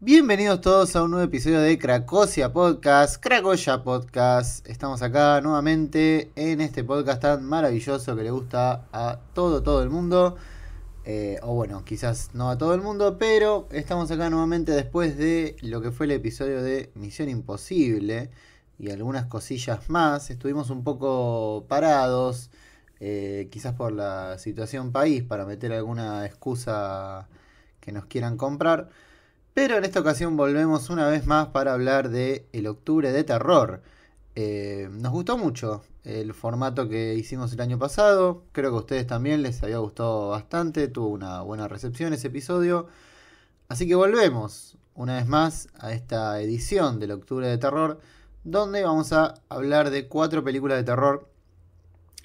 Bienvenidos todos a un nuevo episodio de Cracosia Podcast, Cracoya Podcast. Estamos acá nuevamente en este podcast tan maravilloso que le gusta a todo, todo el mundo. Eh, o bueno, quizás no a todo el mundo, pero estamos acá nuevamente después de lo que fue el episodio de Misión Imposible y algunas cosillas más. Estuvimos un poco parados, eh, quizás por la situación país, para meter alguna excusa que nos quieran comprar. Pero en esta ocasión volvemos una vez más para hablar de el octubre de terror. Eh, nos gustó mucho el formato que hicimos el año pasado. Creo que a ustedes también les había gustado bastante. Tuvo una buena recepción ese episodio. Así que volvemos una vez más a esta edición del octubre de terror. Donde vamos a hablar de cuatro películas de terror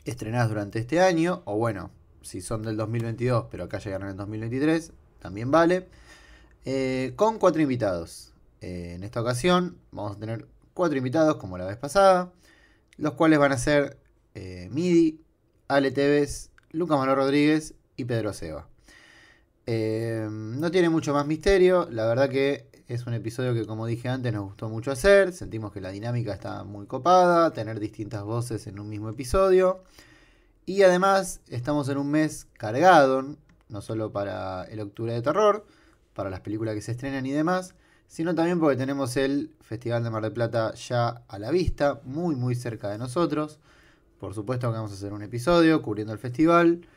estrenadas durante este año. O bueno, si son del 2022, pero acá llegaron en 2023, también vale. Eh, con cuatro invitados. Eh, en esta ocasión vamos a tener cuatro invitados, como la vez pasada, los cuales van a ser eh, Midi, Ale Tevez, Luca Manuel Rodríguez y Pedro Seba. no tiene mucho más misterio, la verdad que es un episodio que como dije antes nos gustó mucho hacer, sentimos que la dinámica está muy copada, tener distintas voces en un mismo episodio. Y además estamos en un mes cargado, no solo para el octubre de terror, para las películas que se estrenan y demás, sino también porque tenemos el Festival de Mar del Plata ya a la vista, muy muy cerca de nosotros. Por supuesto que vamos a hacer un episodio cubriendo el festival.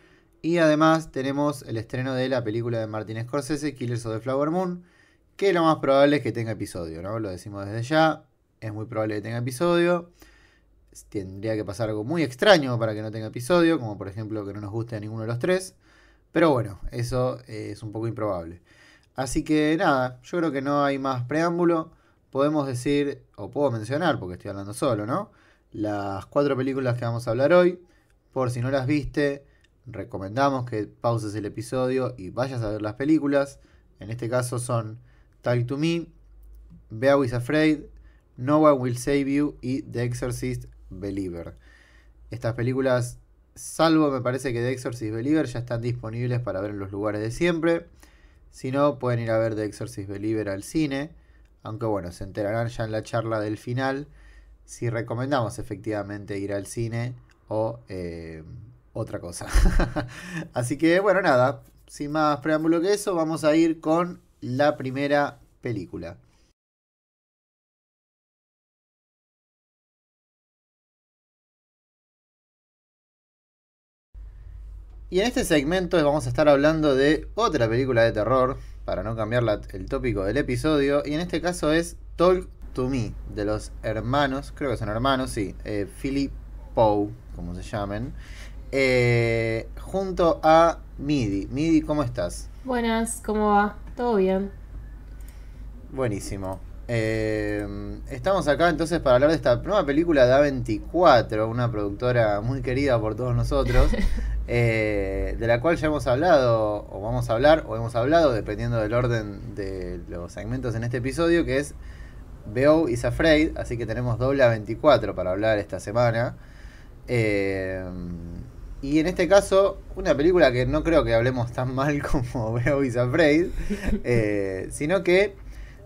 Y además tenemos el estreno de la película de Martin Scorsese, Killers of the Flower Moon, que lo más probable es que tenga episodio, ¿no? Lo decimos desde ya, es muy probable que tenga episodio. Tendría que pasar algo muy extraño para que no tenga episodio, como por ejemplo que no nos guste a ninguno de los tres. Pero bueno, eso es un poco improbable. Así que nada, yo creo que no hay más preámbulo. Podemos decir, o puedo mencionar, porque estoy hablando solo, ¿no? Las cuatro películas que vamos a hablar hoy. Por si no las viste, recomendamos que pauses el episodio y vayas a ver las películas. En este caso son Talk to Me, Be is Afraid, No One Will Save You y The Exorcist Believer. Estas películas, salvo me parece que The Exorcist Believer, ya están disponibles para ver en los lugares de siempre. Si no, pueden ir a ver The Exorcist Believer al cine. Aunque bueno, se enterarán ya en la charla del final si recomendamos efectivamente ir al cine o eh, otra cosa. Así que bueno, nada, sin más preámbulo que eso, vamos a ir con la primera película. Y en este segmento vamos a estar hablando de otra película de terror, para no cambiar el tópico del episodio, y en este caso es Talk to Me, de los hermanos, creo que son hermanos, sí, eh, Philip Poe, como se llamen, eh, junto a Midi. Midi, ¿cómo estás? Buenas, ¿cómo va? ¿Todo bien? Buenísimo. Em, estamos acá entonces para hablar de esta nueva película de A24, una productora muy querida por todos nosotros, eh, de la cual ya hemos hablado, o vamos a hablar, o hemos hablado, dependiendo del orden de los segmentos en este episodio, que es Beow is Afraid, así que tenemos doble A24 para hablar esta semana. Em, y en este caso, una película que no creo que hablemos tan mal como Beow is Afraid, eh, sino que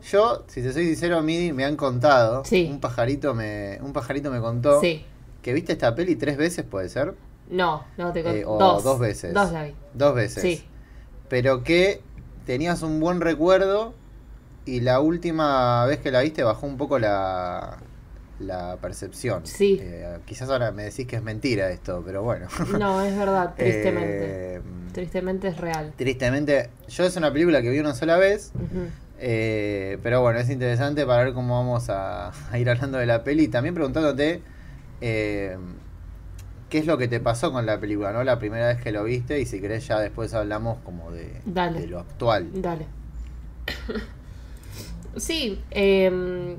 yo, si te soy sincero, a mí, me han contado. Sí. Un pajarito me, un pajarito me contó. Que viste esta peli tres veces, puede ser. No, no te conté. Eh, dos, dos veces. Dos veces. Sí. Pero que tenías un buen recuerdo y la última vez que la viste bajó un poco la, la percepción. Sí. Eh, quizás ahora me decís que es mentira esto, pero bueno. No, es verdad, tristemente. Eh, tristemente es real. Tristemente, yo es una película que vi una sola vez. Eh, pero bueno, es interesante para ver cómo vamos a, ir hablando de la peli. También preguntándote eh, qué es lo que te pasó con la película, ¿no? La primera vez que lo viste y si querés ya después hablamos como de, lo actual. Dale. sí, em,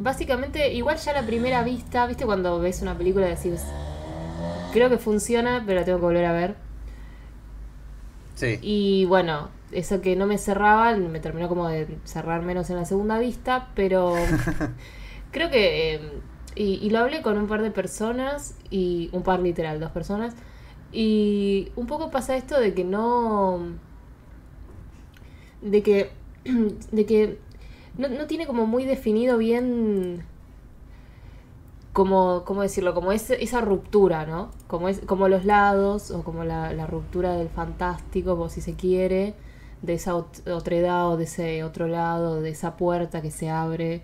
básicamente igual ya la primera vista, ¿viste? Cuando ves una película decís, creo que funciona, pero la tengo que volver a ver. Sí. Y bueno, eso que no me cerraba me terminó como de cerrar menos en la segunda vista, pero creo que... Eh, y, lo hablé con un par de personas, y un par literal, dos personas, y un poco pasa esto de que no... De que... De que no, tiene como muy definido bien... Como, ¿Cómo decirlo? Como esa ruptura, ¿no? Como, es, como los lados o como la, ruptura del fantástico, o si se quiere de esa otra edad o de ese otro lado, de esa puerta que se abre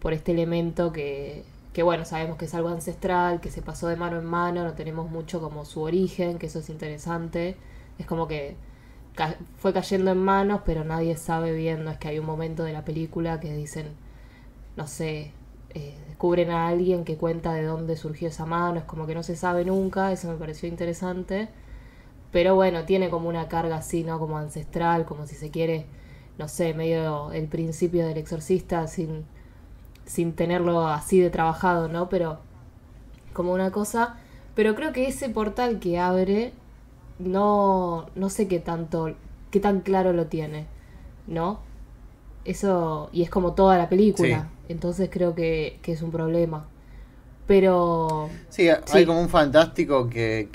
por este elemento que, que, bueno, sabemos que es algo ancestral, que se pasó de mano en mano, no tenemos mucho como su origen, que eso es interesante. Es como que fue cayendo en manos, pero nadie sabe bien, no es que hay un momento de la película que dicen, no sé, eh, descubren a alguien que cuenta de dónde surgió esa mano, es como que no se sabe nunca, eso me pareció interesante. Pero bueno, tiene como una carga así, ¿no? Como ancestral, como si se quiere, no sé, medio el principio del exorcista sin, sin tenerlo así de trabajado, ¿no? Pero como una cosa. Pero creo que ese portal que abre, no, no sé qué tanto, qué tan claro lo tiene, ¿no? Eso, y es como toda la película. Entonces creo que, que es un problema pero... Sí, hay como un fantástico que,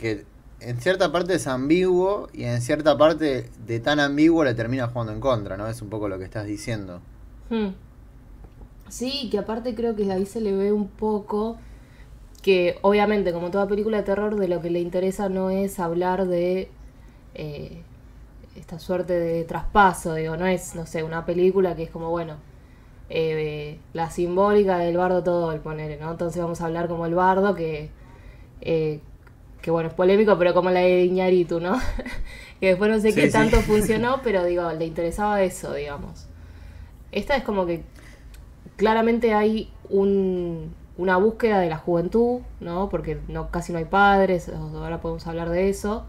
en cierta parte es ambiguo y en cierta parte de tan ambiguo le termina jugando en contra, ¿no? Es un poco lo que estás diciendo. Hmm. Sí, que aparte creo que ahí se le ve un poco que obviamente como toda película de terror de lo que le interesa no es hablar de eh, esta suerte de traspaso, digo, no es, no sé, una película que es como, bueno, eh, la simbólica del bardo todo el poner, ¿no? Entonces vamos a hablar como el bardo que... Eh, que bueno, es polémico, pero como la de Iñárritu, ¿no? que después no sé qué tanto funcionó, pero digo, le interesaba eso, digamos. Esta es como que claramente hay una búsqueda de la juventud, ¿no? Porque no, casi no hay padres, ahora podemos hablar de eso.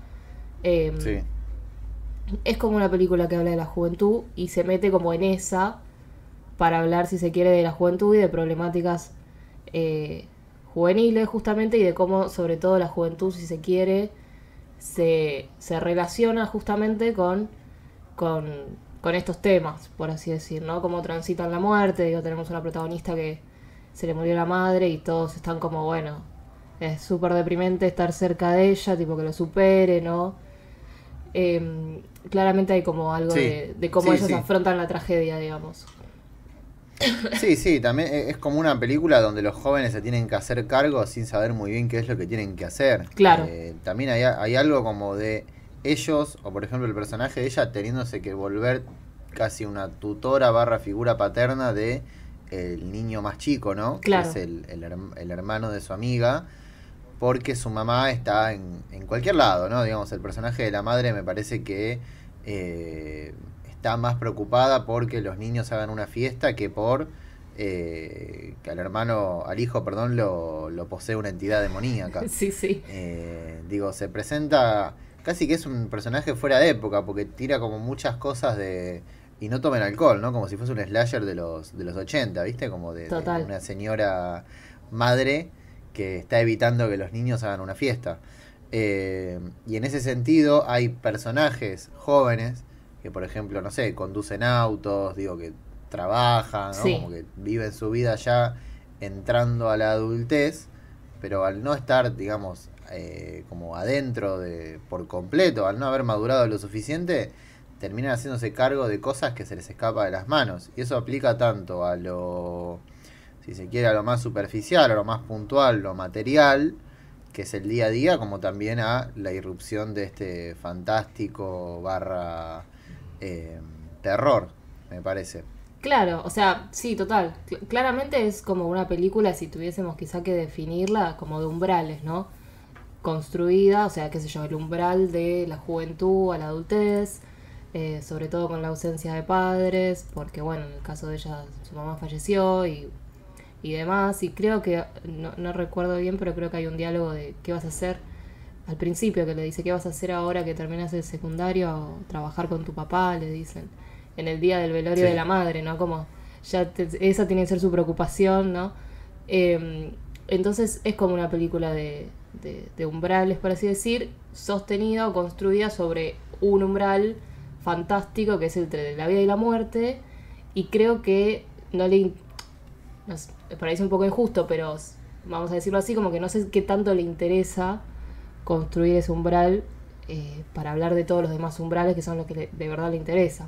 Em, es como una película que habla de la juventud y se mete como en esa para hablar, si se quiere, de la juventud y de problemáticas eh, juveniles justamente y de cómo sobre todo la juventud, si se quiere, se, relaciona justamente con, con, estos temas, por así decir, ¿no? Cómo transitan la muerte, digo, tenemos una protagonista que se le murió la madre y todos están como, bueno, es súper deprimente estar cerca de ella, tipo que lo supere, ¿no? Em, claramente hay como algo de, cómo ellos afrontan la tragedia, digamos. Sí, sí, también e-, es como una película donde los jóvenes se tienen que hacer cargo sin saber muy bien qué es lo que tienen que hacer. Claro. Eh, también hay, algo como de ellos, o por ejemplo el personaje de ella, teniéndose que volver casi una tutora barra figura paterna de el niño más chico, ¿no? Claro. Que es el, hermano de su amiga, porque su mamá está en, en, cualquier lado, ¿no? Digamos, el personaje de la madre me parece que eh, está más preocupada porque los niños hagan una fiesta que por eh, que al hermano, al hijo, perdón, lo, lo posee una entidad demoníaca. Sí, sí. Eh, digo, se presenta casi que es un personaje fuera de época porque tira como muchas cosas de y no tomen alcohol, ¿no? Como si fuese un slasher de los de los 80, ¿viste? Como de, una señora madre que está evitando que los niños hagan una fiesta. Eh, y en ese sentido hay personajes jóvenes que por ejemplo, no sé, conducen autos, digo que trabajan, como que viven su vida ya entrando a la adultez, pero al no estar, digamos, eh, como adentro de por completo, al no haber madurado lo suficiente, terminan haciéndose cargo de cosas que se les escapa de las manos. Y eso aplica tanto a lo, si se quiere, a lo más superficial, a lo más puntual, lo material, que es el día a día, como también a la irrupción de este fantástico barra Em, terror, me parece. Claro, o sea, sí, total. claramente es como una película, si tuviésemos quizá que definirla, como de umbrales, ¿no? Construida, o sea, qué sé yo, el umbral de la juventud a la adultez, eh, sobre todo con la ausencia de padres, porque bueno, en el caso de ella su mamá falleció y, y demás, y creo que, no, no recuerdo bien, pero creo que hay un diálogo de qué vas a hacer al principio que le dice, ¿qué vas a hacer ahora que terminas el secundario? O trabajar con tu papá, le dicen, en el día del velorio de la madre, ¿no? Como ya esa tiene que ser su preocupación, ¿no? Em, entonces es como una película de, umbrales, por así decir, sostenida o construida sobre un umbral fantástico que es el de la vida y la muerte, y creo que no le... parece un poco injusto, pero vamos a decirlo así, como que no sé qué tanto le interesa construir ese umbral eh, para hablar de todos los demás umbrales que son los que de verdad le interesa.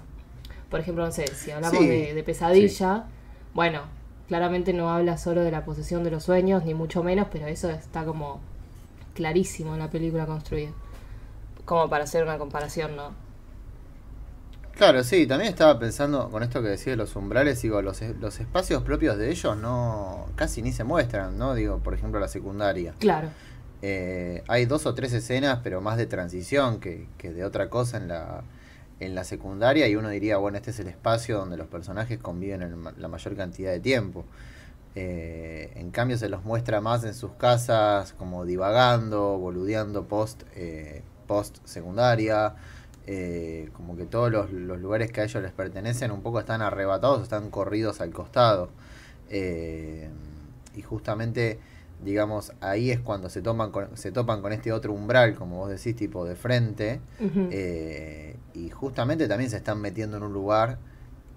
Por ejemplo, no sé, si hablamos de, pesadilla, bueno, claramente no habla solo de la posesión de los sueños, ni mucho menos, pero eso está como clarísimo en la película construida. Como para hacer una comparación, ¿no? Claro, sí, también estaba pensando con esto que decía de los umbrales, digo, los, los espacios propios de ellos no casi ni se muestran, ¿no? Digo, por ejemplo, la secundaria. Claro. Eh, hay dos o tres escenas, pero más de transición que, de otra cosa en la, secundaria. Y uno diría, bueno, este es el espacio donde los personajes conviven la mayor cantidad de tiempo. Eh, en cambio, se los muestra más en sus casas, como divagando, boludeando post, eh, post secundaria. como que todos los, lugares que a ellos les pertenecen un poco están arrebatados, están corridos al costado. y justamente digamos, ahí es cuando se, toman se topan con este otro umbral, como vos decís, tipo de frente, eh, y justamente también se están metiendo en un lugar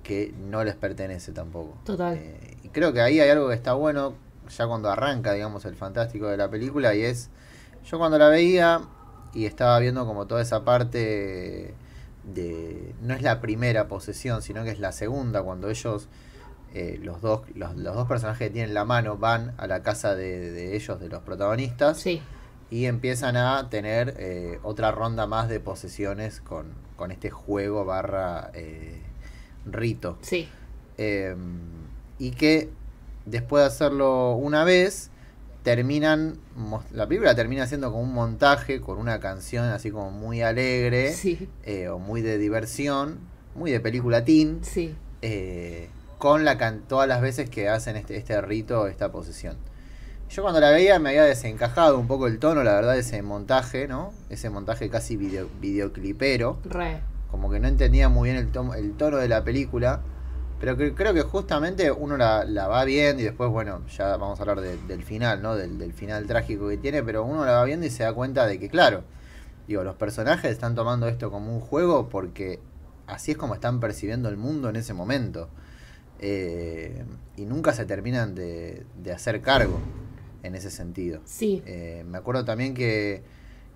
que no les pertenece tampoco. Total. Eh, y creo que ahí hay algo que está bueno, ya cuando arranca, digamos, el fantástico de la película, y es, yo cuando la veía y estaba viendo como toda esa parte de, no es la primera posesión, sino que es la segunda, cuando ellos eh, los, dos, los, dos personajes que tienen la mano van a la casa de, ellos, de los protagonistas, sí. y empiezan a tener eh, otra ronda más de posesiones con, este juego barra eh, rito. Sí. Em, y que después de hacerlo una vez, terminan, la película termina siendo como un montaje, con una canción así como muy alegre, o muy de diversión, muy de película teen. Sí con la can todas las veces que hacen este, este rito, esta posesión. Yo cuando la veía me había desencajado un poco el tono, la verdad, ese montaje, ¿no? Ese montaje casi video, videoclipero. Como que no entendía muy bien el, tono, el de la película. Pero que, creo que justamente uno la, va viendo y después, bueno, ya vamos a hablar del final, ¿no? Del, del, final trágico que tiene, pero uno la va viendo y se da cuenta de que, claro, digo, los personajes están tomando esto como un juego porque así es como están percibiendo el mundo en ese momento. Eh, y nunca se terminan de, hacer cargo en ese sentido. Eh, me acuerdo también que,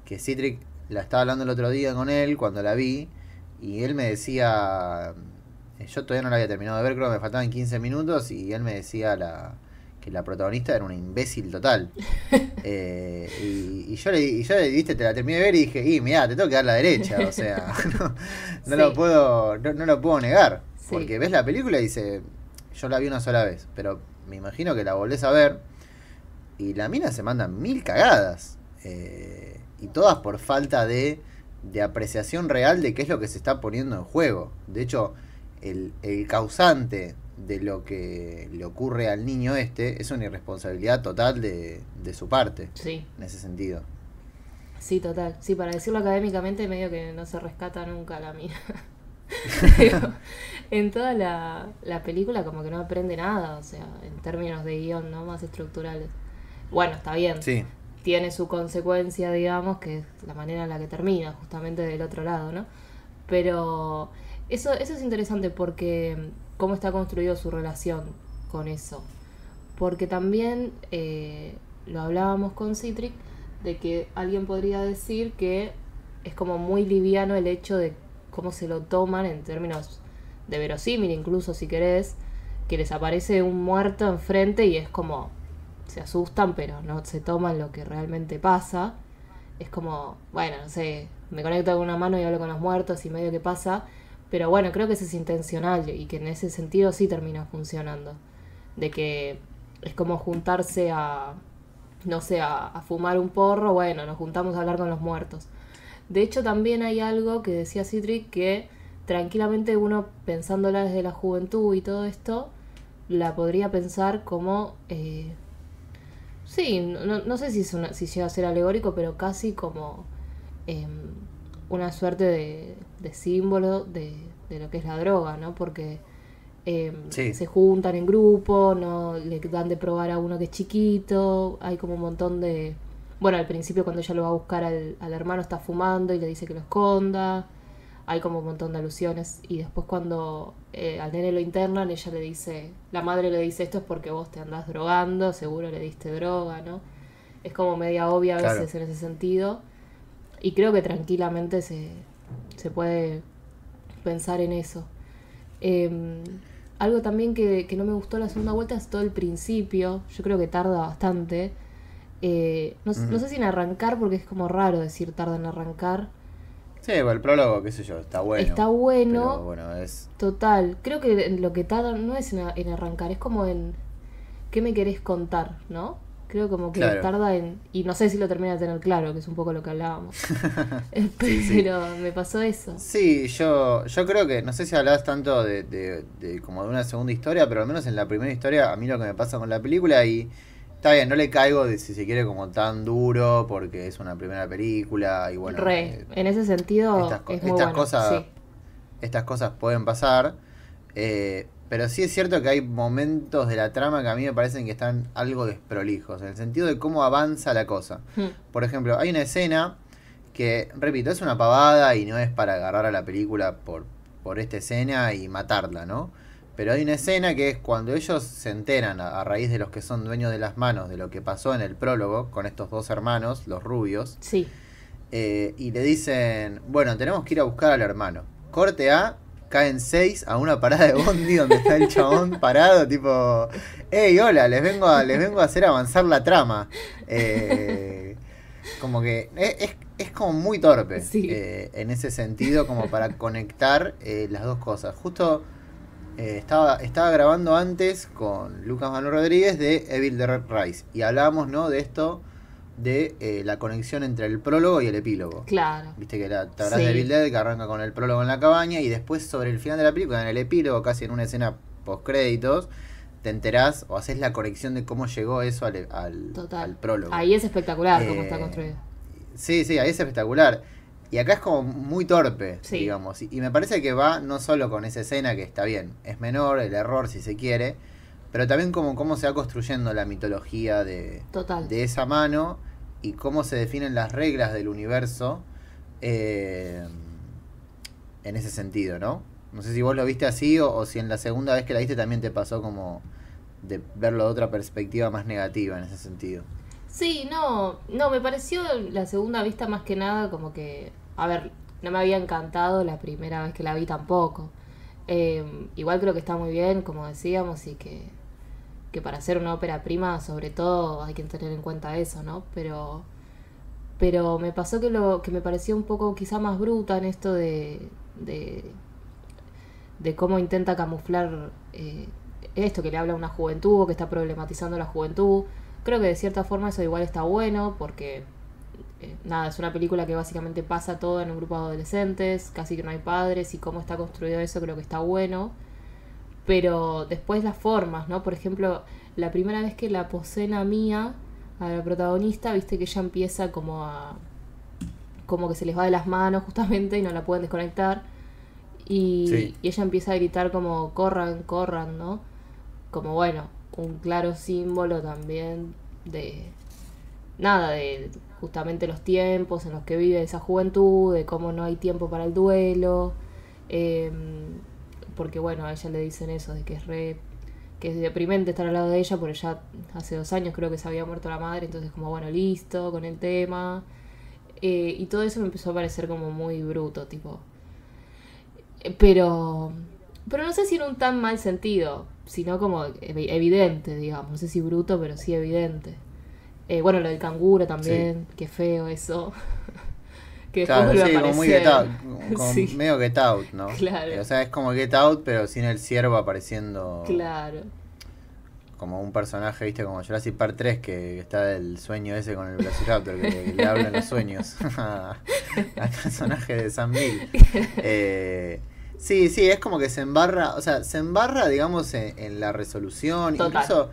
que Citric la estaba hablando el otro día con él cuando la vi y él me decía, eh, yo todavía no la había terminado de ver, creo que me faltaban 15 minutos y él me decía que la protagonista era una imbécil total. y, yo le, y te la terminé de ver y dije, y te tengo que dar la derecha, o sea, no, lo puedo, no, lo puedo negar. Porque ves la película y dice, yo la vi una sola vez, pero me imagino que la volvés a ver y la mina se manda mil cagadas. Eh, y todas por falta de, apreciación real de qué es lo que se está poniendo en juego. De hecho, el, causante de lo que le ocurre al niño este es una irresponsabilidad total de, de su parte. Sí. En ese sentido. Sí, total. Sí, para decirlo académicamente, medio que no se rescata nunca la mina. en toda la, película como que no aprende nada, o sea, en términos de guión, ¿no? Más estructurales. Bueno, está bien. Sí. Tiene su consecuencia, digamos, que es la manera en la que termina, justamente del otro lado, ¿no? Pero eso, eso es interesante porque cómo está construido su relación con eso. Porque también eh, lo hablábamos con Citric de que alguien podría decir que es como muy liviano el hecho de cómo se lo toman en términos de verosímil, incluso si querés, que les aparece un muerto enfrente y es como, se asustan, pero no se toman lo que realmente pasa. Es como, bueno, no sé, me conecto con una mano y hablo con los muertos y medio que pasa. Pero bueno, creo que eso es intencional y que en ese sentido sí termina funcionando. De que es como juntarse a, no sé, a fumar un porro, bueno, nos juntamos a hablar con los muertos. De hecho, también hay algo que decía Citric que tranquilamente uno pensándola desde la juventud y todo esto, la podría pensar como... Eh, sí, no, no, sé si, es si llega a ser alegórico, pero casi como em, una suerte de, símbolo de, lo que es la droga, ¿no? Porque em, se juntan en grupo, no le dan de probar a uno que es chiquito, hay como un montón de bueno, al principio cuando ella lo va a buscar al, al hermano está fumando y le dice que lo esconda. Hay como un montón de alusiones. Y después cuando eh, al nene lo internan, ella le dice, la madre le dice esto es porque vos te andás drogando, seguro le diste droga, ¿no? Es como media obvia a veces en ese sentido. Y creo que tranquilamente se, puede pensar en eso. Em, algo también que, que no me gustó la segunda vuelta es todo el principio. Yo creo que tarda bastante eh, no, sé si en arrancar, porque es como raro decir tarda en arrancar. Sí, el prólogo, qué sé yo, está bueno. Está bueno. es... Total. Creo que lo que tarda no es en, arrancar, es como en. ¿Qué me querés contar, no? Creo como que tarda en. Y no sé si lo termina de tener claro, que es un poco lo que hablábamos. pero me pasó eso. Sí, yo, yo creo que. No sé si hablabas tanto de como de una segunda historia, pero al menos en la primera historia, a mí lo que me pasa con la película y Está bien, no le caigo de si se quiere como tan duro porque es una primera película y bueno. Eh, en ese sentido estas, cosas, estas cosas pueden pasar, eh, pero sí es cierto que hay momentos de la trama que a mí me parecen que están algo desprolijos, en el sentido de cómo avanza la cosa. Hmm. Por ejemplo, hay una escena que, repito, es una pavada y no es para agarrar a la película por, por esta escena y matarla, ¿no? Pero hay una escena que es cuando ellos se enteran, a, raíz de los que son dueños de las manos, de lo que pasó en el prólogo con estos dos hermanos, los rubios. Sí. Eh, y le dicen, bueno, tenemos que ir a buscar al hermano. Corte A, caen seis a una parada de Bondi donde está el chabón parado, tipo, hey, hola, les vengo a, les vengo a hacer avanzar la trama. Eh, como que es, como muy torpe eh, en ese sentido, como para conectar las dos cosas. Justo eh, estaba, estaba grabando antes con Lucas Manuel Rodríguez de Evil Dead Rise. Y hablábamos, ¿no? De esto, de eh, la conexión entre el prólogo y el epílogo. Claro. Viste que la te de Evil Dead que arranca con el prólogo en la cabaña y después sobre el final de la película, en el epílogo, casi en una escena post créditos, te enterás o haces la conexión de cómo llegó eso al, Total. prólogo. Ahí es espectacular cómo está eh, construido. Sí, sí, ahí es espectacular. Y acá es como muy torpe, digamos. Y, me parece que va no solo con esa escena que está bien, es menor el error si se quiere, pero también como cómo se va construyendo la mitología de, de esa mano y cómo se definen las reglas del universo eh, en ese sentido, ¿no? No sé si vos lo viste así o, o si en la segunda vez que la viste también te pasó como de verlo de otra perspectiva más negativa en ese sentido. Sí, no, no, me pareció la segunda vista más que nada como que a ver, no me había encantado la primera vez que la vi tampoco. Eh, igual creo que está muy bien, como decíamos, y que, para hacer una ópera prima, sobre todo, hay que tener en cuenta eso, ¿no? Pero, pero me pasó que, lo, que me pareció un poco quizá más bruta en esto de, de, de cómo intenta camuflar eh, esto que le habla a una juventud, o que está problematizando la juventud. Creo que de cierta forma eso igual está bueno, porque eh, nada, es una película que básicamente pasa todo en un grupo de adolescentes, casi que no hay padres y cómo está construido eso creo que está bueno. Pero después las formas, ¿no? Por ejemplo, la primera vez que la posena Mía, a la protagonista, viste que ella empieza como a... como que se les va de las manos justamente y no la pueden desconectar. y ella empieza a gritar como corran, corran, ¿no? Como bueno, un claro símbolo también de... Nada, de justamente los tiempos en los que vive esa juventud, de cómo no hay tiempo para el duelo, em, porque bueno, a ella le dicen eso, de que es re que es deprimente estar al lado de ella, porque ya hace dos años creo que se había muerto la madre, entonces como bueno, listo con el tema. Eh, y todo eso me empezó a parecer como muy bruto, tipo. Eh, pero. Pero no sé si en un tan mal sentido, sino como evidente, digamos. No sé si bruto, pero sí evidente. Eh, bueno, lo del canguro también, qué feo eso. que claro, sí, como muy Get Out, medio Get Out, ¿no? Claro. O sea, es como Get Out, pero sin el ciervo apareciendo. Claro. Como un personaje, viste, como Jurassic Park 3, que está el sueño ese con el Velociraptor, que, que, le hablan los sueños al personaje de Sam Bill. Eh, sí, sí, es como que se embarra, o sea, se embarra, digamos, en, la resolución, incluso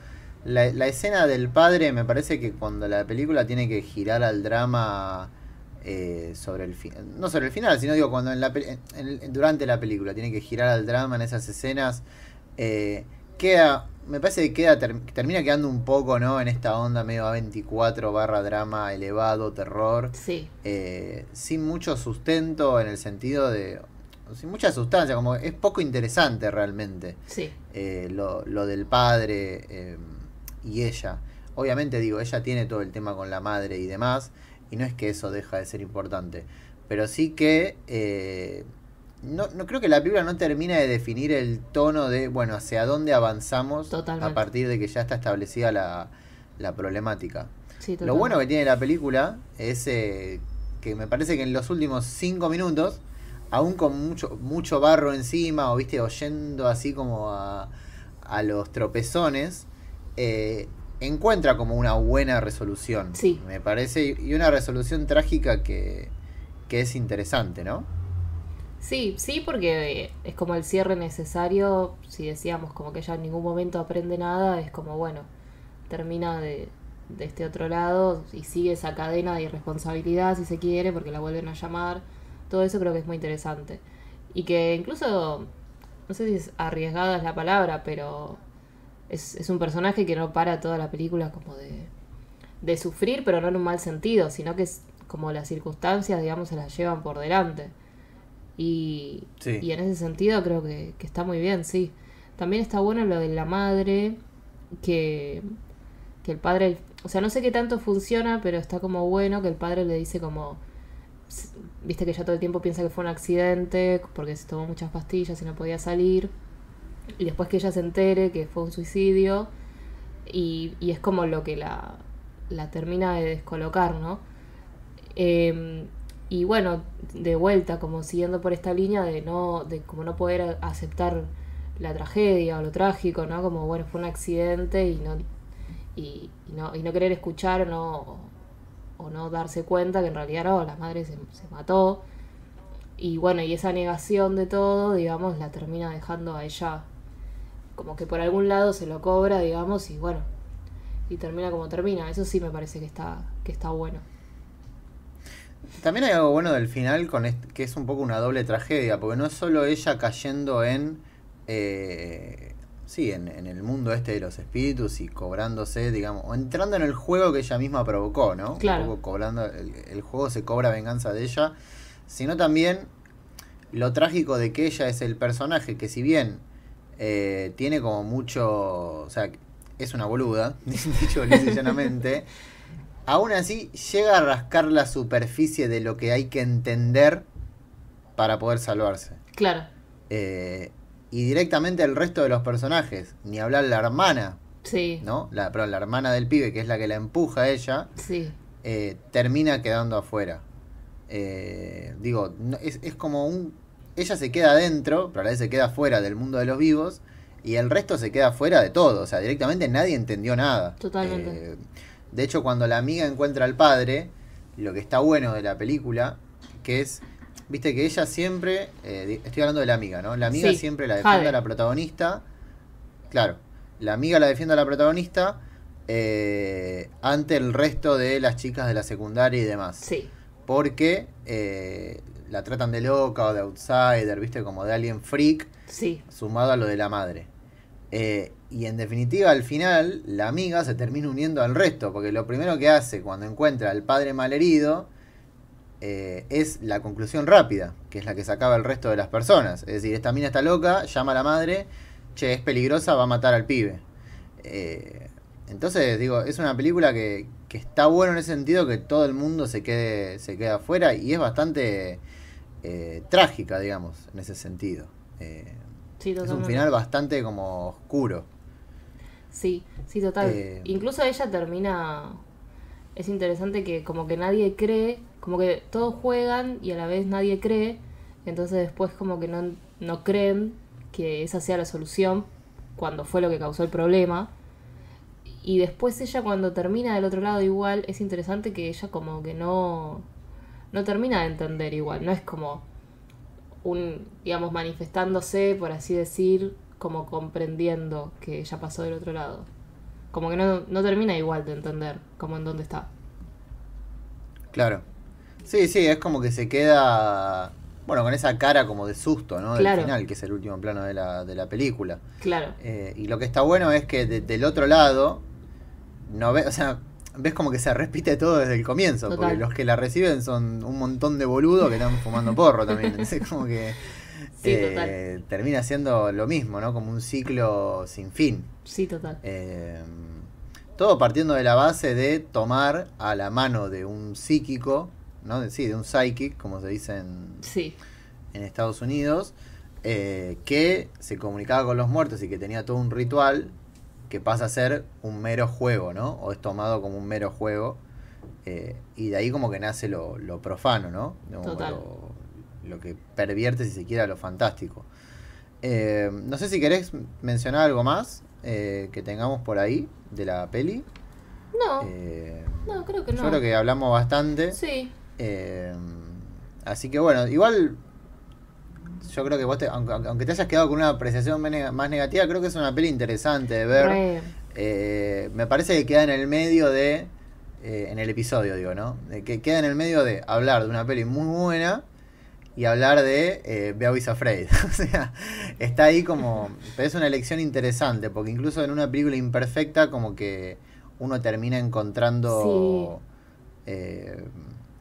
la, escena del padre me parece que cuando la película tiene que girar al drama eh, sobre el no sobre el final, sino digo cuando durante la película tiene que girar al drama en esas escenas, eh, queda, me parece que queda, termina quedando un poco ¿no? en esta onda medio A24 barra drama elevado, terror, sí. Eh, sin mucho sustento en el sentido de, sin mucha sustancia, como es poco interesante realmente sí. lo, lo, del padre y ella. Obviamente digo, ella tiene todo el tema con la madre y demás, y no es que eso deja de ser importante, pero sí que eh, no, creo que la película no termina de definir el tono de, bueno, hacia dónde avanzamos a partir de que ya está establecida la, problemática. Lo bueno que tiene la película es eh, que me parece que en los últimos cinco minutos, aún con mucho, mucho barro encima, o viste, oyendo así como a, a los tropezones, eh, encuentra como una buena resolución. Me parece. Y una resolución trágica que, es interesante, ¿no? Sí, sí, porque eh, es como el cierre necesario. Si decíamos como que ella en ningún momento aprende nada, es como, bueno, termina de, de este otro lado y sigue esa cadena de irresponsabilidad, si se quiere, porque la vuelven a llamar. Todo eso creo que es muy interesante. Y que incluso, no sé si es arriesgada es la palabra, pero es, un personaje que no para toda la película como de, de sufrir, pero no en un mal sentido, sino que es como las circunstancias, digamos, se las llevan por delante. Y, en ese sentido creo que, que, está muy bien, sí. También está bueno lo de la madre, que, que el padre, o sea, no sé qué tanto funciona, pero está como bueno que el padre le dice como, viste que ya todo el tiempo piensa que fue un accidente, porque se tomó muchas pastillas y no podía salir y después que ella se entere que fue un suicidio y, es como lo que la, la termina de descolocar, ¿no? Em, y bueno, de vuelta, como siguiendo por esta línea de no, de como no poder aceptar la tragedia o lo trágico, ¿no? Como bueno, fue un accidente y no, y, no, y no querer escuchar o no, o no darse cuenta que en realidad no, oh, la madre se, se mató. Y bueno, y esa negación de todo, digamos, la termina dejando a ella como que por algún lado se lo cobra, digamos, y bueno, y termina como termina. Eso sí me parece que está, que está bueno. También hay algo bueno del final, con que es un poco una doble tragedia, porque no es solo ella cayendo en... Eh, sí, en, el mundo este de los espíritus y cobrándose, digamos, o entrando en el juego que ella misma provocó, ¿no? Claro. cobrando, el, juego se cobra venganza de ella, sino también lo trágico de que ella es el personaje que si bien eh, tiene como mucho. O sea, es una boluda, dicho llanamente. Aún así, llega a rascar la superficie de lo que hay que entender para poder salvarse. Claro. Eh, y directamente el resto de los personajes, ni hablar la hermana. Sí. ¿No? La, pero la hermana del pibe, que es la que la empuja a ella. Sí. Eh, termina quedando afuera. digo, es como un ella se queda adentro, pero a la vez se queda fuera del mundo de los vivos, y el resto se queda fuera de todo. O sea, directamente nadie entendió nada. Totalmente. Eh, de hecho, cuando la amiga encuentra al padre, lo que está bueno de la película, que es, viste que ella siempre, eh, estoy hablando de la amiga, ¿no? La amiga siempre la defiende a la protagonista. Claro, la amiga la defiende a la protagonista eh, ante el resto de las chicas de la secundaria y demás. Sí. Porque la tratan de loca o de outsider, ¿viste? Como de alguien freak. Sí. Sumado a lo de la madre. Eh, y en definitiva, al final, la amiga se termina uniendo al resto, porque lo primero que hace cuando encuentra al padre malherido eh, es la conclusión rápida, que es la que sacaba el resto de las personas. Es decir, esta mina está loca, llama a la madre, che, es peligrosa, va a matar al pibe. Eh, entonces, digo, es una película que, está bueno en ese sentido que todo el mundo se quede, se queda afuera y es bastante eh, trágica, digamos, en ese sentido. Eh, es un final bastante como oscuro. Sí, sí, total. Eh, Incluso ella termina... Es interesante que como que nadie cree, como que todos juegan y a la vez nadie cree, entonces después como que no creen que esa sea la solución cuando fue lo que causó el problema. Y después ella cuando termina del otro lado igual, es interesante que ella como que no no termina de entender igual, no es como un, digamos, manifestándose, por así decir, como comprendiendo que ya pasó del otro lado. Como que no, no termina igual de entender como en dónde está. Claro. Sí, sí, es como que se queda, bueno, con esa cara como de susto, ¿no? Del final, que es el último plano de la, película. Claro. Eh, y lo que está bueno es que desde del otro lado, no ve, o sea, ves como que se repite todo desde el comienzo, porque los que la reciben son un montón de boludo que están fumando porro también. Es como que eh, termina siendo lo mismo, ¿no? Como un ciclo sin fin. Sí, total. Eh, todo partiendo de la base de tomar a la mano de un psíquico, ¿no? sí, de un psychic, como se dice en, sí. en Estados Unidos, eh, que se comunicaba con los muertos y que tenía todo un ritual que pasa a ser un mero juego, ¿no? O es tomado como un mero juego. Eh, y de ahí como que nace lo, profano, ¿no? Lo, que pervierte, si se lo fantástico. Eh, no sé si querés mencionar algo más eh, que tengamos por ahí de la peli. No. no, creo que no. Yo creo que hablamos bastante. Sí. así que bueno, igual yo creo que vos, aunque, te hayas quedado con una apreciación más negativa, creo que es una peli interesante de ver. Eh, me parece que queda en el medio de, eh, en el episodio digo, ¿no? que queda en el medio de hablar de una peli muy buena y hablar de eh, Beau Afraid. o sea, está ahí como, es una elección interesante, porque incluso en una película imperfecta como que uno termina encontrando eh,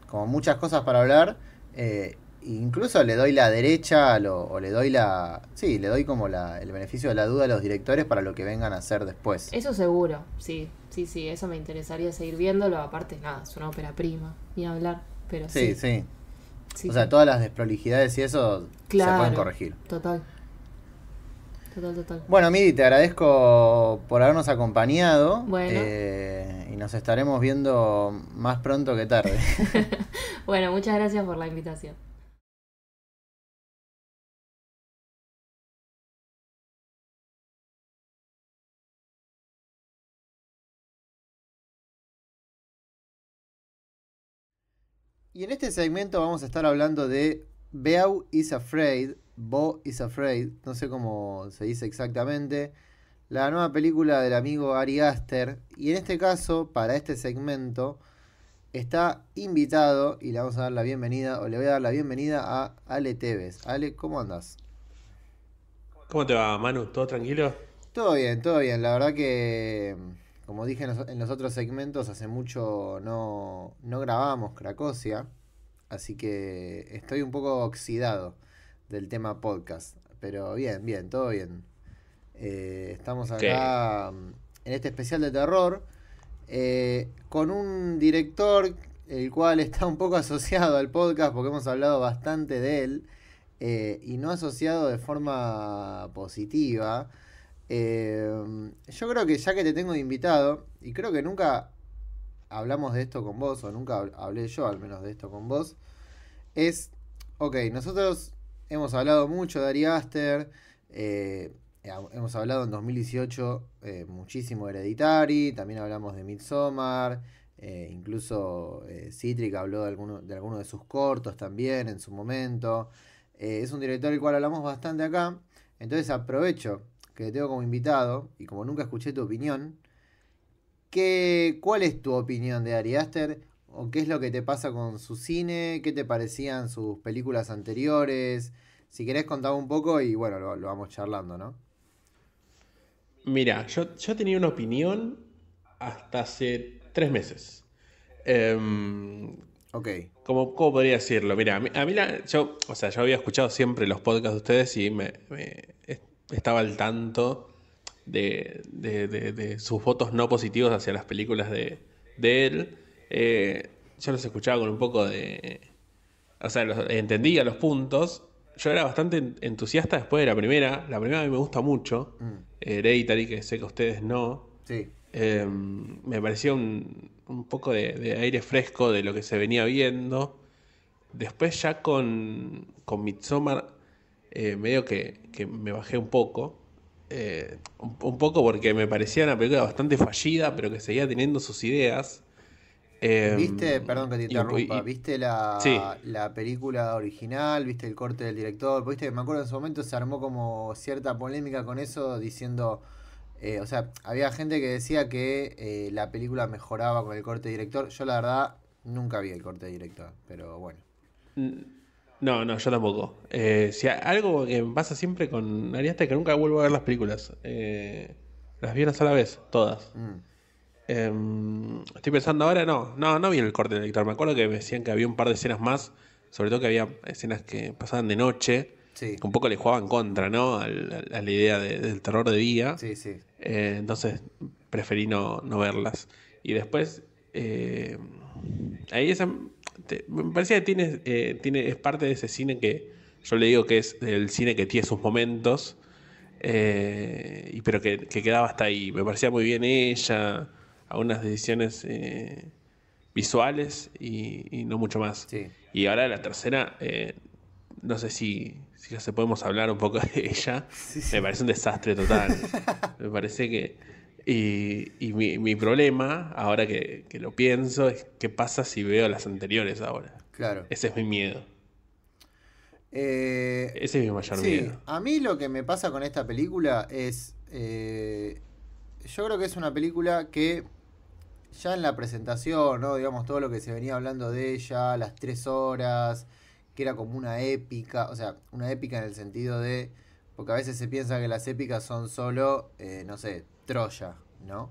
como muchas cosas para hablar. Eh, incluso le doy la derecha o le doy la... Sí, le doy como el beneficio de la duda a los directores para lo que vengan a hacer después. Eso seguro, sí, sí, sí, eso me interesaría seguir viéndolo. Aparte, nada, es una ópera prima, ni hablar, pero sí. Sí, sí. O sea, todas las desprolijidades y eso se pueden corregir. Total. Total, total. Bueno, Miri, te agradezco por habernos acompañado. Eh, y nos estaremos viendo más pronto que tarde. bueno, muchas gracias por la invitación. Y en este segmento vamos a estar hablando de Beau is Afraid, Bo is Afraid, no sé cómo se dice exactamente, la nueva película del amigo Ari Aster. Y en este caso, para este segmento, está invitado y le vamos a dar la bienvenida, o le voy a dar la bienvenida a Ale Tevez. Ale, ¿cómo andas? ¿Cómo te va, Manu? ¿Todo tranquilo? Todo bien, todo bien. La verdad que como dije en los, otros segmentos, hace mucho no, no grabamos Cracosia, así que estoy un poco oxidado del tema podcast. Pero bien, bien, todo bien. Eh, estamos acá mm, en este especial de terror eh, con un director el cual está un poco asociado al podcast porque hemos hablado bastante de él eh, y no asociado de forma positiva. Em, yo creo que ya que te tengo de invitado, y creo que nunca hablamos de esto con vos, o nunca hablé yo al menos de esto con vos, es, ok, nosotros hemos hablado mucho de Ari Aster, eh, hemos hablado en 2018 eh, muchísimo de Hereditary, también hablamos de Midsommar, eh, incluso eh, Citric habló de alguno, de alguno de sus cortos también en su momento. es un director del cual hablamos bastante acá, entonces aprovecho que te tengo como invitado, y como nunca escuché tu opinión, ¿cuál es tu opinión de Ari Aster? ¿O qué es lo que te pasa con su cine? ¿Qué te parecían sus películas anteriores? Si querés contar un poco y bueno, lo, vamos charlando, ¿no? Mira, yo, yo, tenía una opinión hasta hace tres meses. Em, ok. ¿cómo, podría decirlo? Mira, a mí, yo, o sea, yo había escuchado siempre los podcasts de ustedes y me estaba al tanto de, sus votos no positivos hacia las películas de, él. Eh, yo los escuchaba con un poco de... O sea, entendía los puntos. Yo era bastante entusiasta después de la primera. La primera a mí me gusta mucho. Mm. que sé que ustedes no. Em, me parecía un, poco de, aire fresco de lo que se venía viendo. Después ya con, con Midsommar eh, medio que, me bajé un poco. Eh, un, poco porque me parecía una película bastante fallida, pero que seguía teniendo sus ideas. Em, ¿Viste, perdón que te interrumpa, viste la, la, película original, viste el corte del director? Viste me acuerdo en su momento se armó como cierta polémica con eso, diciendo, eh, o sea, había gente que decía que la película mejoraba con el corte director. Yo la verdad nunca vi el corte director, pero bueno. No, no, yo tampoco. Eh, si algo que pasa siempre con Ariaste que nunca vuelvo a ver las películas. Eh, las vi a la vez, todas. Mm. Em, estoy pensando ahora, no, no, no vi el corte del director. Me acuerdo que me decían que había un par de escenas más, sobre todo que había escenas que pasaban de noche. Que un poco le jugaban contra, ¿no? A, la, idea del terror de día. Sí, sí. Eh, entonces preferí no, no verlas. Y después ahí esa, me parecía que tiene, eh, tiene, es parte de ese cine que yo le digo que es el cine que tiene sus momentos, eh, y, pero que, quedaba hasta ahí. Me parecía muy bien ella, algunas decisiones eh, visuales y, no mucho más. Y ahora la tercera, no sé si, ya se podemos hablar un poco de ella, me parece un desastre total. me parece que y, mi, problema, ahora que, lo pienso, es qué pasa si veo las anteriores ahora. Claro. Ese es mi miedo. Eh, Ese es mi mayor sí, miedo. A mí lo que me pasa con esta película es. Eh, yo creo que es una película que ya en la presentación, ¿no? Digamos, todo lo que se venía hablando de ella, las tres horas, que era como una épica, o sea, una épica en el sentido de. Porque a veces se piensa que las épicas son solo, eh, no sé, Troya, ¿no?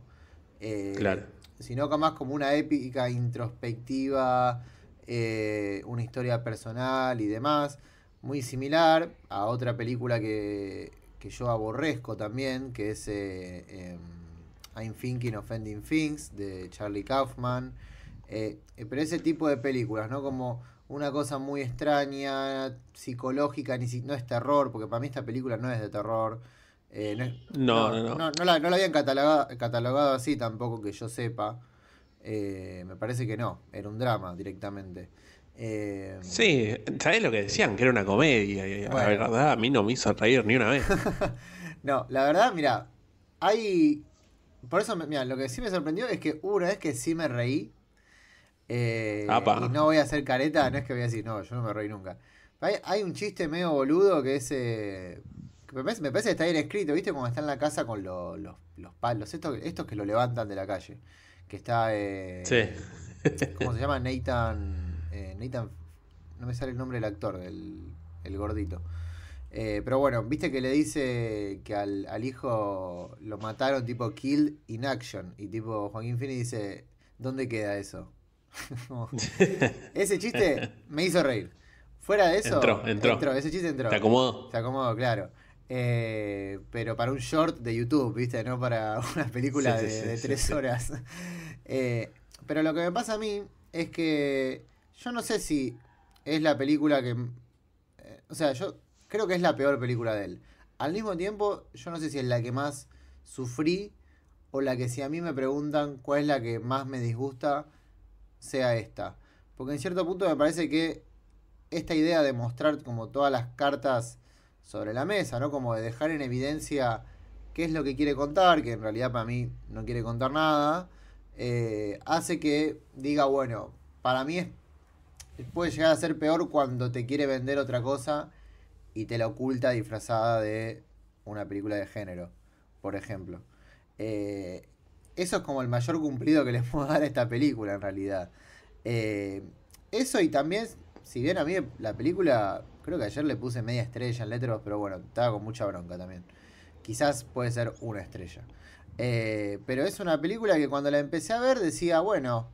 Eh, claro. Sino que más como una épica introspectiva, eh, una historia personal y demás, muy similar a otra película que, yo aborrezco también, que es eh, em, I'm Thinking Offending Things de Charlie Kaufman. pero ese tipo de películas, ¿no? Como una cosa muy extraña, psicológica, ni si, no es terror, porque para mí esta película no es de terror. Eh, no, no, no, no. la, habían catalogado, así tampoco que yo sepa. Eh, me parece que no, era un drama directamente. Eh, sí, ¿sabés lo que decían? Que era una comedia. La verdad, a mí no me hizo reír ni una vez. no, la verdad, mira, hay... Por eso, mira, lo que sí me sorprendió es que una vez que sí me reí, y no voy a hacer careta, no es que voy a decir, no, yo no me reí nunca. Hay, un chiste medio boludo que es me parece, que está bien escrito, ¿viste? como está en la casa con los, palos, estos, estos que lo levantan de la calle. Que está. Eh, sí. ¿Cómo se llama? Nathan. Eh, Nathan. No me sale el nombre del actor, el, el gordito. Eh, pero bueno, viste que le dice que al, hijo lo mataron tipo kill in action. Y tipo Joaquín Fini dice, ¿dónde queda eso? Ese chiste me hizo reír. Fuera de eso, entró, entró. ese chiste entró. Se acomodó. Se acomodó, claro. Eh, pero para un short de YouTube, ¿viste? No para una película de, tres horas. Eh, pero lo que me pasa a mí es que yo no sé si es la película que... Eh, o sea, yo creo que es la peor película de él. Al mismo tiempo, yo no sé si es la que más sufrí o la que si a mí me preguntan cuál es la que más me disgusta, sea esta. Porque en cierto punto me parece que esta idea de mostrar como todas las cartas sobre la mesa, ¿no? Como de dejar en evidencia qué es lo que quiere contar, que en realidad para mí no quiere contar nada, eh, hace que diga, bueno, para mí puede llegar a ser peor cuando te quiere vender otra cosa y te la oculta disfrazada de una película de género, por ejemplo. Eh, eso es como el mayor cumplido que les puedo dar a esta película en realidad. Eh, eso y también, si bien a mí la película Creo que ayer le puse media estrella en letras pero bueno, estaba con mucha bronca también. Quizás puede ser una estrella. Eh, pero es una película que cuando la empecé a ver decía, bueno,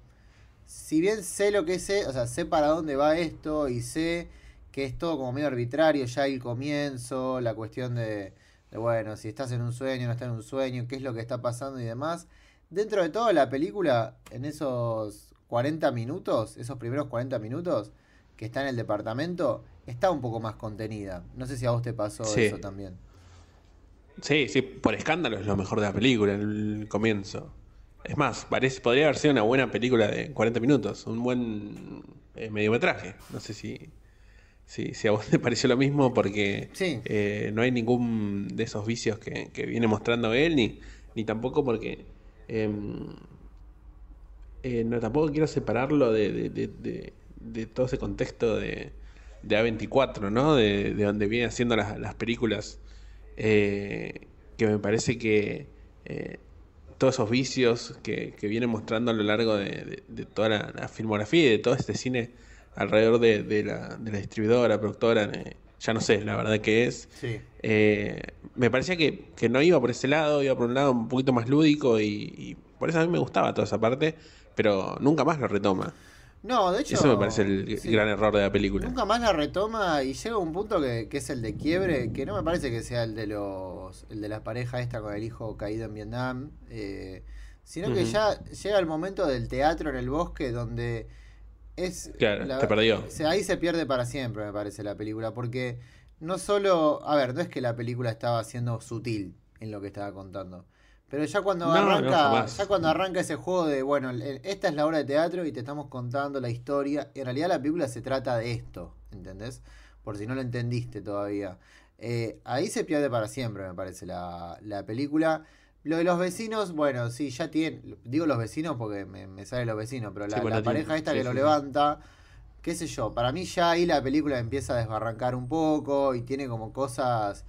si bien sé lo que sé, o sea, sé para dónde va esto y sé que es todo como medio arbitrario, ya el comienzo, la cuestión de, de, bueno, si estás en un sueño, no estás en un sueño, qué es lo que está pasando y demás. Dentro de toda la película, en esos 40 minutos, esos primeros 40 minutos que está en el departamento, está un poco más contenida. No sé si a vos te pasó eso también. Sí, sí, por escándalo es lo mejor de la película, el comienzo. Es más, parece, podría haber sido una buena película de 40 minutos, un buen eh, mediometraje. No sé si, si, a vos te pareció lo mismo, porque eh, no hay ningún de esos vicios que, viene mostrando él, ni, ni tampoco porque. Em, eh, no, tampoco quiero separarlo de todo ese contexto de, de A24, ¿no? De, de donde viene haciendo las, películas. Eh, que me parece que eh, todos esos vicios que, viene mostrando a lo largo de, toda la, filmografía y de todo este cine alrededor de, de la, la, distribuidora, productora, eh, ya no sé la verdad que es, me parecía que, no iba por ese lado, iba por un lado un poquito más lúdico y, y por eso a mí me gustaba toda esa parte, pero nunca más lo retoma. No, de hecho. Eso me parece el gran error de la película. Nunca más la retoma y llega un punto que, es el de quiebre, que no me parece que sea el de los. de la pareja esta con el hijo caído en Vietnam. Eh, sino que ya llega el momento del teatro en el bosque donde es. Claro, perdió. ahí se pierde para siempre, me parece, la película. Porque no solo. A ver, no es que la película estaba siendo sutil en lo que estaba contando. Pero ya cuando arranca, ya cuando arranca ese juego de, bueno, esta es la obra de teatro y te estamos contando la historia. En realidad la película se trata de esto, ¿entendés? Por si no lo entendiste todavía. Eh, ahí se pierde para siempre, me parece, la, película. Lo de los vecinos, bueno, sí, ya tiene Digo los vecinos porque me, me sale los vecinos, pero la, pareja esta que lo levanta, qué sé yo. Para mí, ya ahí la película empieza a desbarrancar un poco y tiene como cosas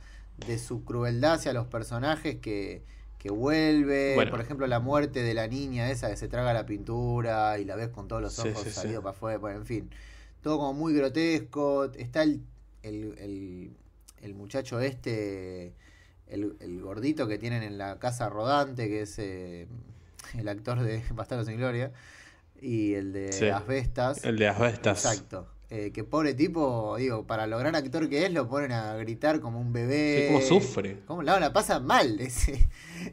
de su crueldad hacia los personajes que que vuelve, por ejemplo, la muerte de la niña esa que se traga la pintura y la ves con todos los ojos salidos para afuera, en fin, todo como muy grotesco, está el, el, el, muchacho este, el, gordito que tienen en la casa rodante, que es eh, el actor de Bastardo sin Gloria, y el de las Vestas, El de Vestas, Exacto. Eh, que pobre tipo, digo, para lograr actor que es, lo ponen a gritar como un bebé. Sí, como sufre. Como la, la pasa mal.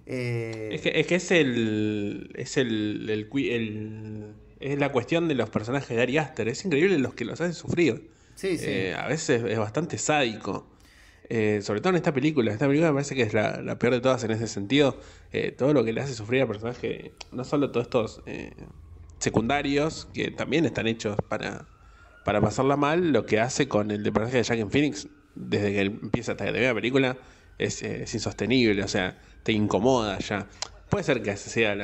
Eh. Es, que, es, el. Es el, Es la cuestión de los personajes de Ari Aster. Es increíble los que los hacen sufrir. Sí, sí. Eh, a veces es bastante sádico. sobre todo en esta película. Esta película me parece que es la, la peor de todas en ese sentido. todo lo que le hace sufrir al personaje. No solo todos estos secundarios, que también están hechos para para pasarla mal, lo que hace con el personaje de Jack en Phoenix, desde que empieza hasta que termina la película, eh, es, insostenible, o sea, te incomoda ya. Puede ser que sea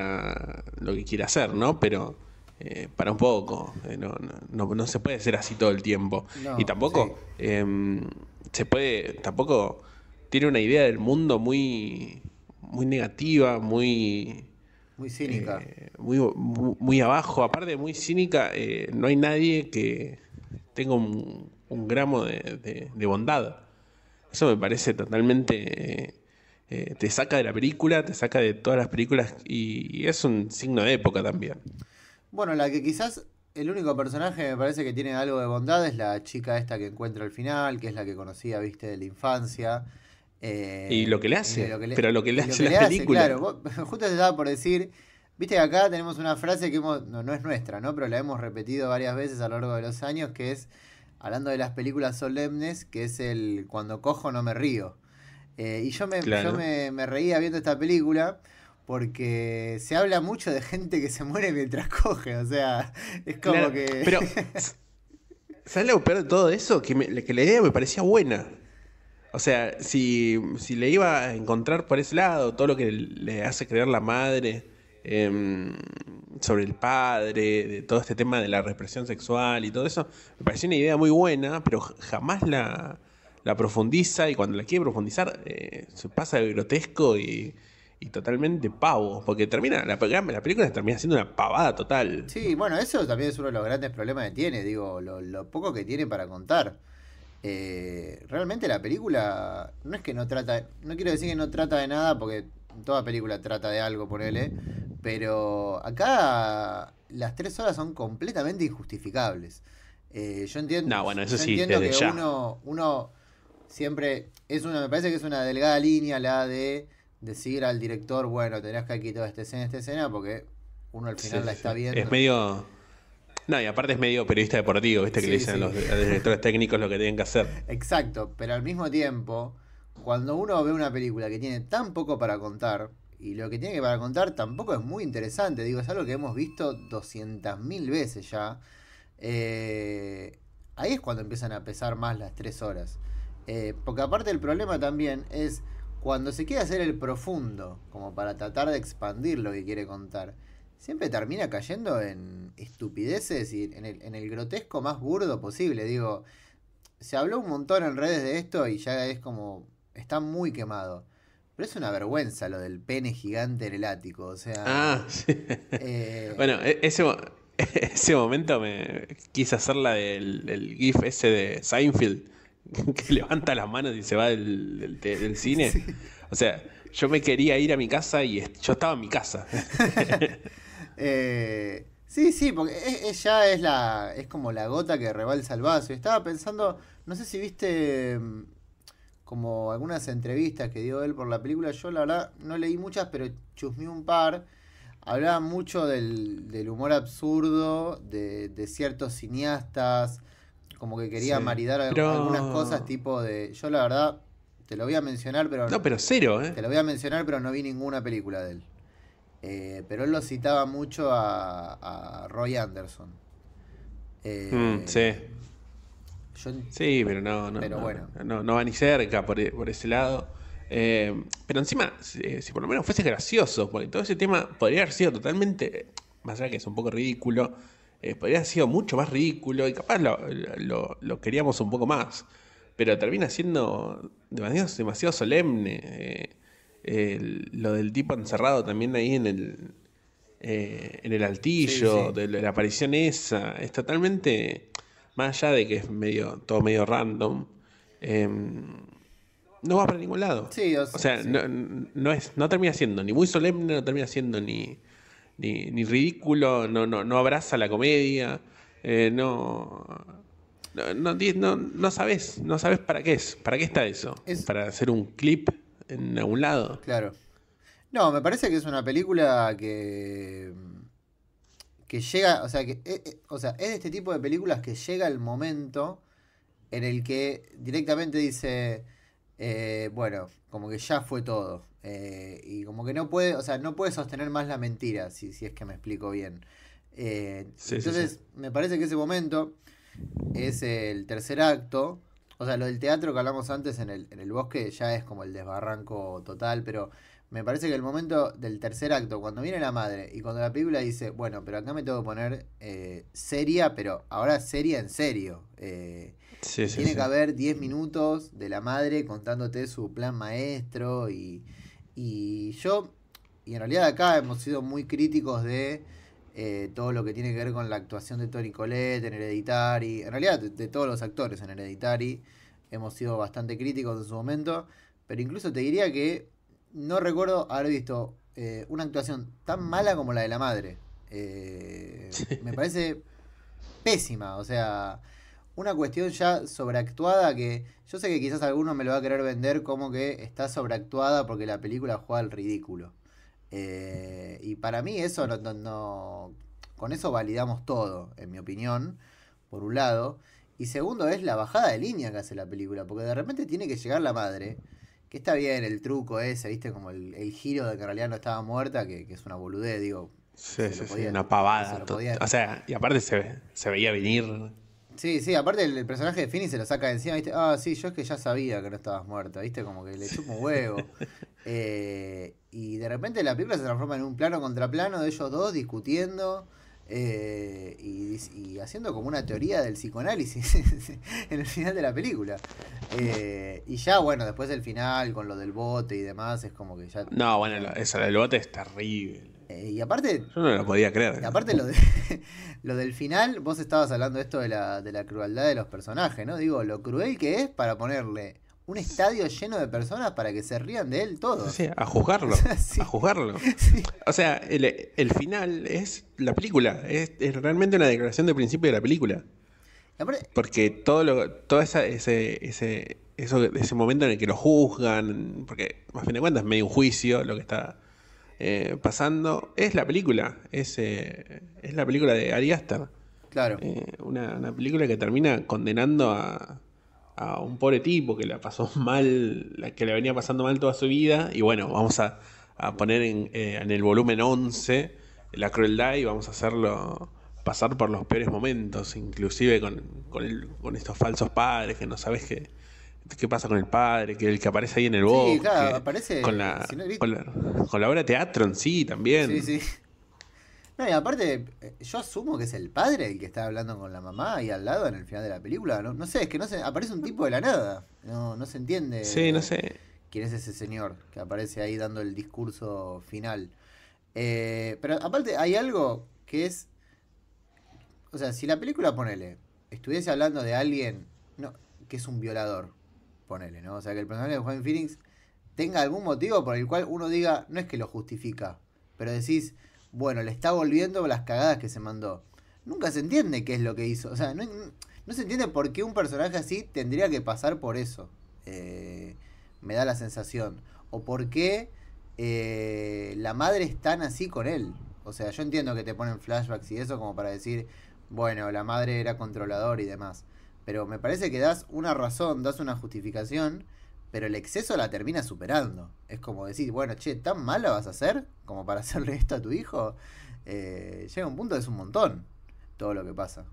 lo que quiera hacer, ¿no? Pero eh, para un poco, eh, no, se puede ser así todo el tiempo. y tampoco em, se puede, tampoco tiene una idea del mundo muy, muy negativa, muy... Muy cínica. muy, abajo, aparte de muy cínica, no hay nadie que, tengo un, gramo de, bondad. Eso me parece totalmente... Eh, eh, te saca de la película, te saca de todas las películas y, es un signo de época también. Bueno, la que quizás el único personaje me parece que tiene algo de bondad es la chica esta que encuentra al final, que es la que conocía, viste, de la infancia. Eh, y lo que le hace, pero lo que le hace la película. claro, justo te estaba por decir Viste que acá tenemos una frase que hemos, no, no es nuestra, ¿no? Pero la hemos repetido varias veces a lo largo de los años, que es, hablando de las películas solemnes, que es el cuando cojo no me río. Eh, y yo, me, yo me, me, reía viendo esta película porque se habla mucho de gente que se muere mientras coge, o sea, es como que... Pero, ¿sabes peor de todo eso? Que, que la idea me parecía buena. O sea, si, si le iba a encontrar por ese lado todo lo que le hace creer la madre Em, sobre el padre, de todo este tema de la represión sexual y todo eso, me pareció una idea muy buena, pero jamás la, profundiza y cuando la quiere profundizar eh, se pasa de grotesco y, totalmente pavo, porque termina la, la, película termina siendo una pavada total. Sí, bueno, eso también es uno de los grandes problemas que tiene, digo, lo, poco que tiene para contar. Eh, realmente la película no es que no trata, no quiero decir que no trata de nada porque toda película trata de algo, por él. Pero acá las tres horas son completamente injustificables. Eh, yo entiendo. No, bueno, entiendo que Uno, uno siempre. Es una, me parece que es una delgada línea la de decir al director, bueno, tenés que quitar esta escena, esta escena, porque uno al final la está viendo. Es medio. No, y aparte es medio periodista deportivo, ¿viste? Que le dicen a los directores técnicos lo que tienen que hacer. Exacto, pero al mismo tiempo cuando uno ve una película que tiene tan poco para contar, y lo que tiene que para contar tampoco es muy interesante, digo, es algo que hemos visto 200.000 veces ya, eh, ahí es cuando empiezan a pesar más las tres horas. Eh, porque aparte el problema también es cuando se quiere hacer el profundo, como para tratar de expandir lo que quiere contar, siempre termina cayendo en estupideces y en el, en el grotesco más burdo posible. Digo, se habló un montón en redes de esto y ya es como Está muy quemado. Pero es una vergüenza lo del pene gigante en el ático, o sea... Ah, sí. Eh, bueno, e-, ese, ese momento me quise hacer la del GIF ese de Seinfeld, que levanta las manos y se va del, cine. O sea, yo me quería ir a mi casa y yo estaba en mi casa. Eh, sí, sí, porque ella e-, es, la, es como la gota que rebalsa el vaso. estaba pensando, no sé si viste mm, como algunas entrevistas que dio él por la película, yo la verdad no leí muchas, pero chusmé un par. Hablaba mucho del, humor absurdo de, ciertos cineastas, como que quería maridar algunas cosas, tipo de. Yo la verdad te lo voy a mencionar, pero. No, pero cero, ¿eh? Te lo voy a mencionar, pero no vi ninguna película de él. Eh, pero él lo citaba mucho a, Roy Anderson. Eh, mm, sí sí, pero no, va ni cerca por, ese lado. Eh, pero encima, eh, si, por lo menos fuese gracioso, porque todo ese tema podría haber sido totalmente, más allá que es un poco ridículo, eh, podría haber sido mucho más ridículo y capaz lo, queríamos un poco más. Pero termina siendo demasiado, demasiado solemne. lo del tipo encerrado también ahí en el, en el altillo, de la aparición esa, es totalmente más allá de que es medio, todo medio random, em, no va para ningún lado. Sí, o sea, no, es, no termina siendo ni muy solemne, no termina siendo ni, ridículo, no, no, no abraza la comedia, eh, no, no, no, sabes, no sabes para qué es, para qué está eso, para hacer un clip en algún lado. Claro. No, me parece que es una película que que llega, o sea, que, eh, eh, o sea, es de este tipo de películas que llega el momento en el que directamente dice, eh, bueno, como que ya fue todo. y como que no puede, o sea, no puede sostener más la mentira, si, si es que me explico bien. entonces, me parece que ese momento es el tercer acto. O sea, lo del teatro que hablamos antes en el, en el bosque ya es como el desbarranco total, pero me parece que el momento del tercer acto, cuando viene la madre y cuando la película dice, bueno, pero acá me tengo que poner eh, seria, pero ahora seria en serio. Eh, tiene que haber 10 minutos de la madre contándote su plan maestro y, y yo, y en realidad acá hemos sido muy críticos de eh, todo lo que tiene que ver con la actuación de Tony Colette en Hereditary, en realidad de, todos los actores en Hereditary, hemos sido bastante críticos en su momento, pero incluso te diría que no recuerdo haber visto eh, una actuación tan mala como la de la madre. Eh, me parece pésima, o sea, una cuestión ya sobreactuada que yo sé que quizás alguno me lo va a querer vender como que está sobreactuada porque la película juega al ridículo. Eh, y para mí eso no, Con eso validamos todo, en mi opinión, por un lado. Y segundo es la bajada de línea que hace la película, porque de repente tiene que llegar la madre está bien el truco ese, ¿viste? Como el, giro de que en realidad no estaba muerta, que, es una boludez, digo. Sí, sí, sí, una pavada. o sea, y aparte se, se, veía venir. Sí, sí, aparte el, personaje de Finney se lo saca de encima, ¿viste? Ah, sí, yo es que ya sabía que no estabas muerta, ¿viste? Como que le chupo un huevo. Eh, y de repente la película se transforma en un plano contra plano de ellos dos discutiendo. Eh, y, haciendo como una teoría del psicoanálisis en el final de la película. Eh, y ya, bueno, después del final, con lo del bote y demás, es como que ya. No, bueno, eso del bote es terrible. Eh, y aparte. Yo no lo podía creer. aparte, lo, lo del final, vos estabas hablando esto de la, de la crueldad de los personajes, ¿no? Digo, lo cruel que es para ponerle un estadio lleno de personas para que se rían de él todo. Sí, a juzgarlo. A juzgarlo. O sea, el, final es la película. Es, realmente una declaración de principio de la película. porque todo lo, todo esa, ese, ese, eso, ese momento en el que lo juzgan, porque más fin de cuentas es medio juicio lo que está eh, pasando, es la película. Es, eh, es la película de Ari Claro. Eh, una película que termina condenando a, a un pobre tipo que la pasó mal, que le venía pasando mal toda su vida. Y bueno, vamos a, poner en, eh, en, el volumen 11 la crueldad y vamos a hacerlo pasar por los peores momentos, inclusive con, con, el, con estos falsos padres que no sabes qué, qué pasa con el padre, que el que aparece ahí en el bosque. Sí, claro, aparece con la, con obra de teatro en sí también. Sí, sí. No, y aparte, eh, yo asumo que es el padre el que está hablando con la mamá ahí al lado en el final de la película. No, sé, es que no se, aparece un tipo de la nada. No, no se entiende. Sí, no sé. ¿Quién es ese señor que aparece ahí dando el discurso final? Eh, pero aparte, hay algo que es. O sea, si la película, ponele, estuviese hablando de alguien no, que es un violador, ponele, ¿no? O sea, que el personaje de Juan Phoenix tenga algún motivo por el cual uno diga, no es que lo justifica, pero decís, bueno, le está volviendo las cagadas que se mandó. Nunca se entiende qué es lo que hizo. O sea, no, se entiende por qué un personaje así tendría que pasar por eso. Eh, me da la sensación. O por qué eh, la madre es tan así con él. O sea, yo entiendo que te ponen flashbacks y eso como para decir, bueno, la madre era controlador y demás. Pero me parece que das una razón, das una justificación pero el exceso la termina superando. Es como decir, bueno, che, tan mala vas a hacer como para hacerle esto a tu hijo. Eh, llega un punto es un montón todo lo que pasa.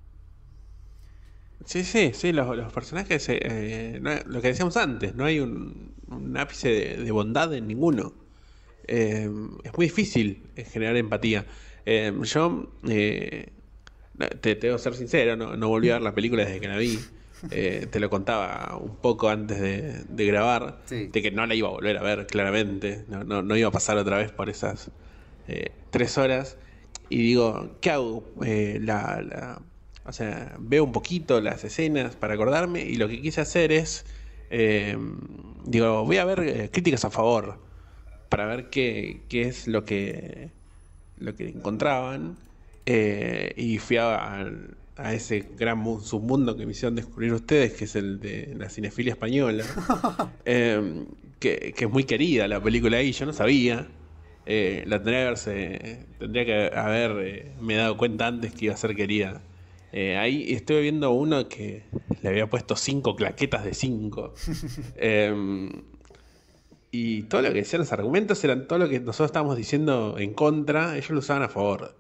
Sí, sí, sí, los, personajes, eh, eh, lo que decíamos antes, no hay un, ápice de, bondad en ninguno. es muy difícil generar empatía. yo, te, tengo debo ser sincero, no, volví a ver la película desde que la vi. Eh, te lo contaba un poco antes de, grabar, de que no la iba a volver a ver claramente, no, iba a pasar otra vez por esas eh, tres horas. Y digo, ¿qué hago? Eh, la, o sea, veo un poquito las escenas para acordarme y lo que quise hacer es, digo, voy a ver críticas a favor para ver qué, es lo que, lo que encontraban. y fui a, a ese gran submundo que me hicieron descubrir ustedes, que es el de la cinefilia española, em, que, es muy querida la película ahí, yo no sabía, eh, la tendría que, haberse, tendría que haber eh, me dado cuenta antes que iba a ser querida. Eh, ahí estuve viendo uno que le había puesto cinco claquetas de cinco. Em, y todo lo que decían los argumentos eran todo lo que nosotros estábamos diciendo en contra, ellos lo usaban a favor.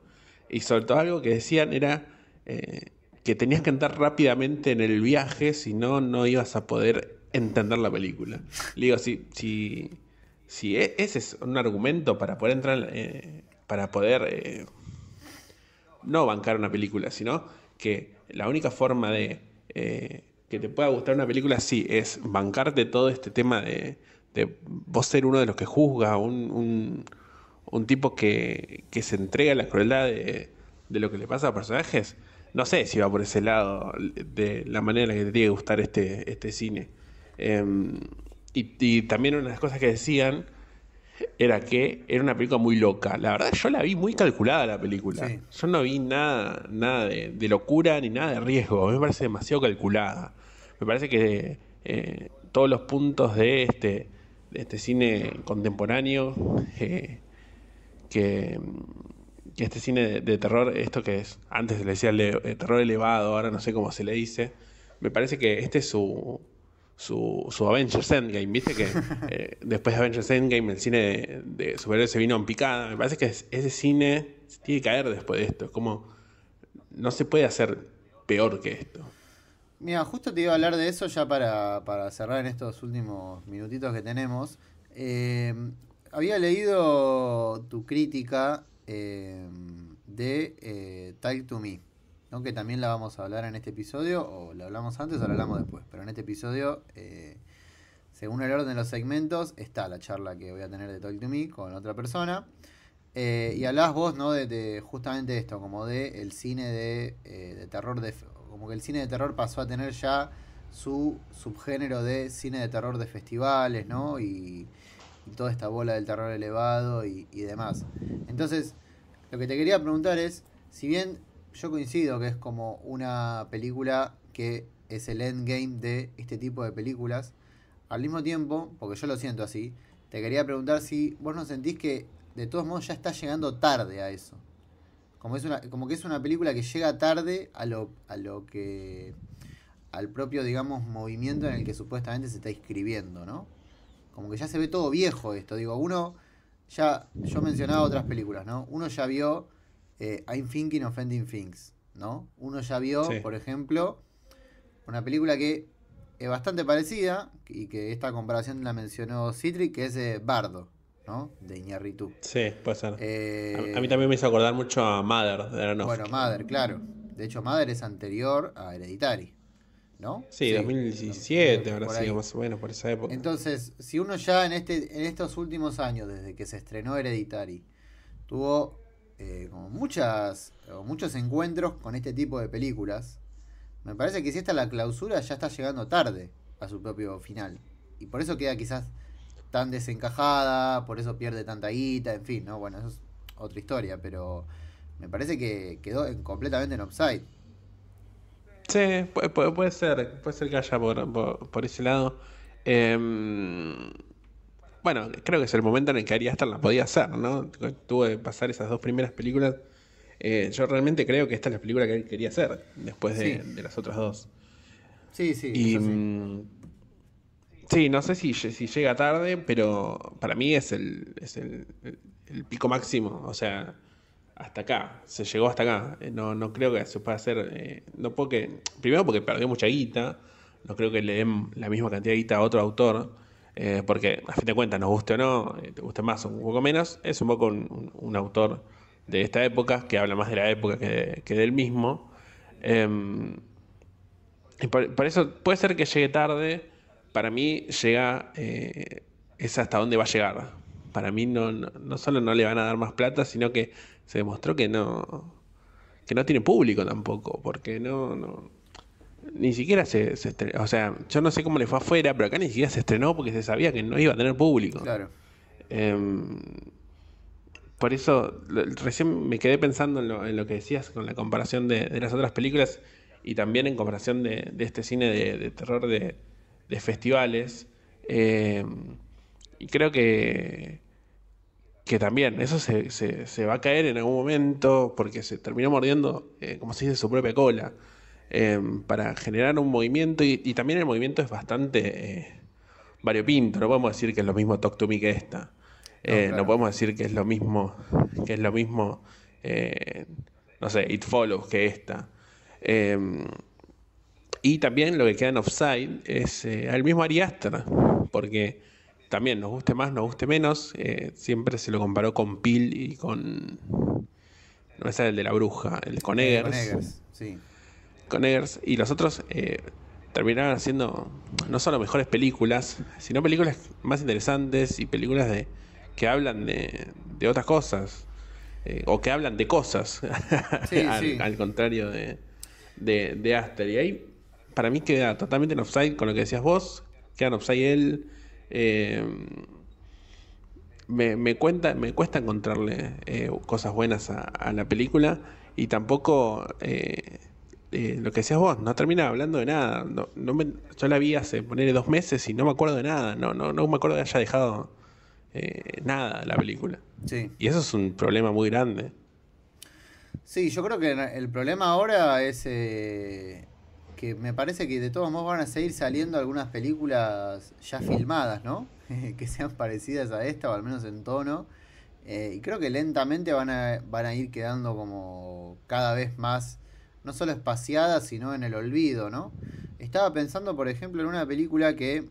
Y sobre todo algo que decían era eh, que tenías que entrar rápidamente en el viaje, si no, no ibas a poder entender la película. digo, si, si, si e, ese es un argumento para poder entrar, eh, para poder eh, no bancar una película, sino que la única forma de que te pueda gustar una película, sí, es bancarte todo este tema de, vos ser uno de los que juzga, un, tipo que, se entrega a la crueldad de, de lo que le pasa a personajes no sé si va por ese lado de la manera en la que te tiene que gustar este, este cine. Em, y, también una de las cosas que decían era que era una película muy loca. La verdad, yo la vi muy calculada la película. Yo no vi nada, nada de, locura ni nada de riesgo. A mí me parece demasiado calculada. Me parece que eh, todos los puntos de este, de este cine contemporáneo eh, que este cine de, terror, esto que es, antes se le decía eh, terror elevado, ahora no sé cómo se le dice, me parece que este es su, su, su Avengers Endgame, viste que eh, después de Avengers Endgame el cine de, de superhéroes se vino en picada, me parece que ese cine tiene que caer después de esto, como, no se puede hacer peor que esto. Mira, justo te iba a hablar de eso ya para, cerrar en estos últimos minutitos que tenemos. Eh, había leído tu crítica Em, eh, de Talk to Me, que también la vamos a hablar en este episodio, o la hablamos antes o la hablamos después, pero en este episodio, eh, según el orden de los segmentos, está la charla que voy a tener de Talk to Me con otra persona. Eh, y hablás vos, ¿no? De, justamente esto, como de el cine de, eh, de terror, de, como que el cine de terror pasó a tener ya su subgénero de cine de terror de festivales, ¿no? Y, y toda esta bola del terror elevado y, demás. Entonces, lo que te quería preguntar es, si bien yo coincido que es como una película que es el endgame de este tipo de películas, al mismo tiempo, porque yo lo siento así, te quería preguntar si vos no sentís que de todos modos ya está llegando tarde a eso. Como, es una, como que es una película que llega tarde a lo, a lo que al propio, digamos, movimiento en el que supuestamente se está inscribiendo, ¿no? como que ya se ve todo viejo esto. Digo, uno, ya, yo mencionaba otras películas, ¿no? Uno ya vio eh, I'm Thinking Offending Things, ¿no? Uno ya vio, por ejemplo, una película que es bastante parecida y que esta comparación la mencionó Citric, que es eh, Bardo, ¿no? De Iñarritu. Sí, puede ser. Eh, a, mí también me hizo acordar mucho a Mother de Aronofsky. Bueno, Mother, claro. De hecho, Mother es anterior a Hereditary. ¿no? Sí, 2017 ahora sí, más o menos por esa época. Entonces, si uno ya en, este, en estos últimos años, desde que se estrenó Hereditary, tuvo eh, muchas, muchos encuentros con este tipo de películas, me parece que si esta la clausura ya está llegando tarde a su propio final. Y por eso queda quizás tan desencajada, por eso pierde tanta guita, en fin, ¿no? Bueno, eso es otra historia, pero me parece que quedó en, completamente en offside. Sí, puede, puede, ser, puede ser que haya por, ese lado. Em, bueno, creo que es el momento en el que Ari Aster la podía hacer, ¿no? Tuve que pasar esas dos primeras películas. Eh, yo realmente creo que esta es la película que él quería hacer, después de, las otras dos. Sí, sí. Mm, sí. no sé si, si, llega tarde, pero para mí es el, el pico máximo. O sea, hasta acá, se llegó hasta acá. Eh, no, creo que se pueda hacer, eh, no porque, primero porque perdió mucha guita, no creo que le den la misma cantidad de guita a otro autor, eh, porque a fin de cuentas, nos guste o no, te guste más o un poco menos, es un poco un, autor de esta época que habla más de la época que, del mismo. Em, por, eso puede ser que llegue tarde, para mí llega, es hasta dónde va a llegar. Para mí no, no solo no le van a dar más plata, sino que se demostró que no, no tiene público tampoco, porque no, ni siquiera se, estrenó, o sea, yo no sé cómo le fue afuera, pero acá ni siquiera se estrenó porque se sabía que no iba a tener público. Claro. Em, por eso recién me quedé pensando en lo, que decías con la comparación de, las otras películas y también en comparación de, este cine de, terror de, festivales. Em, y creo que que también eso se, va a caer en algún momento porque se terminó mordiendo, eh, como se dice, su propia cola, em, para generar un movimiento y, también el movimiento es bastante eh, variopinto, no podemos decir que es lo mismo Talk to Me que esta, no, eh, podemos decir que es lo mismo, que es lo mismo, no sé, It Follows que esta. Em, y también lo que queda en offside es el mismo Ariastra, porque también nos guste más, nos guste menos, eh, siempre se lo comparó con Peel y con... No es el de la bruja, el con Eggers. Con sí. Con Y los otros eh, terminaron haciendo no solo mejores películas, sino películas más interesantes y películas de que hablan de, otras cosas. Eh, o que hablan de cosas, al, contrario de, de, de Aster. Y ahí, para mí, queda totalmente en offside con lo que decías vos, en offside él, eh, me, me cuesta encontrarle eh, cosas buenas a, la película y tampoco eh, lo que decías vos, no termina hablando de nada. No, yo la vi hace ponerle dos meses y no me acuerdo de nada, no, no, no me acuerdo de haya dejado nada la película. Sí. Y eso es un problema muy grande. Sí, yo creo que el problema ahora es que me parece que de todos modos van a seguir saliendo algunas películas ya filmadas, ¿no? que sean parecidas a esta, o al menos en tono. Eh, y creo que lentamente van a, van a ir quedando como cada vez más, no solo espaciadas, sino en el olvido, ¿no? Estaba pensando, por ejemplo, en una película que,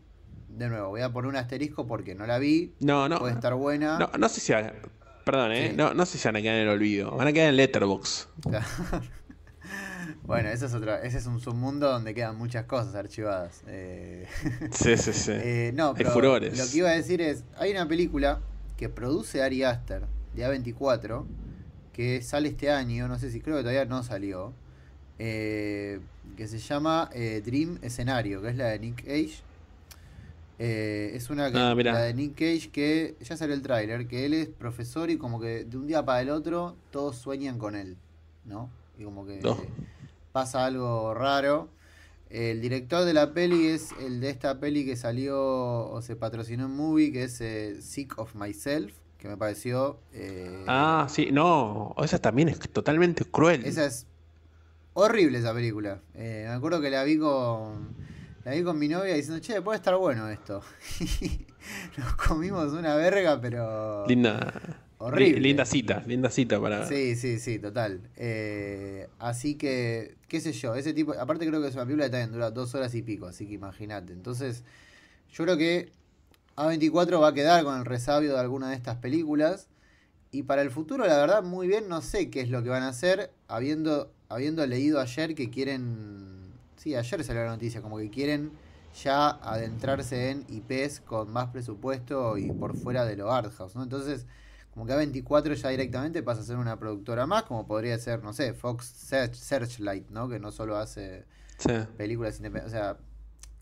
de nuevo, voy a poner un asterisco porque no la vi. No, no. Puede estar buena. No, sé si... Perdón, ¿eh? No, no sé si van a quedar en el olvido. Van a quedar en Letterbox. Bueno, es otra, ese es un submundo donde quedan muchas cosas archivadas. Eh. Sí, sí, sí. eh, no, pero furores. Lo que iba a decir es, hay una película que produce Ari Aster de A24 que sale este año, no sé si creo que todavía no salió, eh, que se llama eh, Dream Escenario, que es la de Nick Cage. es una que, ah, la de Nick Cage que ya salió el tráiler, que él es profesor y como que de un día para el otro todos sueñan con él, ¿no? Y como que pasa algo raro. El director de la peli es el de esta peli que salió o se patrocinó en movie, que es eh, Sick of Myself, que me pareció. Eh, ah, sí, no, esa también es totalmente cruel. Esa es horrible esa película. Eh, me acuerdo que la vi con. La vi con mi novia diciendo, che, puede estar bueno esto. Nos comimos una verga, pero. Linda. Horrible. Linda cita, linda cita para. Sí, sí, sí, total. Eh, así que, qué sé yo, ese tipo. Aparte, creo que es una película que también dura dos horas y pico, así que imagínate. Entonces, yo creo que A24 va a quedar con el resabio de alguna de estas películas. Y para el futuro, la verdad, muy bien, no sé qué es lo que van a hacer, habiendo, habiendo leído ayer que quieren. Sí, ayer salió la noticia, como que quieren ya adentrarse en IPs con más presupuesto y por fuera de lo art ¿no? Entonces como que A24 ya directamente pasa a ser una productora más, como podría ser, no sé, Fox Searchlight, ¿no? Que no solo hace películas independientes, o sea,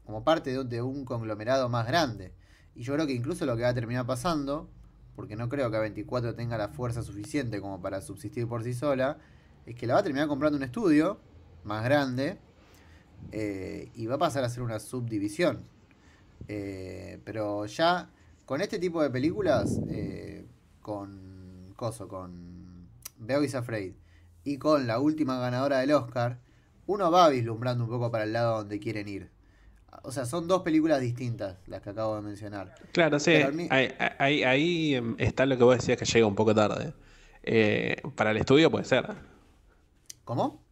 como parte de, un conglomerado más grande. Y yo creo que incluso lo que va a terminar pasando, porque no creo que A24 tenga la fuerza suficiente como para subsistir por sí sola, es que la va a terminar comprando un estudio más grande eh, y va a pasar a ser una subdivisión. Eh, pero ya con este tipo de películas... Eh, con Coso, con Afraid y con la última ganadora del Oscar, uno va vislumbrando un poco para el lado donde quieren ir. O sea, son dos películas distintas las que acabo de mencionar. Claro, sí. Ahí, em, está lo que vos decías que llega un poco tarde. Eh, para el estudio puede ser. ¿Cómo?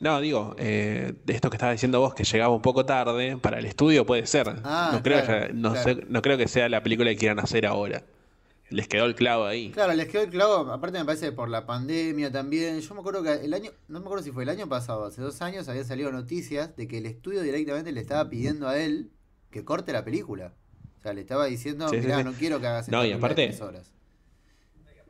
No, digo, de eh, esto que estaba diciendo vos, que llegaba un poco tarde, para el estudio puede ser. Ah, no creo que sea la película que quieran hacer ahora les quedó el clavo ahí. Claro, les quedó el clavo, aparte me parece por la pandemia también. Yo me acuerdo que el año, no me acuerdo si fue el año pasado, hace dos años había salido noticias de que el estudio directamente le estaba pidiendo a él que corte la película. O sea, le estaba diciendo, no quiero que hagas no, y aparte, horas.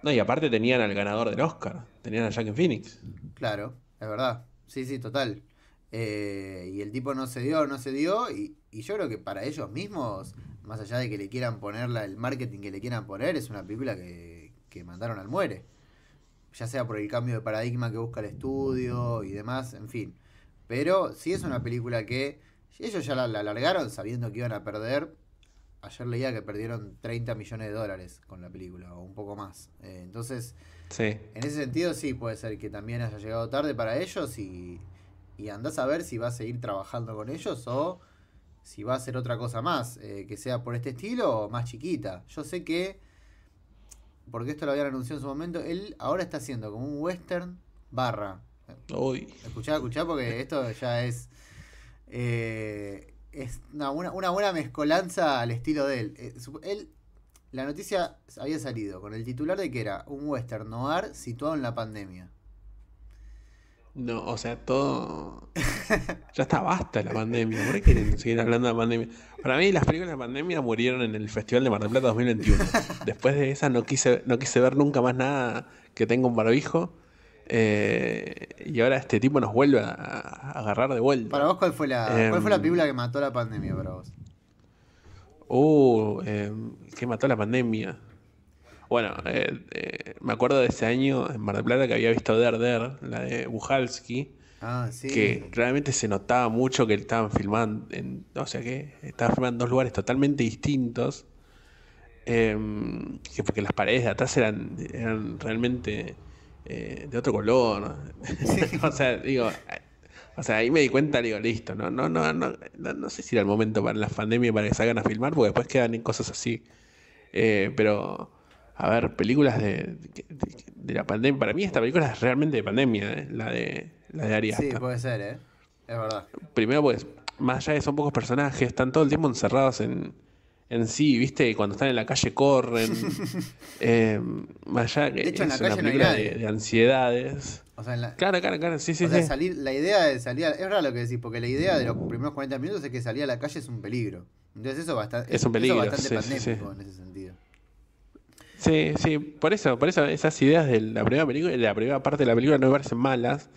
No, y aparte tenían al ganador del Oscar, tenían a Jack Phoenix. Claro, es verdad. Sí, sí, total. Eh, y el tipo no se dio, no se dio, y, y yo creo que para ellos mismos más allá de que le quieran ponerla, el marketing que le quieran poner, es una película que, mandaron al muere. Ya sea por el cambio de paradigma que busca el estudio y demás, en fin. Pero sí es una película que ellos ya la, alargaron sabiendo que iban a perder. Ayer leía que perdieron 30 millones de dólares con la película, o un poco más. Eh, entonces, en ese sentido sí puede ser que también haya llegado tarde para ellos y, y andás a ver si va a seguir trabajando con ellos o si va a ser otra cosa más, eh, que sea por este estilo o más chiquita. Yo sé que, porque esto lo habían anunciado en su momento, él ahora está haciendo como un western barra. Uy. Escuchá, escuchá, porque esto ya es. Eh, es una, una, buena mezcolanza al estilo de él. Eh, él. La noticia había salido con el titular de que era un western noir situado en la pandemia. No, o sea, todo. Ya está basta la pandemia. ¿Por qué quieren seguir hablando de la pandemia? Para mí, las películas de pandemia murieron en el Festival de Mar del Plata 2021. Después de esa, no quise, no quise ver nunca más nada que tenga un barbijo. Eh, y ahora este tipo nos vuelve a, agarrar de vuelta. ¿Para vos cuál fue la, cuál fue la em, película que mató la pandemia para vos? Uh, em, mató la pandemia. Bueno, eh, eh, me acuerdo de ese año en Mar del Plata que había visto Der, la de Bujalski. Ah, sí. Que realmente se notaba mucho que estaban filmando, en, o sea que estaban filmando en dos lugares totalmente distintos. Em, porque las paredes de atrás eran, realmente eh, de otro color. o sea, digo, o sea, ahí me di cuenta, digo, listo, no, no, no, no, no, sé si era el momento para la pandemia para que salgan a filmar, porque después quedan en cosas así. pero a ver películas de, de, la pandemia. Para mí esta película es realmente de pandemia, ¿eh? la de la de Ari Sí, puede ser, ¿eh? Es verdad. Primero, pues, más allá de son pocos personajes, están todo el tiempo encerrados en, en sí, ¿viste? Cuando están en la calle corren. Eh, más allá de que es en una de, ansiedades. O sea, Claro, claro, claro, sí, sí, o Sea, salir, la idea de salir, es raro lo que decís, porque la idea de los primeros 40 minutos es que salir a la calle es un peligro. Entonces eso, bastante, es un peligro, bastante sí, pandémico en ese sentido. Sí, sí, por eso, por eso esas ideas de la primera película, de la primera parte de la película no me parecen malas.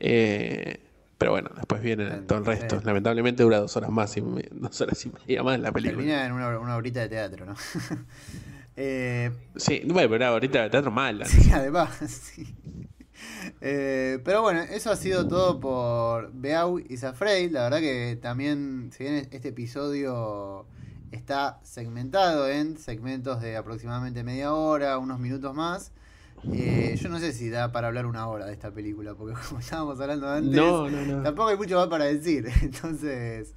Eh, pero bueno, después viene todo el resto. Lamentablemente dura dos horas más y dos horas y media más la película. Termina en una, horita de teatro, ¿no? Eh, sí, bueno, pero una horita de teatro mala. Sí, además, eh, pero bueno, eso ha sido todo por Beau y Zafrey. La verdad que también, si bien este episodio está segmentado en segmentos de aproximadamente media hora, unos minutos más. Eh, yo no sé si da para hablar una hora de esta película, porque como estábamos hablando antes, tampoco hay mucho más para decir. Entonces,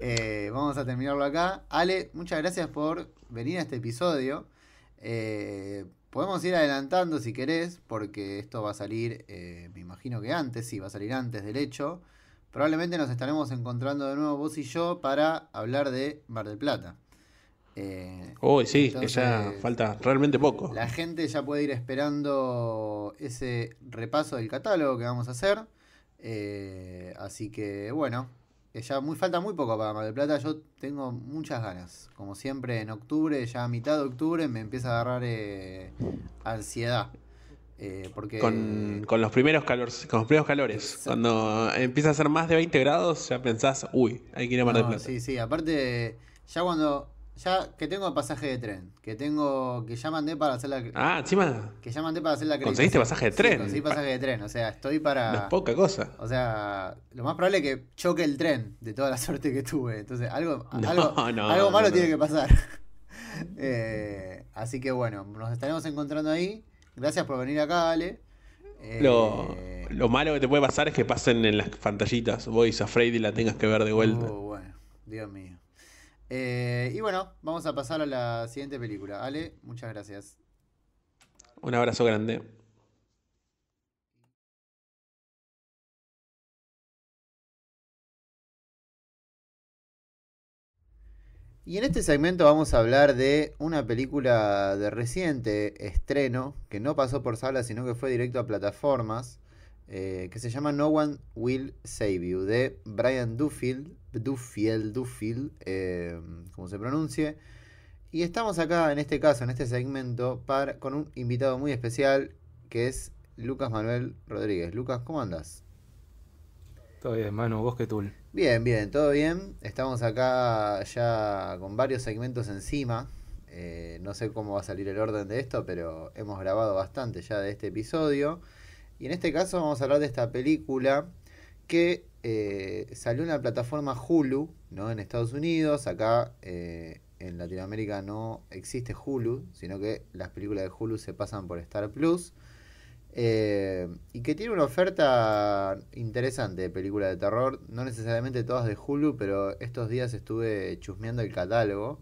eh, vamos a terminarlo acá. Ale, muchas gracias por venir a este episodio. Eh, podemos ir adelantando si querés, porque esto va a salir, me imagino que antes, sí, va a salir antes del hecho probablemente nos estaremos encontrando de nuevo vos y yo para hablar de Mar del Plata. Hoy eh, sí, ya falta realmente poco. La gente ya puede ir esperando ese repaso del catálogo que vamos a hacer. Eh, así que bueno, ya muy, falta muy poco para Mar del Plata. Yo tengo muchas ganas. Como siempre, en octubre, ya a mitad de octubre, me empieza a agarrar eh, ansiedad eh, con, los primeros calores, con los primeros calores. Cuando empieza a ser más de 20 grados, ya pensás, uy, hay que ir a Mar de Plata. Sí, sí, aparte, ya cuando. Ya que tengo pasaje de tren, que tengo. que ya mandé para hacer la. Ah, encima. Que ya mandé para hacer la ¿Conseguiste pasaje de tren? Sí, pasaje de tren, o sea, estoy para. No es poca cosa. O sea, lo más probable es que choque el tren de toda la suerte que tuve. Entonces, algo, algo, malo tiene que pasar. Eh, así que bueno, nos estaremos encontrando ahí. Gracias por venir acá, Ale. Eh, lo, malo que te puede pasar es que pasen en las pantallitas voy a Freddy la tengas que ver de vuelta. Oh, bueno, Dios mío. Eh, y bueno, vamos a pasar a la siguiente película. Ale, muchas gracias. Un abrazo grande. Y en este segmento vamos a hablar de una película de reciente estreno que no pasó por sala, sino que fue directo a plataformas, eh, que se llama No One Will Save You, de Brian Duffield Duffield Duffield eh, como se pronuncie. Y estamos acá, en este caso, en este segmento, para, con un invitado muy especial, que es Lucas Manuel Rodríguez. Lucas, ¿cómo andas? Todo bien, Manu, vos qué tul. Bien, bien, todo bien. Estamos acá ya con varios segmentos encima. Eh, no sé cómo va a salir el orden de esto, pero hemos grabado bastante ya de este episodio. Y en este caso vamos a hablar de esta película que eh, salió en la plataforma Hulu, ¿no? En Estados Unidos, acá eh, en Latinoamérica no existe Hulu, sino que las películas de Hulu se pasan por Star Plus. Eh, y que tiene una oferta interesante de películas de terror, no necesariamente todas de Hulu, pero estos días estuve chusmeando el catálogo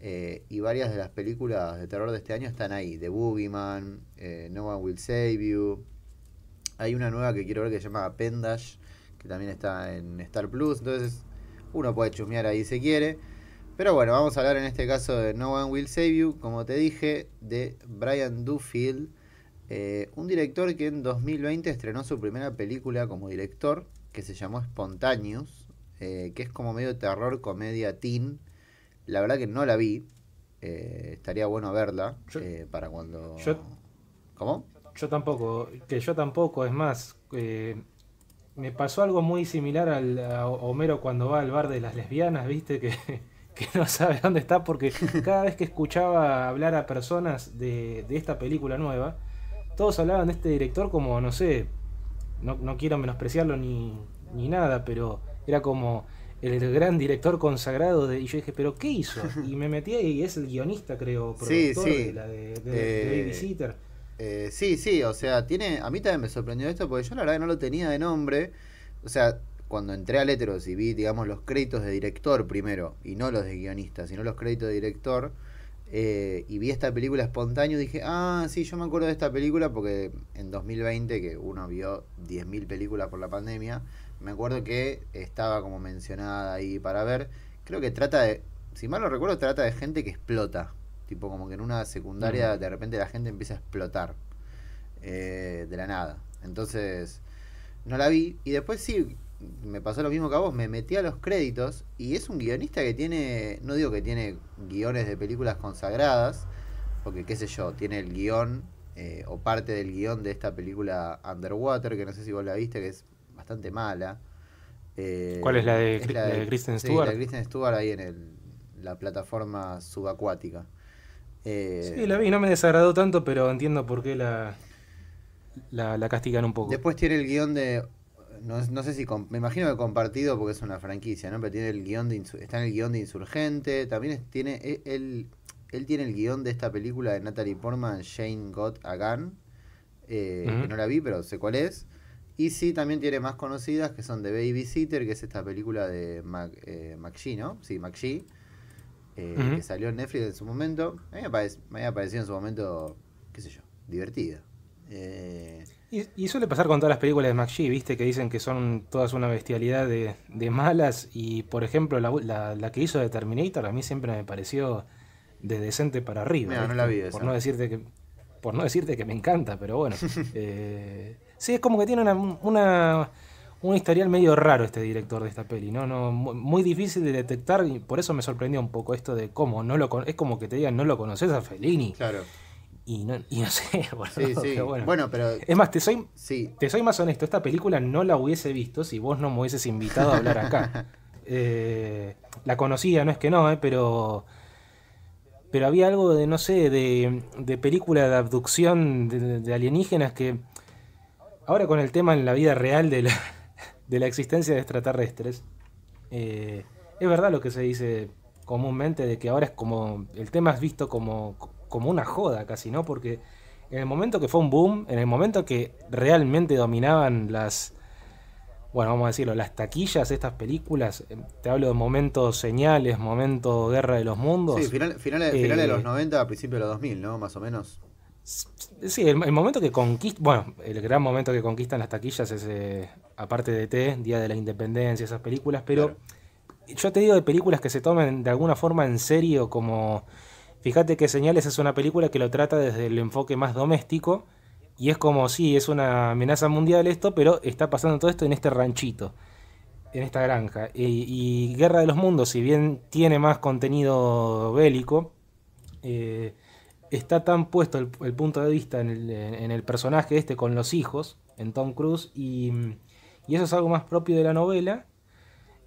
eh, y varias de las películas de terror de este año están ahí, The Boogeyman, eh, No One Will Save You, hay una nueva que quiero ver que se llama Pendash, que también está en Star Plus, entonces uno puede chusmear ahí si quiere. Pero bueno, vamos a hablar en este caso de No One Will Save You, como te dije, de Brian Dufield eh, un director que en 2020 estrenó su primera película como director, que se llamó Spontaneous, eh, que es como medio terror, comedia teen. La verdad que no la vi. Eh, estaría bueno verla para cuando... Yo, ¿Cómo? Yo tampoco, que yo tampoco, es más, me pasó algo muy similar al, a Homero cuando va al bar de las lesbianas, viste, que, no sabe dónde está, porque cada vez que escuchaba hablar a personas de esta película nueva, todos hablaban de este director como, no sé, no, no quiero menospreciarlo ni, ni nada, pero era como el gran director consagrado de, y yo dije, pero ¿qué hizo? Y me metí y es el guionista, creo, productor sí, sí. de la de, de, eh, eh, sí, sí, o sea, tiene, a mí también me sorprendió esto porque yo la verdad no lo tenía de nombre. O sea, cuando entré a Letros y vi, digamos, los créditos de director primero, y no los de guionista, sino los créditos de director, eh, y vi esta película espontáneo dije, ah, sí, yo me acuerdo de esta película porque en 2020, que uno vio 10.000 películas por la pandemia, me acuerdo que estaba como mencionada ahí para ver. Creo que trata de, si mal no recuerdo, trata de gente que explota. Tipo como que en una secundaria de repente la gente empieza a explotar eh, de la nada. Entonces, no la vi. Y después sí, me pasó lo mismo que a vos, me metí a los créditos y es un guionista que tiene, no digo que tiene guiones de películas consagradas, porque qué sé yo, tiene el guión eh, o parte del guión de esta película Underwater, que no sé si vos la viste, que es bastante mala. Eh, ¿Cuál es la de, Kristen Stewart? la de Kristen Stewart ahí en la plataforma subacuática. Eh, sí, la vi, no me desagradó tanto, pero entiendo por qué la, la, la castigan un poco. Después tiene el guión de no, no, sé si, me imagino que compartido porque es una franquicia, ¿no? Pero tiene el guión de, está en el guión de Insurgente, también tiene, e, él, él, tiene el guión de esta película de Natalie Portman, Shane Got a eh, no la vi, pero sé cuál es. Y sí, también tiene más conocidas que son The Babysitter, que es esta película de Mac, eh, McGee, ¿no? Sí, McGee, eh, que salió en Netflix en su momento. A mí me, había parecido en su momento, qué sé yo, divertida. Eh, y, suele pasar con todas las películas de McGee, viste, que dicen que son todas una bestialidad de, malas. Y por ejemplo, la, que hizo de Terminator a mí siempre me pareció de decente para arriba. no la vi por no decirte que por no decirte que me encanta, pero bueno. Eh, sí, es como que tiene una, una, un historial medio raro este director de esta peli, ¿no? no muy, difícil de detectar y por eso me sorprendió un poco esto de cómo no lo es como que te digan no lo conoces a Fellini. Claro. Y no, no sé, bueno. pero... Es más, te soy, te soy más honesto, esta película no la hubiese visto si vos no me hubieses invitado a hablar acá. Eh, la conocía, no es que no, eh, pero... Pero había algo de, no sé, de, de película de abducción de, alienígenas que... Ahora con el tema en la vida real de la, existencia de extraterrestres, eh, es verdad lo que se dice comúnmente de que ahora es como el tema es visto como como una joda casi, ¿no? Porque en el momento que fue un boom, en el momento que realmente dominaban las, bueno, vamos a decirlo, las taquillas, estas películas, em, te hablo de momentos señales, momento guerra de los mundos. Sí, finales, de los 90 eh, a principios de los 2000, ¿no? Más o menos. Sí, el, momento que conquista, bueno, el gran momento que conquistan las taquillas es, eh, aparte de e T, Día de la Independencia, esas películas, pero yo te digo de películas que se tomen de alguna forma en serio como Fíjate que Señales es una película que lo trata desde el enfoque más doméstico y es como, si es una amenaza mundial esto, pero está pasando todo esto en este ranchito, en esta granja. Y, Guerra de los Mundos, si bien tiene más contenido bélico, eh, está tan puesto el, punto de vista en el, personaje este con los hijos, en Tom Cruise, y, y eso es algo más propio de la novela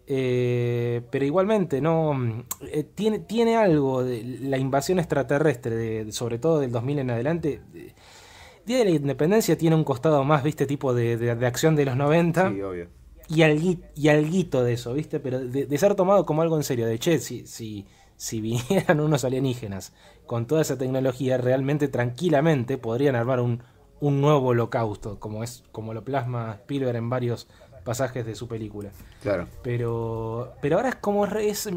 eh, pero igualmente, no eh, tiene, tiene algo de la invasión extraterrestre, sobre todo del 2000 en adelante. Día de la Independencia tiene un costado más, ¿viste? Tipo de, acción de los 90. Y, al y de eso, ¿viste? Pero de, ser tomado como algo en serio, de che, si, si, si vinieran unos alienígenas con toda esa tecnología, realmente tranquilamente podrían armar un, un nuevo holocausto, como, es, como lo plasma Spielberg en varios pasajes de su película. Claro. Pero, pero ahora es como. Es,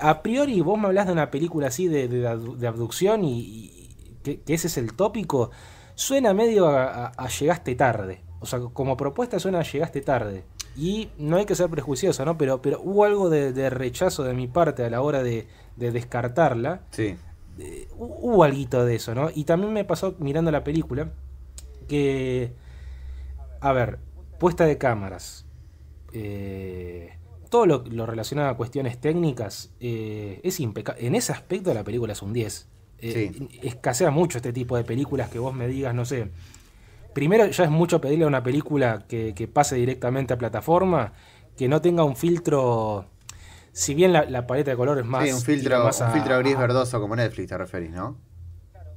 a priori, vos me hablas de una película así de, abducción y, que, ese es el tópico. Suena medio a, llegaste tarde. O sea, como propuesta suena a llegaste tarde. Y no hay que ser prejuicioso, ¿no? Pero, pero hubo algo de, rechazo de mi parte a la hora de, descartarla. Sí. hubo algo de eso, ¿no? Y también me pasó mirando la película que. A ver, puesta de cámaras, eh, todo lo, relacionado a cuestiones técnicas, eh, es impecable. En ese aspecto la película es un 10. Eh, escasea mucho este tipo de películas que vos me digas, no sé. Primero, ya es mucho pedirle a una película que, pase directamente a plataforma, que no tenga un filtro. Si bien la, paleta de colores más. Sí, un filtro, filtro gris verdoso como Netflix, te referís, ¿no?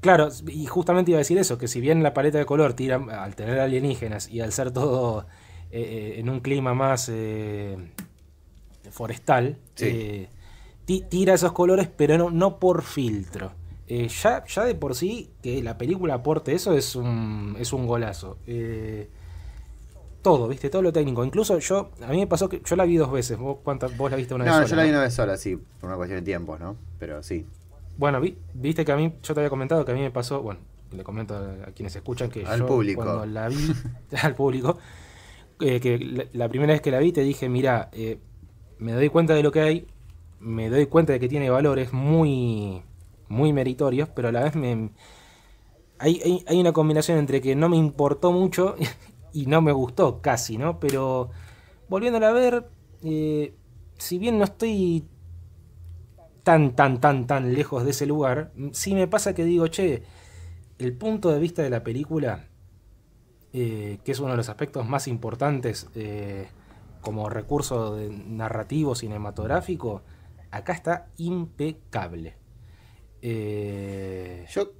Claro, y justamente iba a decir eso, que si bien la paleta de color tira, al tener alienígenas y al ser todo eh, eh, en un clima más eh, forestal, tira esos colores, pero no, por filtro. ya, ya de por sí que la película aporte eso es un, es un golazo. todo, ¿viste? Todo lo técnico. Incluso yo, a mí me pasó que yo la vi dos veces. ¿Vos, vos la viste una vez sola? No, yo la vi una vez sola, sí, por una cuestión de tiempos, ¿no? Pero sí, bueno, viste que a mí, yo te había comentado que a mí me pasó, bueno, le comento a, quienes escuchan que al público. cuando la vi, al público, eh, que la, primera vez que la vi te dije, mira, eh, me doy cuenta de lo que hay, me doy cuenta de que tiene valores muy, muy meritorios, pero a la vez me... Hay, una combinación entre que no me importó mucho y no me gustó casi, ¿no? Pero volviéndola a ver, eh, si bien no estoy tan, tan, tan, tan lejos de ese lugar, Si me pasa que digo, che, el punto de vista de la película, eh, que es uno de los aspectos más importantes eh, como recurso narrativo cinematográfico, acá está impecable. Eh, yo,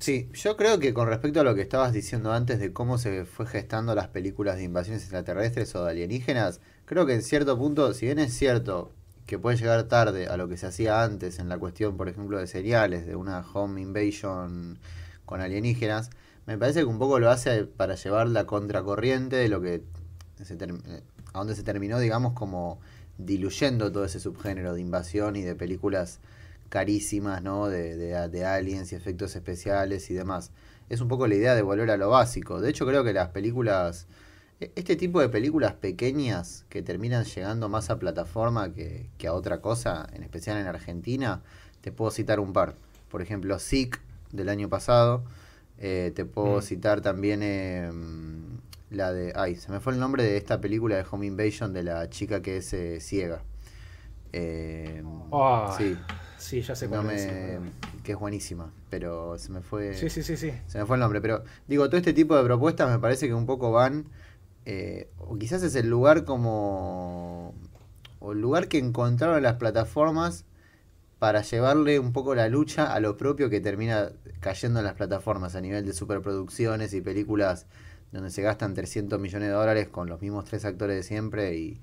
sí, yo creo que con respecto a lo que estabas diciendo antes de cómo se fue gestando las películas de invasiones extraterrestres o de alienígenas, creo que en cierto punto, si bien es cierto que puede llegar tarde a lo que se hacía antes en la cuestión, por ejemplo, de seriales, de una home invasion con alienígenas, me parece que un poco lo hace para llevar la contracorriente de lo que a donde se terminó, digamos, como diluyendo todo ese subgénero de invasión y de películas carísimas, ¿no? De, de, aliens y efectos especiales y demás. Es un poco la idea de volver a lo básico. De hecho, creo que las películas e-, este tipo de películas pequeñas que terminan llegando más a plataforma que, a otra cosa, en especial en Argentina, te puedo citar un par. Por ejemplo, Sick del año pasado. Eh, te puedo mm. citar también em, la de. Ay, se me fue el nombre de esta película de Home Invasion de la chica que es eh, ciega. Em, ah, sí. sí. ya sé cuál es. que es buenísima, pero se me fue. Sí, sí, sí, sí. Se me fue el nombre. Pero digo, todo este tipo de propuestas me parece que un poco van eh, o quizás es el lugar como, o el lugar que encontraron las plataformas para llevarle un poco la lucha a lo propio que termina cayendo en las plataformas a nivel de superproducciones y películas donde se gastan 300 millones de dólares con los mismos tres actores de siempre y,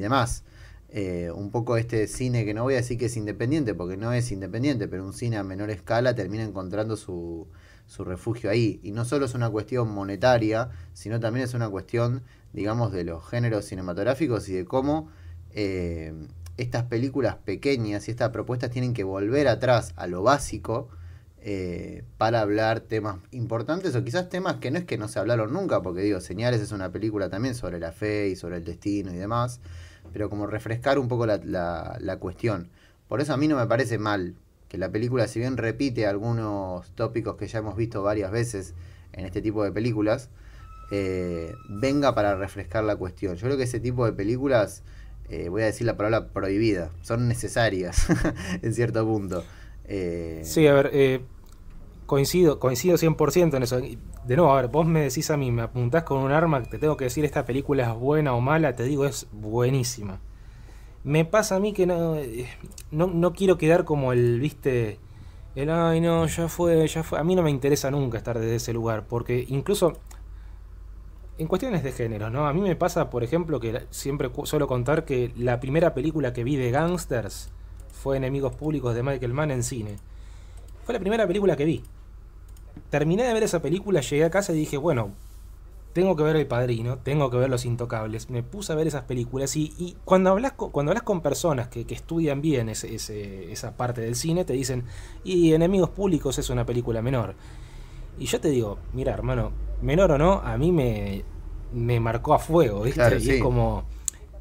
demás. Eh, un poco este cine que no voy a decir que es independiente, porque no es independiente, pero un cine a menor escala termina encontrando su, su refugio ahí. Y no solo es una cuestión monetaria, sino también es una cuestión, digamos, de los géneros cinematográficos y de cómo eh, estas películas pequeñas y estas propuestas tienen que volver atrás a lo básico eh, para hablar temas importantes o quizás temas que no es que no se hablaron nunca, porque digo, Señales es una película también sobre la fe y sobre el destino y demás, pero como refrescar un poco la, la cuestión. Por eso a mí no me parece mal que la película, si bien repite algunos tópicos que ya hemos visto varias veces en este tipo de películas, eh, venga para refrescar la cuestión. Yo creo que ese tipo de películas, eh, voy a decir la palabra prohibida, son necesarias en cierto punto. Eh, sí, a ver, coincido, coincido 100% en eso. De nuevo, a ver, vos me decís a mí, me apuntás con un arma, te tengo que decir esta película es buena o mala, te digo es buenísima me pasa a mí que eh, no, no, quiero quedar como el, viste, el, ay, no, ya fue, ya fue. A mí no me interesa nunca estar desde ese lugar, porque incluso en cuestiones de género, ¿no? A mí me pasa, por ejemplo, que siempre suelo contar que la primera película que vi de gangsters fue Enemigos Públicos de Michael Mann en cine. Fue la primera película que vi. Terminé de ver esa película, llegué a casa y dije, bueno, tengo que ver El Padrino, tengo que ver Los Intocables, me puse a ver esas películas y, cuando, hablas con, cuando hablas con personas que, estudian bien esa parte del cine, te dicen, y Enemigos Públicos es una película menor. Y yo te digo, mira hermano, menor o no, a mí me, marcó a fuego, y es como,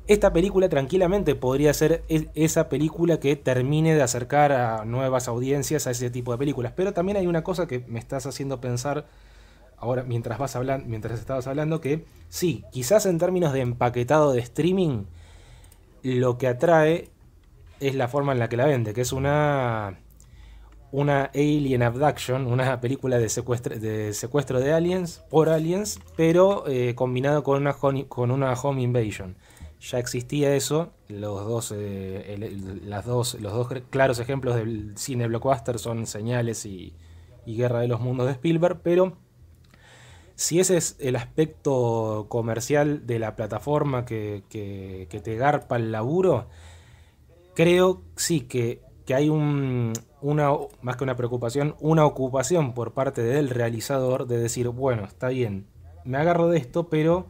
esta película tranquilamente podría ser e, esa película que termine de acercar a nuevas audiencias a ese tipo de películas. Pero también hay una cosa que me estás haciendo pensar ahora mientras, vas mientras estabas hablando, que sí, quizás en términos de empaquetado de streaming, lo que atrae es la forma en la que la vende, que es una, una Alien Abduction, una película de secuestro de, secuestro de aliens por aliens, pero eh, combinado con una, home, con una home invasion. Ya existía eso, los dos, eh, dos, los dos claros ejemplos del cine blockbuster son Señales y, y Guerra de los Mundos de Spielberg, pero si ese es el aspecto comercial de la plataforma que, te garpa el laburo, creo sí que, hay una, más que una preocupación, una ocupación por parte del realizador de decir, bueno, está bien, me agarro de esto, pero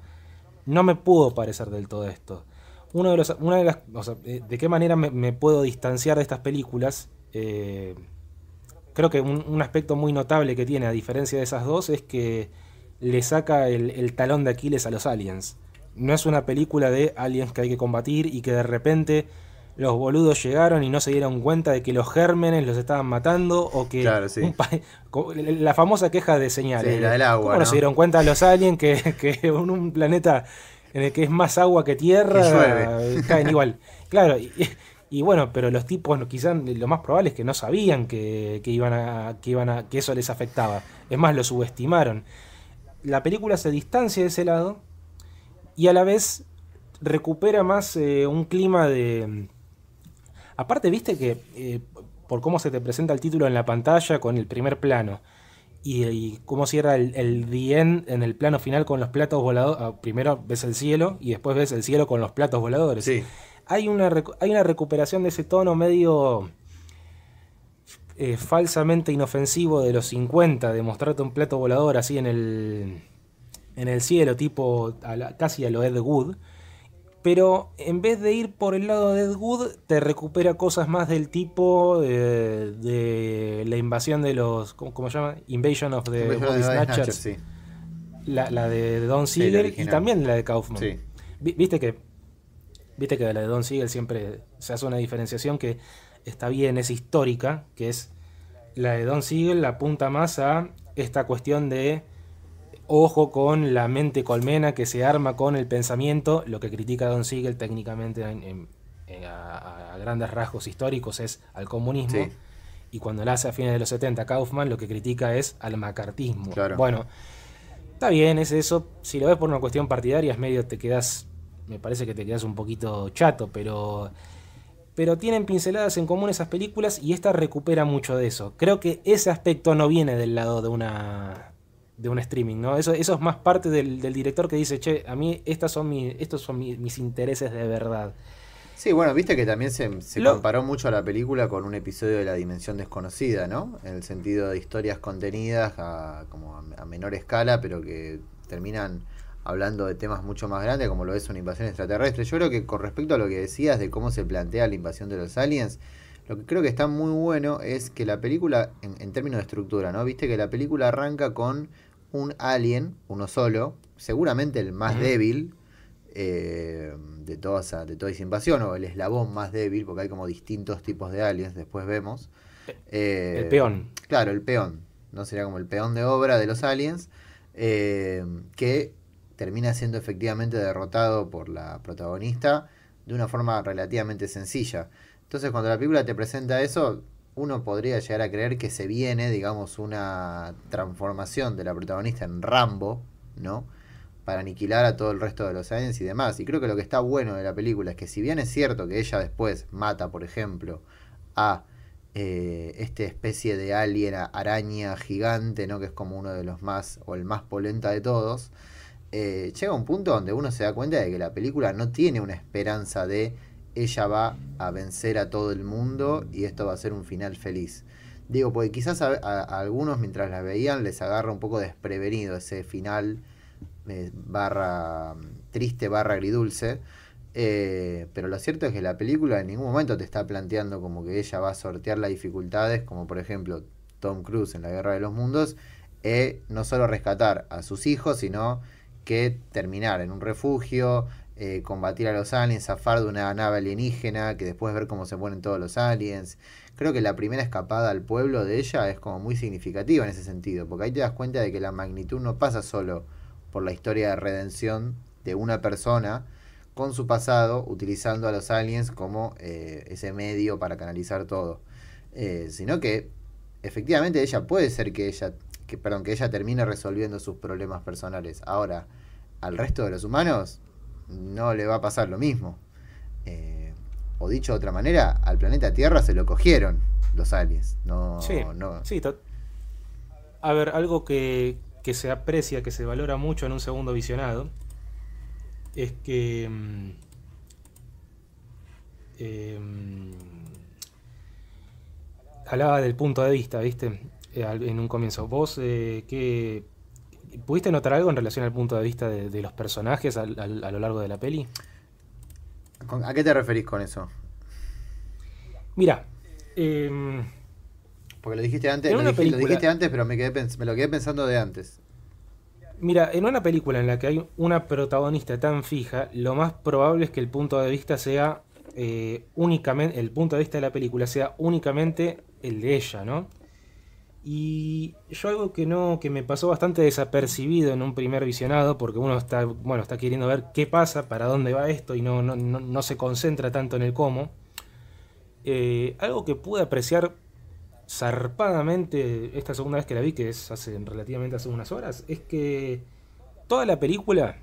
no me pudo parecer del todo esto. Uno de una de las, eh, de qué manera me, puedo distanciar de estas películas, eh, creo que un aspecto muy notable que tiene a diferencia de esas dos es que le saca el, talón de Aquiles a los aliens. No es una película de aliens que hay que combatir y que de repente los boludos llegaron y no se dieron cuenta de que los gérmenes los estaban matando o que la famosa queja de señales. Sí, del agua. ¿Cómo se dieron cuenta los aliens que, en un, planeta en el que es más agua que tierra caen igual? Claro, y, bueno, pero los tipos quizás lo más probable es que no sabían que, que iban a, que iban a, que eso les afectaba. Es más, lo subestimaron la película se distancia de ese lado y a la vez recupera más eh, un clima de... Aparte, viste que eh, por cómo se te presenta el título en la pantalla con el primer plano y, cómo cierra el, D.N. en el plano final con los platos voladores, ah, primero ves el cielo y después ves el cielo con los platos voladores. Hay, una, hay una recuperación de ese tono medio eh, falsamente inofensivo de los 50, de mostrarte un plato volador así en el, en el cielo, tipo casi a lo Ed Wood. Pero en vez de ir por el lado de Ed Wood, te recupera cosas más del tipo eh, de, la invasión de los. ¿Cómo, se llama? Invasion of the Body Snatchers. la, de Don Siegel y también la de Kaufman. Viste que Viste que la de Don Siegel siempre se hace una diferenciación que está bien, es histórica, que es la de Don Siegel, la apunta más a esta cuestión de ojo con la mente colmena que se arma con el pensamiento, lo que critica Don Siegel técnicamente a, grandes rasgos históricos es al comunismo. Y cuando la hace a fines de los 70 Kaufman, lo que critica es al macartismo. Bueno, está bien, es eso. Si lo ves por una cuestión partidaria, es medio te quedas, me parece que te quedas un poquito chato, pero pero tienen pinceladas en común esas películas y esta recupera mucho de eso. Creo que ese aspecto no viene del lado de una de un streaming, ¿no? Eso, eso es más parte del, director que dice, che, a mí estas son mi, estos son mis intereses de verdad. Sí, bueno, viste que también se, comparó mucho a la película con un episodio de La Dimensión Desconocida, ¿no? En el sentido de historias contenidas a, como a menor escala, pero que terminan hablando de temas mucho más grandes como lo es una invasión extraterrestre. Yo creo que con respecto a lo que decías de cómo se plantea la invasión de los aliens, lo que creo que está muy bueno es que la película, en, términos de estructura, ¿no? Viste que la película arranca con un alien, uno solo, seguramente el más débil eh, de, toda esa, de toda esa invasión, o el eslabón más débil, porque hay como distintos tipos de aliens, después vemos. E, el eh, peón. Claro, el peón. ¿no? Sería como el peón de obra de los aliens, eh, que termina siendo efectivamente derrotado por la protagonista de una forma relativamente sencilla. Entonces cuando la película te presenta eso, uno podría llegar a creer que se viene, digamos, una transformación de la protagonista en Rambo, ¿no? Para aniquilar a todo el resto de los aliens y demás. Y creo que lo que está bueno de la película es que si bien es cierto que ella después mata, por ejemplo, a eh, esta especie de alien araña gigante, ¿no? Que es como uno de los más, o el más polenta de todos eh, llega un punto donde uno se da cuenta de que la película no tiene una esperanza de ella va a vencer a todo el mundo y esto va a ser un final feliz. Digo, porque quizás a, algunos mientras la veían les agarra un poco desprevenido ese final eh, barra triste, barra agridulce. Eh, pero lo cierto es que la película en ningún momento te está planteando como que ella va a sortear las dificultades, como por ejemplo Tom Cruise en la Guerra de los Mundos, no solo rescatar a sus hijos, sino que terminar en un refugio, eh, combatir a los aliens, zafar de una nave alienígena, que después ver cómo se ponen todos los aliens. Creo que la primera escapada al pueblo de ella es como muy significativa en ese sentido, porque ahí te das cuenta de que la magnitud no pasa solo por la historia de redención de una persona con su pasado, utilizando a los aliens como eh, ese medio para canalizar todo, eh, sino que efectivamente ella puede ser que ella que, perdón, que ella termine resolviendo sus problemas personales. Ahora, al resto de los humanos no le va a pasar lo mismo. Eh, o dicho de otra manera, al planeta Tierra se lo cogieron los aliens. No, sí, a ver, algo que, se aprecia, que se valora mucho en un segundo visionado, es que... Eh, hablaba del punto de vista, ¿viste? Eh, en un comienzo. ¿Vos eh, pudiste notar algo en relación al punto de vista de, los personajes a lo largo de la peli? ¿A qué te referís con eso? Mira, em, porque lo dijiste antes, antes, pero me, lo quedé pensando de antes. Mira, en una película en la que hay una protagonista tan fija, lo más probable es que el punto de vista sea eh, únicamente, el punto de vista de la película sea únicamente el de ella, ¿no? Y yo algo que no, que me pasó bastante desapercibido en un primer visionado, porque uno está, bueno, está queriendo ver qué pasa, para dónde va esto, y no, no, se concentra tanto en el cómo. Eh, algo que pude apreciar zarpadamente esta segunda vez que la vi, que es hace relativamente hace unas horas, es que toda la película,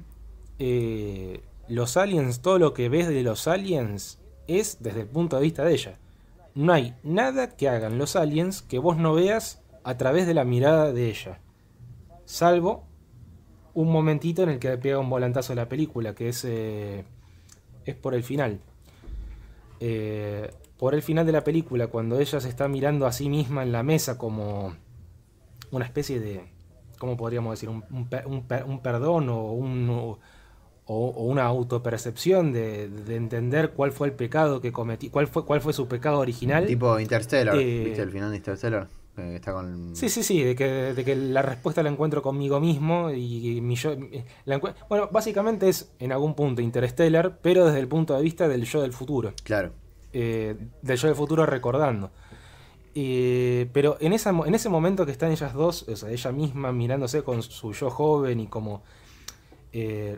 eh, los aliens, todo lo que ves de los aliens, es desde el punto de vista de ella. No hay nada que hagan los aliens que vos no veas a través de la mirada de ella. Salvo un momentito en el que pega un volantazo a la película, que es, eh, es por el final. Eh, por el final de la película, cuando ella se está mirando a sí misma en la mesa como una especie de, ¿cómo podríamos decir? Un, un, perdón o, un, o, una autopercepción de, de, entender cuál fue el pecado que cometí, cuál fue, cuál fue su pecado original. Tipo Interstellar, eh, ¿viste el final de Interstellar? Eh, sí, sí, sí, de que, la respuesta la encuentro conmigo mismo y, mi yo... Eh, bueno, básicamente es en algún punto Interstellar, pero desde el punto de vista del yo del futuro. Claro. Eh, del yo del futuro recordando. pero en, en ese momento que están ellas dos, o sea, ella misma mirándose con su yo joven y como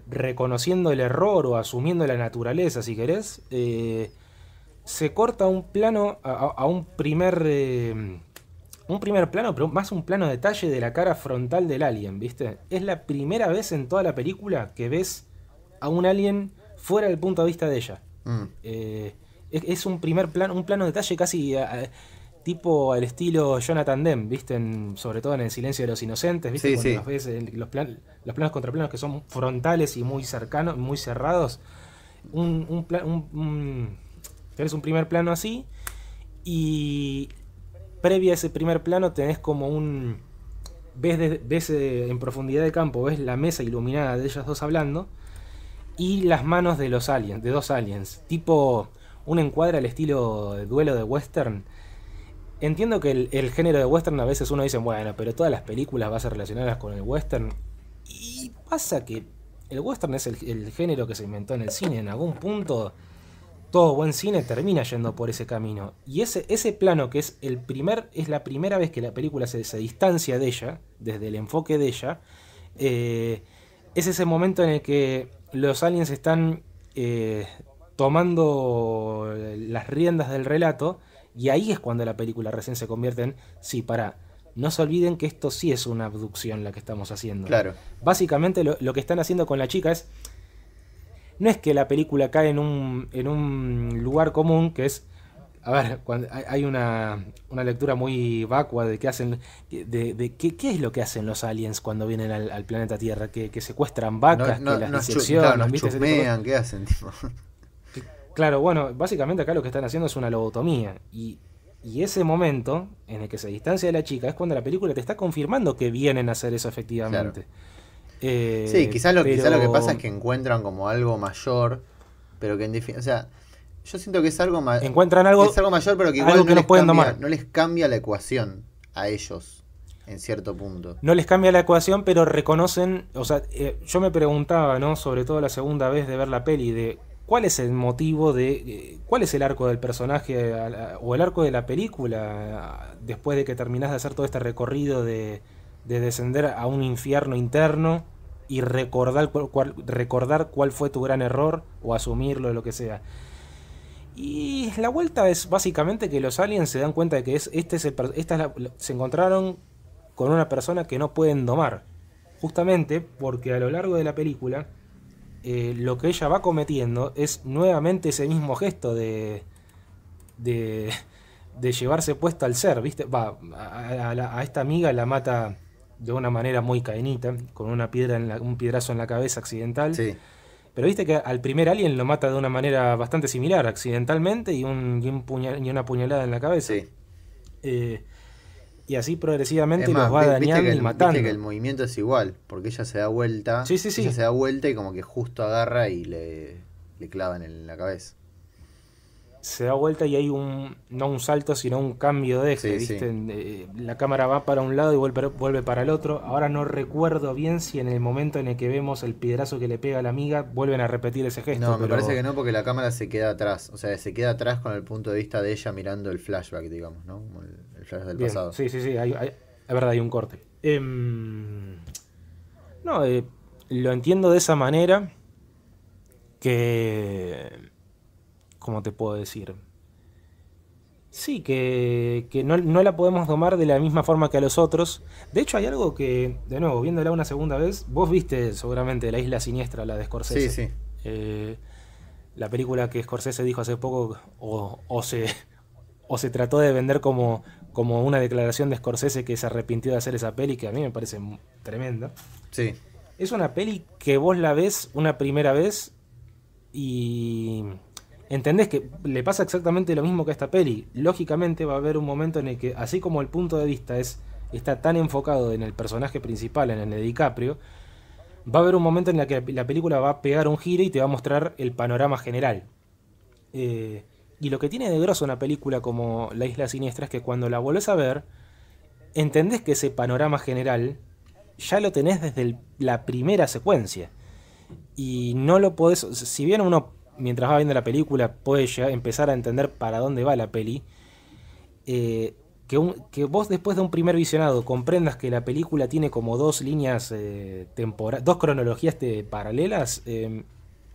reconociendo el error o asumiendo la naturaleza, si querés, se corta un plano a un primer un primer plano, pero más un plano detalle de la cara frontal del alien, ¿viste? Es la primera vez en toda la película que ves a un alien fuera del punto de vista de ella. Mm. Eh, es, un primer plano, un plano detalle casi eh, tipo al estilo Jonathan dem ¿viste? sobre todo en El silencio de los inocentes, ¿viste? Sí, sí. Los, ves los, planos contraplanos que son frontales y muy cercanos, muy cerrados. Un, un, plan, un primer plano así y previa a ese primer plano tenés como un... Ves, ves eh, en profundidad de campo, ves la mesa iluminada de ellas dos hablando y las manos de los aliens, de dos aliens, tipo un encuadra al estilo duelo de western. Entiendo que el, género de western a veces uno dice, bueno, pero todas las películas van a relacionadas con el western. Y pasa que el western es el género que se inventó en el cine en algún punto todo buen cine termina yendo por ese camino. Y ese, ese plano que es el primer, es la primera vez que la película se, distancia de ella, desde el enfoque de ella, eh, es ese momento en el que los aliens están eh, tomando las riendas del relato. Y ahí es cuando la película recién se convierte en, sí, para, no se olviden que esto sí es una abducción la que estamos haciendo. Claro. Básicamente lo que están haciendo con la chica es, no es que la película cae en un, en un lugar común, que es, a ver, cuando hay una, lectura muy vacua de qué hacen, de, qué, es lo que hacen los aliens cuando vienen al, planeta Tierra, que, secuestran vacas, que las nos ¿qué hacen? Claro, bueno, básicamente acá lo que están haciendo es una lobotomía. Y, ese momento en el que se distancia de la chica es cuando la película te está confirmando que vienen a hacer eso efectivamente sí, eh, quizás lo, lo que pasa es que encuentran como algo mayor, pero que en definitiva. O sea, yo siento que es algo mayor. Encuentran algo. algo mayor, pero que igual no, les pueden cambia, no les cambia la ecuación a ellos en cierto punto. No les cambia la ecuación, pero reconocen, o sea, eh, yo me preguntaba, ¿no? Sobre todo la segunda vez de ver la peli, de cuál es el motivo de, eh, cuál es el arco del personaje o el arco de la película después de que terminás de hacer todo este recorrido de, de descender a un infierno interno y recordar cuál, recordar cuál fue tu gran error o asumirlo, lo que sea. Y la vuelta es básicamente que los aliens se dan cuenta de que es, este se encontraron con una persona que no pueden domar. Justamente porque a lo largo de la película eh, lo que ella va cometiendo es nuevamente ese mismo gesto de, de, llevarse puesta al ser, ¿viste? Va, a esta amiga la mata de una manera muy caenita, con una piedra en un piedrazo en la cabeza accidental. Pero viste que al primer alien lo mata de una manera bastante similar, accidentalmente, y, una puñalada en la cabeza. Eh, y así progresivamente más, los va dañando el, y matando. Viste que el movimiento es igual, porque ella se da vuelta. Sí, se da vuelta y como que justo agarra y le, le clavan en la cabeza se da vuelta y hay un, no un salto, sino un cambio de eje, eh, la cámara va para un lado y vuelve, para el otro. Ahora no recuerdo bien si en el momento en el que vemos el piedrazo que le pega a la amiga, vuelven a repetir ese gesto. No, me parece que no, porque la cámara se queda atrás, o sea, se queda atrás con el punto de vista de ella mirando el flashback, digamos, ¿no? Como el, flashback del pasado. Sí, sí, sí, es verdad, hay un corte. Em, no, eh, lo entiendo de esa manera que como te puedo decir? Sí, que, no, la podemos domar de la misma forma que a los otros. De hecho, hay algo que, de nuevo, viéndola una segunda vez, vos viste seguramente La Isla Siniestra, la de Scorsese. Sí, sí. Eh, la película que Scorsese dijo hace poco, o, o, se, o se trató de vender como, como una declaración de Scorsese que se arrepintió de hacer esa peli, que a mí me parece tremenda. Sí. Es una peli que vos la ves una primera vez y ¿Entendés que le pasa exactamente lo mismo que a esta peli? Lógicamente va a haber un momento en el que, así como el punto de vista es, está tan enfocado en el personaje principal, en el de DiCaprio, va a haber un momento en el que la película va a pegar un giro y te va a mostrar el panorama general. Eh, y lo que tiene de grosso una película como La Isla Siniestra es que cuando la vuelves a ver, entendés que ese panorama general ya lo tenés desde la primera secuencia. Y no lo podés, si bien uno mientras va viendo la película, Puedes ya empezar a entender para dónde va la peli. Eh, que, vos después de un primer visionado comprendas que la película tiene como dos líneas eh, temporales, dos cronologías eh, paralelas,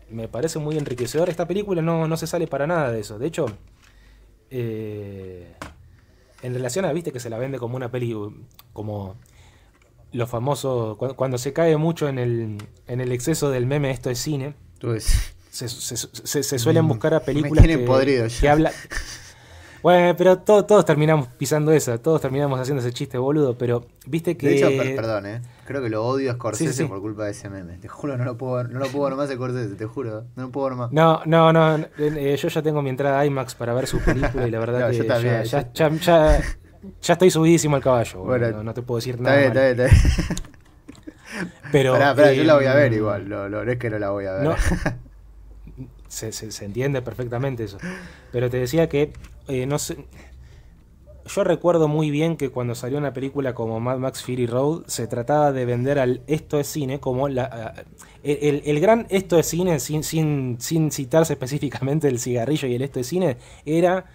me parece muy enriquecedor. Esta película no, no, se sale para nada de eso. De hecho, en relación a, viste, que se la vende como una peli, como lo famoso, cuando se cae mucho en el, en el exceso del meme, esto es cine. Entonces se, suelen mm. buscar a películas que, que habla... Bueno, pero todos terminamos pisando esa, todos terminamos haciendo ese chiste, boludo, pero viste que... De hecho, perdón, ¿eh? creo que lo odio a Scorsese por culpa de ese meme. Te juro, no lo puedo ver, no lo puedo más a Scorsese, te juro, no lo puedo ver más. No, no, no, eh, yo ya tengo mi entrada IMAX para ver su película y la verdad que ya, ya, ya, estoy subidísimo al caballo, no, te puedo decir nada. Está bien, Pero, yo la voy a ver eh, igual, no, es que no la voy a ver se, se, entiende perfectamente eso. Pero te decía que, eh, no sé, yo recuerdo muy bien que cuando salió una película como Mad Max Fury Road, se trataba de vender al esto de cine como la, el, gran esto de cine, sin, sin, sin citarse específicamente el cigarrillo y el esto de cine, era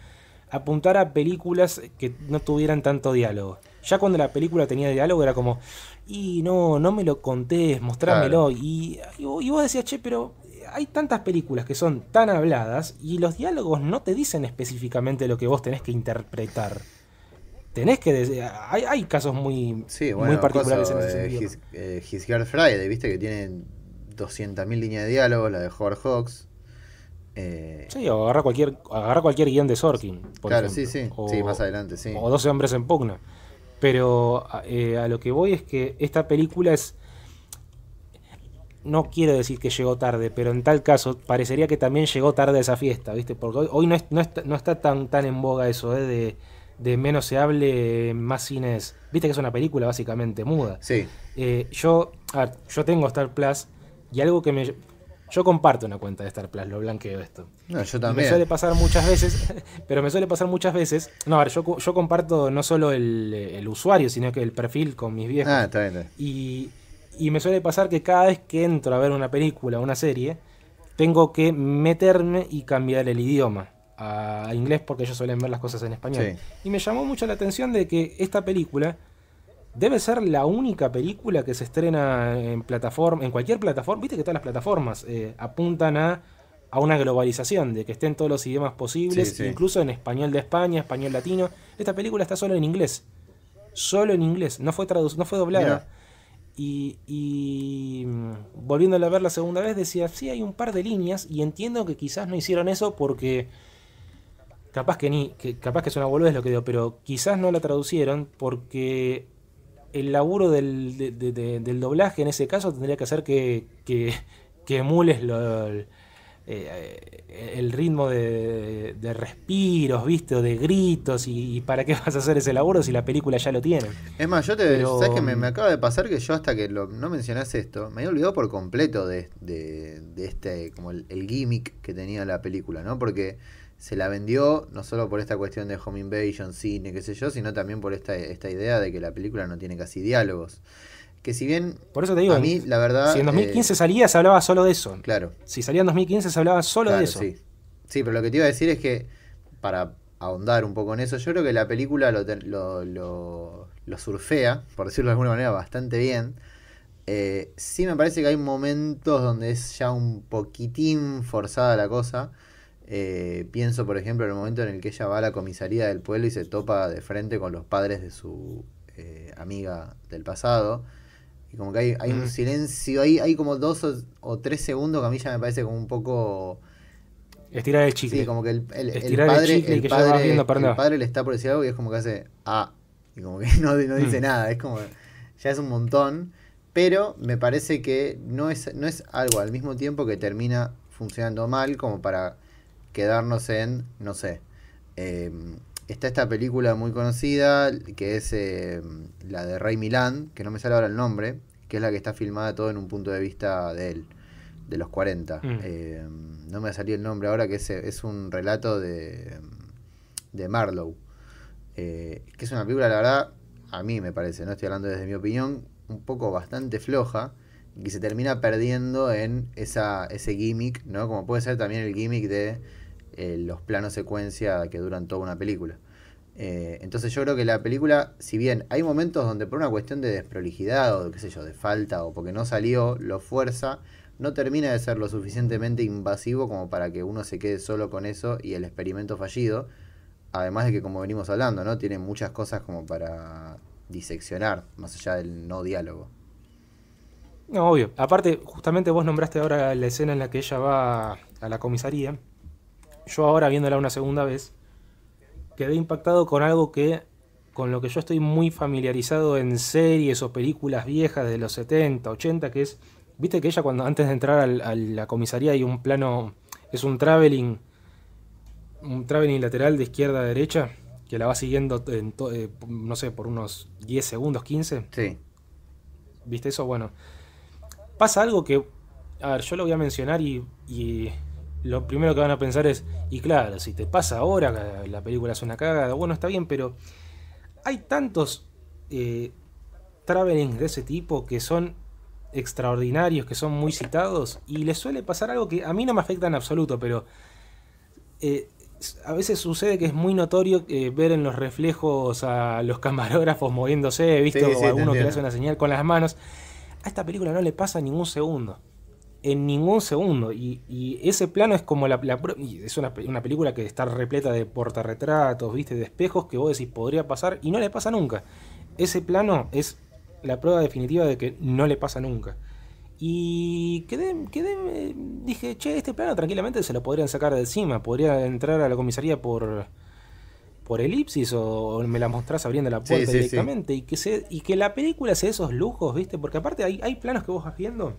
apuntar a películas que no tuvieran tanto diálogo. Ya cuando la película tenía diálogo era como, y no, no me lo contés, mostrámelo. Y, y vos decías, che, pero hay tantas películas que son tan habladas y los diálogos no te dicen específicamente lo que vos tenés que interpretar. Tenés que decir, hay, casos muy, muy particulares en ese His, eh, Friday, viste que tiene 200.000 líneas de diálogo, la de Howard Hawks. Eh, sí, o agarra cualquier, Agarra cualquier guión de Sorkin. Por claro, sí, sí. sí, más adelante, sí. O 12 hombres en pugna. Pero eh, a lo que voy es que esta película es no quiero decir que llegó tarde, pero en tal caso parecería que también llegó tarde esa fiesta, ¿viste? Porque hoy, no, está, tan, tan en boga eso, ¿eh? de, menos se hable, más cines. Viste que es una película básicamente muda. Sí. Eh, yo, yo tengo Star Plus y algo que me. Yo comparto una cuenta de Star Plus, lo blanqueo esto. No, yo también. Me suele pasar muchas veces, pero me suele pasar muchas veces. No, a ver, yo, yo comparto no solo el, usuario, sino que el perfil con mis viejos. Ah, Está bien. Y y me suele pasar que cada vez que entro a ver una película, una serie, tengo que meterme y cambiar el idioma a inglés porque ellos suelen ver las cosas en español. Y me llamó mucho la atención de que esta película debe ser la única película que se estrena en plataforma, en cualquier plataforma. Viste que todas las plataformas eh, apuntan a, una globalización, de que estén todos los idiomas posibles, incluso en español de España, español latino. Esta película está solo en inglés. Solo en inglés, no fue no fue doblada. Y, y mm, volviéndola a ver la segunda vez decía, sí, hay un par de líneas y entiendo que quizás no hicieron eso porque capaz que ni capaz que es una boludez lo que digo, pero quizás no la traducieron porque el laburo del, del doblaje en ese caso tendría que hacer que, que, que emules lo, eh, eh, el ritmo de, respiros, ¿viste? de gritos. Y, para qué vas a hacer ese laburo si la película ya lo tiene? Es más, yo te. ¿Sabes que me, acaba de pasar que yo, hasta que lo, no mencionas esto, me había olvidado por completo de, de, este. como el, el, gimmick que tenía la película, ¿no? Porque se la vendió no solo por esta cuestión de home invasion, cine, qué sé yo, sino también por esta, esta idea de que la película no tiene casi diálogos que si bien por eso te digo a mí la verdad si en 2015 eh, salía se hablaba solo de eso claro si salía en 2015 se hablaba solo de eso sí. pero lo que te iba a decir es que para ahondar un poco en eso yo creo que la película lo, lo, lo, surfea por decirlo de alguna manera bastante bien eh, sí me parece que hay momentos donde es ya un poquitín forzada la cosa eh, pienso por ejemplo en el momento en el que ella va a la comisaría del pueblo y se topa de frente con los padres de su amiga del pasado como que hay, un mm. silencio, hay, hay como dos o, tres segundos que a mí ya me parece como un poco... Estirar el chicle. Sí, como que el, padre, le está por decir algo y es como que hace, ah, y como que no, dice mm. nada, es como, ya es un montón, pero me parece que no es, no es algo al mismo tiempo que termina funcionando mal como para quedarnos en, no sé, em, está esta película muy conocida, que es eh, la de Ray Milán, que no me sale ahora el nombre, que es la que está filmada todo en un punto de vista de él, de los 40. Mm. Eh, no me salió el nombre ahora, que es, eh, es un relato de, de Marlowe, que es una película, la verdad, a mí me parece, no estoy hablando desde mi opinión, un poco bastante floja, y se termina perdiendo en esa, ese gimmick, ¿no? Como puede ser también el gimmick de... Eh, los planos secuencia que duran toda una película. Eh, entonces yo creo que la película, si bien hay momentos donde por una cuestión de desprolijidad o qué sé yo, de falta o porque no salió, lo fuerza, no termina de ser lo suficientemente invasivo como para que uno se quede solo con eso y el experimento fallido. Además de que como venimos hablando, ¿no? Tiene muchas cosas como para diseccionar, más allá del no diálogo. No, obvio. Aparte, justamente vos nombraste ahora la escena en la que ella va a la comisaría yo ahora viéndola una segunda vez, quedé impactado con algo que con lo que yo estoy muy familiarizado en series o películas viejas de los 70, 80, que es, viste que ella cuando antes de entrar a la comisaría hay un plano, es un traveling, un traveling lateral de izquierda a derecha, que la va siguiendo, eh, no sé, por unos 10 segundos, 15. Sí. ¿Viste eso? Bueno, pasa algo que, a ver, yo lo voy a mencionar y lo primero que van a pensar es, y claro, si te pasa ahora, la película es una cagada, bueno, está bien, pero hay tantos eh, travelings de ese tipo que son extraordinarios, que son muy citados, y les suele pasar algo que a mí no me afecta en absoluto, pero eh, a veces sucede que es muy notorio eh, ver en los reflejos a los camarógrafos moviéndose, he visto a uno que le hace una señal con las manos. A esta película no le pasa ningún segundo en ningún segundo. Y, ese plano es como la. es una, película que está repleta de portarretratos, viste, de espejos que vos decís podría pasar y no le pasa nunca. Ese plano es la prueba definitiva de que no le pasa nunca. Y quedé, eh, dije, che, este plano tranquilamente se lo podrían sacar de encima, podría entrar a la comisaría por, por elipsis o, me la mostrás abriendo la puerta directamente Y, que se, y que la película sea esos lujos, ¿viste? Porque aparte hay, hay planos que vos vas viendo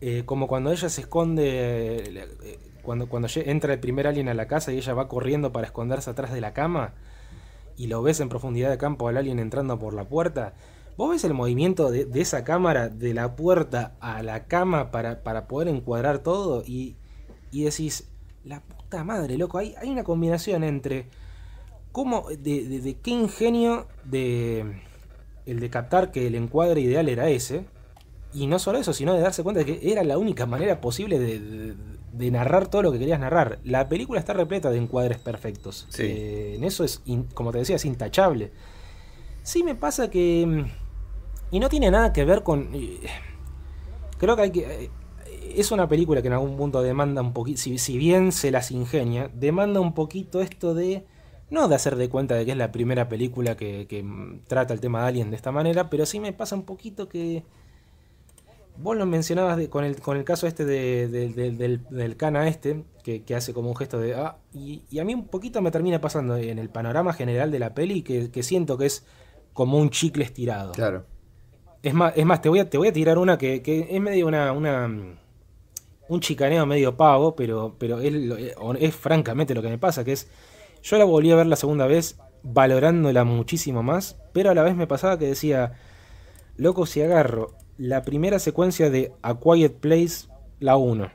eh, como cuando ella se esconde, eh, cuando, cuando entra el primer alien a la casa y ella va corriendo para esconderse atrás de la cama y lo ves en profundidad de campo al alien entrando por la puerta. Vos ves el movimiento de, esa cámara de la puerta a la cama para, poder encuadrar todo y, decís, la puta madre, loco, hay, una combinación entre cómo, de, de, de qué ingenio de, el de captar que el encuadre ideal era ese, y no solo eso, sino de darse cuenta de que era la única manera posible de, narrar todo lo que querías narrar. La película está repleta de encuadres perfectos. Eh, en eso es, como te decía, es intachable. Sí me pasa que... Mm, y no tiene nada que ver con... Eh, creo que hay que... Eh, es una película que en algún punto demanda un poquito, si, bien se las ingenia, demanda un poquito esto de, no de hacer de cuenta de que es la primera película que, que mm, trata el tema de Alien de esta manera, pero sí me pasa un poquito que Vos lo mencionabas con, el, con el caso este del, del, cana este, que, hace como un gesto de... Ah", y, a mí un poquito me termina pasando en el panorama general de la peli que, siento que es como un chicle estirado. Claro. Es más, es más te, voy a, te voy a tirar una que, que es medio una, una... un chicaneo medio pavo, pero, pero es, eh, es francamente lo que me pasa, que es... Yo la volví a ver la segunda vez valorándola muchísimo más, pero a la vez me pasaba que decía, loco, si agarro la primera secuencia de A Quiet Place, la 1.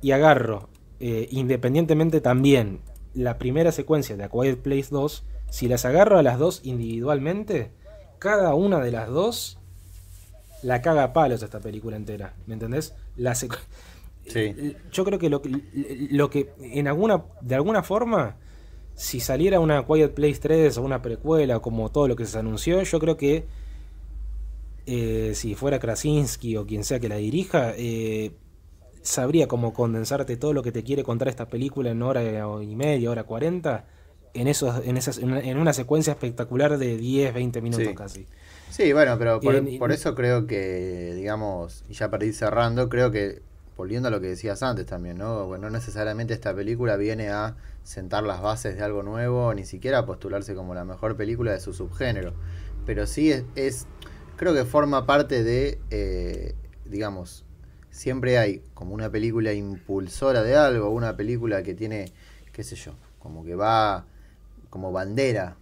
Y agarro, eh, independientemente también, la primera secuencia de A Quiet Place 2. Si las agarro a las dos individualmente, cada una de las dos la caga a palos esta película entera. ¿Me entendés? La Yo creo que lo, lo que en alguna, de alguna forma, si saliera una Quiet Place 3 o una precuela, como todo lo que se anunció, yo creo que eh, si fuera Krasinski o quien sea que la dirija, eh, sabría cómo condensarte todo lo que te quiere contar esta película en hora y media, hora cuarenta, en, en, en una secuencia espectacular de 10, 20 minutos casi. Sí, bueno, pero por, eh, eso creo que, digamos, y ya perdí cerrando, creo que, volviendo a lo que decías antes también, ¿no? Bueno, necesariamente esta película viene a sentar las bases de algo nuevo, ni siquiera a postularse como la mejor película de su subgénero, pero sí es creo que forma parte de, eh, digamos, siempre hay como una película impulsora de algo, una película que tiene, qué sé yo, como que va como bandera,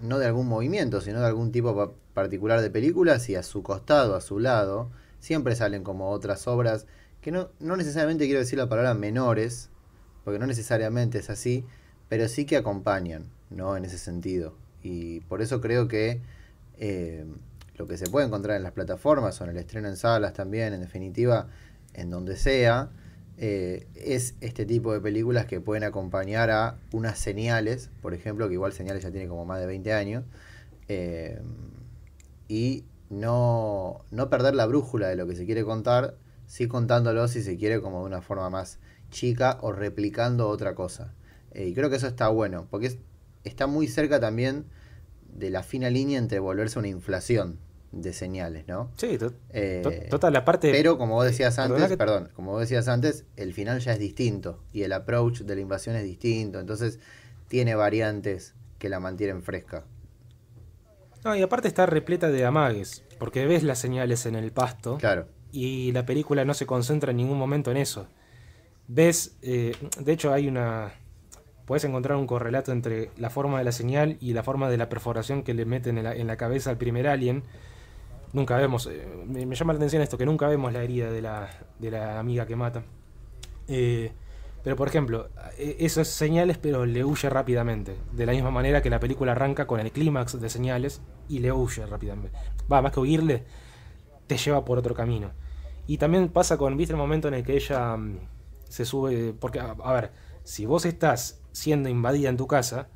no de algún movimiento, sino de algún tipo particular de películas y a su costado, a su lado, siempre salen como otras obras que no, no necesariamente quiero decir la palabra menores, porque no necesariamente es así, pero sí que acompañan, ¿no? En ese sentido. Y por eso creo que eh, lo que se puede encontrar en las plataformas o en el estreno en salas también, en definitiva, en donde sea, eh, es este tipo de películas que pueden acompañar a unas señales, por ejemplo, que igual señales ya tiene como más de 20 años, eh, y no, no perder la brújula de lo que se quiere contar, sí contándolo si se quiere como de una forma más chica o replicando otra cosa. Eh, y creo que eso está bueno, porque está muy cerca también de la fina línea entre volverse una inflación de señales, ¿no? Sí, eh, total la parte. Pero como vos decías antes, perdón, como vos decías antes, el final ya es distinto y el approach de la invasión es distinto, entonces tiene variantes que la mantienen fresca. No, y aparte está repleta de amagues, porque ves las señales en el pasto. Claro. Y la película no se concentra en ningún momento en eso. Ves, eh, de hecho hay una Puedes encontrar un correlato entre la forma de la señal y la forma de la perforación que le meten en la, cabeza al primer alien. Nunca vemos, eh, me, llama la atención esto, que nunca vemos la herida de la, amiga que mata. Eh, pero por ejemplo, eso es señales, pero le huye rápidamente. De la misma manera que la película arranca con el clímax de señales y le huye rápidamente. Va, más que huirle, te lleva por otro camino. Y también pasa con, viste, el momento en el que ella mm, se sube, porque, a ver, si vos estás siendo invadida en tu casa,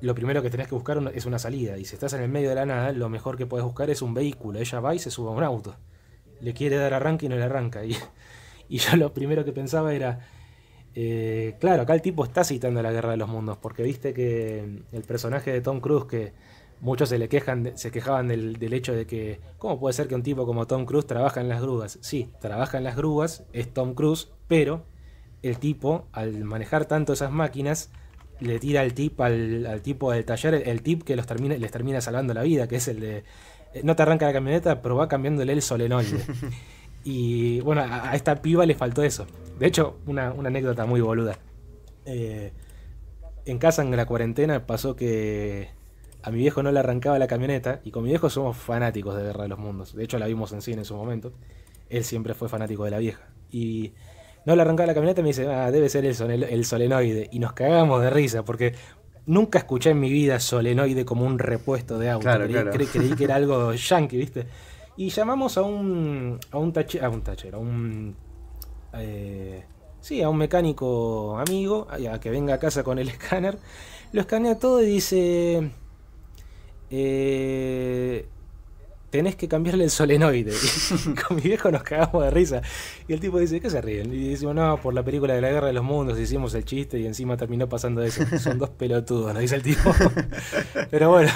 lo primero que tenés que buscar es una salida. Y si estás en el medio de la nada, lo mejor que puedes buscar es un vehículo. Ella va y se sube a un auto. Le quiere dar arranque y no le arranca. Y, yo lo primero que pensaba era, eh, claro, acá el tipo está citando la guerra de los mundos, porque viste que el personaje de Tom Cruise, que muchos se le quejan, se quejaban del, del, hecho de que, ¿cómo puede ser que un tipo como Tom Cruise trabaja en las grúas? Sí, trabaja en las grúas, es Tom Cruise, pero el tipo, al manejar tanto esas máquinas, le tira el tip al, tipo del taller, el, tip que los termina, les termina salvando la vida, que es el de eh, no te arranca la camioneta, pero va cambiándole el solenoide. y bueno, a, esta piba le faltó eso. De hecho, una, anécdota muy boluda. Eh, en casa en la cuarentena pasó que a mi viejo no le arrancaba la camioneta y con mi viejo somos fanáticos de Guerra de los Mundos. De hecho, la vimos en cine en su momento. Él siempre fue fanático de la vieja. Y no le arrancaba la camioneta y me dice, ah, debe ser el, solenoide. Y nos cagamos de risa porque nunca escuché en mi vida solenoide como un repuesto de auto. Claro, creí, creí, que era algo yankee, ¿viste? Y llamamos a un, a un tachero, a un tachero, a un... Eh, sí, a un mecánico amigo, a que venga a casa con el escáner. Lo escanea todo y dice... Eh, tenés que cambiarle el solenoide. con mi viejo nos cagamos de risa. Y el tipo dice, ¿qué se ríen? Y decimos, no, por la película de la guerra de los mundos hicimos el chiste y encima terminó pasando eso. Son dos pelotudos, nos dice el tipo. pero bueno,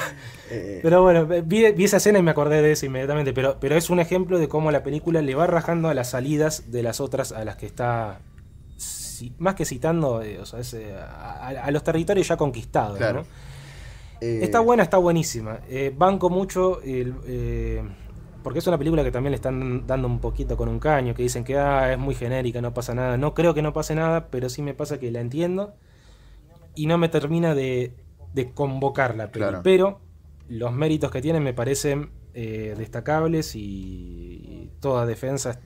eh. pero bueno, vi, esa escena y me acordé de eso inmediatamente. Pero, pero es un ejemplo de cómo la película le va rajando a las salidas de las otras a las que está. más que citando, eh, eh, a, los territorios ya conquistados. ¿no? Está eh, buena, está buenísima. Eh, banco mucho, eh, porque es una película que también le están dando un poquito con un caño, que dicen que ah, es muy genérica, no pasa nada. No creo que no pase nada, pero sí me pasa que la entiendo y no me termina de, convocarla, Pero los méritos que tiene me parecen destacables y, toda defensa,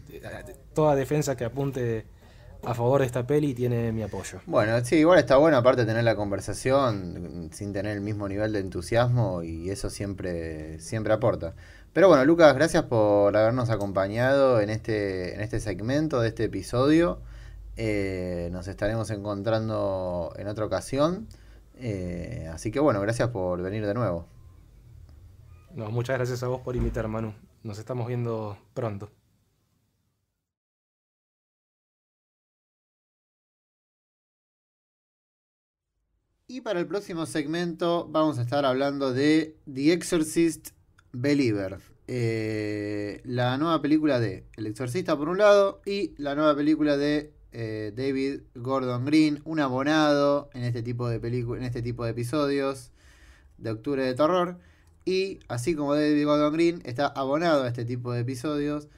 toda defensa que apunte a favor de esta peli tiene mi apoyo. Bueno, sí, igual está bueno, aparte de tener la conversación mm, sin tener el mismo nivel de entusiasmo y eso siempre, siempre aporta. Pero bueno, Lucas, gracias por habernos acompañado en este, en este segmento de este episodio. Eh, nos estaremos encontrando en otra ocasión. Eh, así que bueno, gracias por venir de nuevo. muchas gracias a vos por invitar, Manu. Nos estamos viendo pronto. Y para el próximo segmento vamos a estar hablando de The Exorcist Believer. Eh, la nueva película de El Exorcista por un lado y la nueva película de eh, David Gordon Green, un abonado en este tipo de en este tipo de episodios de Octubre de Terror. Y así como David Gordon Green está abonado a este tipo de episodios,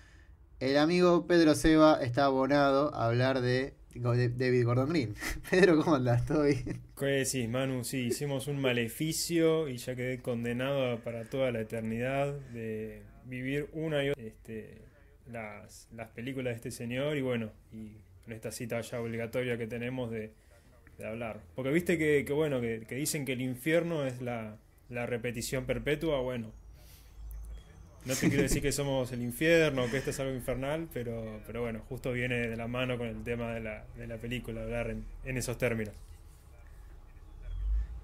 el amigo Pedro Seba está abonado a hablar de David Gordon Green. Pedro, ¿cómo andas ¿Todo bien? Pues sí, Manu, sí, hicimos un maleficio y ya quedé condenado para toda la eternidad de vivir una y otra este, las, las, películas de este señor y bueno, y con esta cita ya obligatoria que tenemos de, de hablar. Porque viste que, bueno, que, dicen que el infierno es la repetición perpetua, bueno, no te quiero decir que somos el infierno, que esto es algo infernal, pero, pero bueno, justo viene de la mano con el tema de la, película, hablar en, esos términos.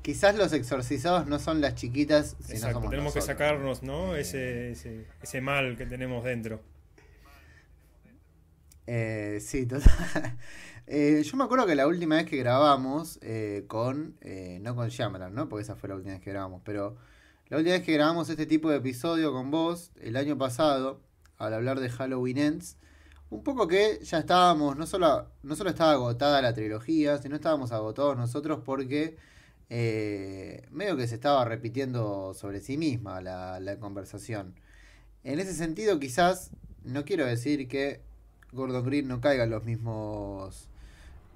Quizás los exorcizados no son las chiquitas. sino somos tenemos que sacarnos ¿no? Eh, ese, mal que tenemos dentro. Eh, sí, eh, yo me acuerdo que la última vez que grabamos con. no con Shyamalan, ¿no? Porque esa fue la última vez que grabamos. Pero la última vez que grabamos este tipo de episodio con vos, el año pasado, al hablar de Halloween Ends, un poco que ya estábamos, no solo, no solo estaba agotada la trilogía, sino estábamos agotados nosotros porque eh, medio que se estaba repitiendo sobre sí misma la, la conversación. En ese sentido, quizás, no quiero decir que Gordon Green no caiga en los mismos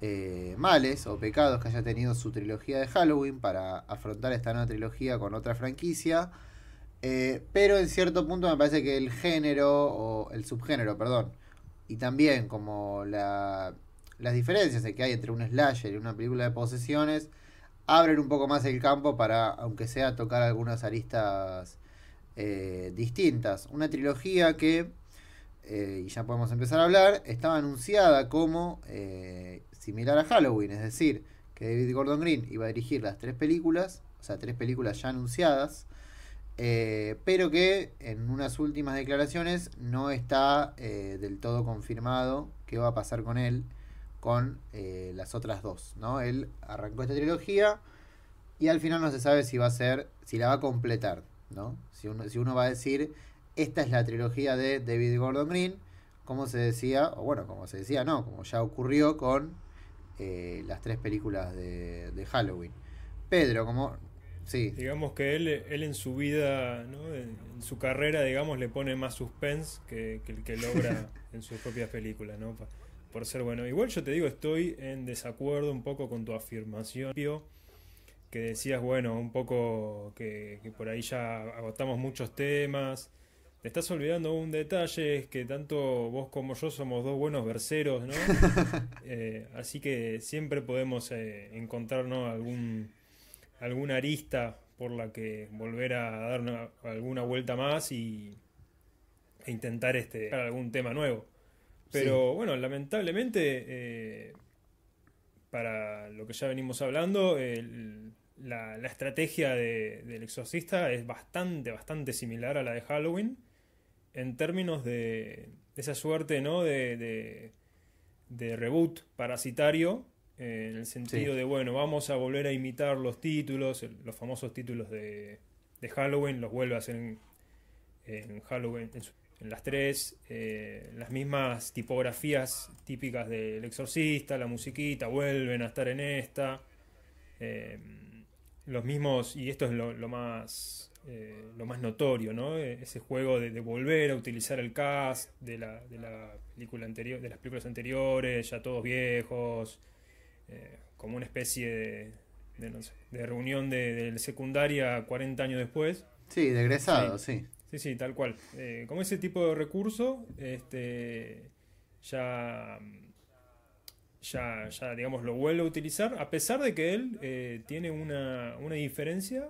eh, males o pecados que haya tenido su trilogía de Halloween para afrontar esta nueva trilogía con otra franquicia. Eh, pero en cierto punto me parece que el género, o el subgénero, perdón, y también como las diferencias que hay entre un slasher y una película de posesiones, abren un poco más el campo para, aunque sea, tocar algunas aristas eh, distintas. Una trilogía que, y ya podemos empezar a hablar, estaba anunciada como similar a Halloween, es decir, que David Gordon Green iba a dirigir las tres películas, o sea, tres películas ya anunciadas, eh, pero que en unas últimas declaraciones no está eh, del todo confirmado qué va a pasar con él con eh, las otras dos, ¿no? Él arrancó esta trilogía y al final no se sabe si va a ser, si la va a completar, ¿no? Si uno, si uno va a decir, esta es la trilogía de David Gordon Green, como se decía, o bueno, como se decía, no, como ya ocurrió con eh, las tres películas de, Halloween. Pedro, como... Sí. Digamos que él, él en su vida, en, su carrera, digamos, le pone más suspense que, el que logra en sus propias películas, ¿no? por ser bueno. Igual yo te digo, estoy en desacuerdo un poco con tu afirmación, que decías, bueno, un poco que, que por ahí ya agotamos muchos temas, te estás olvidando un detalle, es que tanto vos como yo somos dos buenos verseros, ¿no? Eh, así que siempre podemos eh, encontrarnos algún, alguna arista por la que volver a dar alguna vuelta más y, e intentar este, algún tema nuevo. Pero bueno, lamentablemente, eh, para lo que ya venimos hablando, la, estrategia del exorcista es bastante, bastante similar a la de Halloween en términos de esa suerte ¿no? de, de, reboot parasitario, eh, en el sentido de, bueno, vamos a volver a imitar los títulos, los famosos títulos de, de, Halloween, los vuelve a hacer en, en Halloween, en, las tres, eh, las mismas tipografías típicas del exorcista, la musiquita, vuelven a estar en esta. Eh, los mismos, y esto es lo más eh, lo más notorio, ¿no? Eh, ese juego de, volver a utilizar el cast de la, de la, película anterior, de las películas anteriores, ya todos viejos, eh, como una especie de, de reunión de, secundaria 40 años después. Sí, de egresado, sí. sí. Sí, tal cual. Eh, con ese tipo de recurso, este, ya, ya, digamos, lo vuelve a utilizar, a pesar de que él tiene una, una diferencia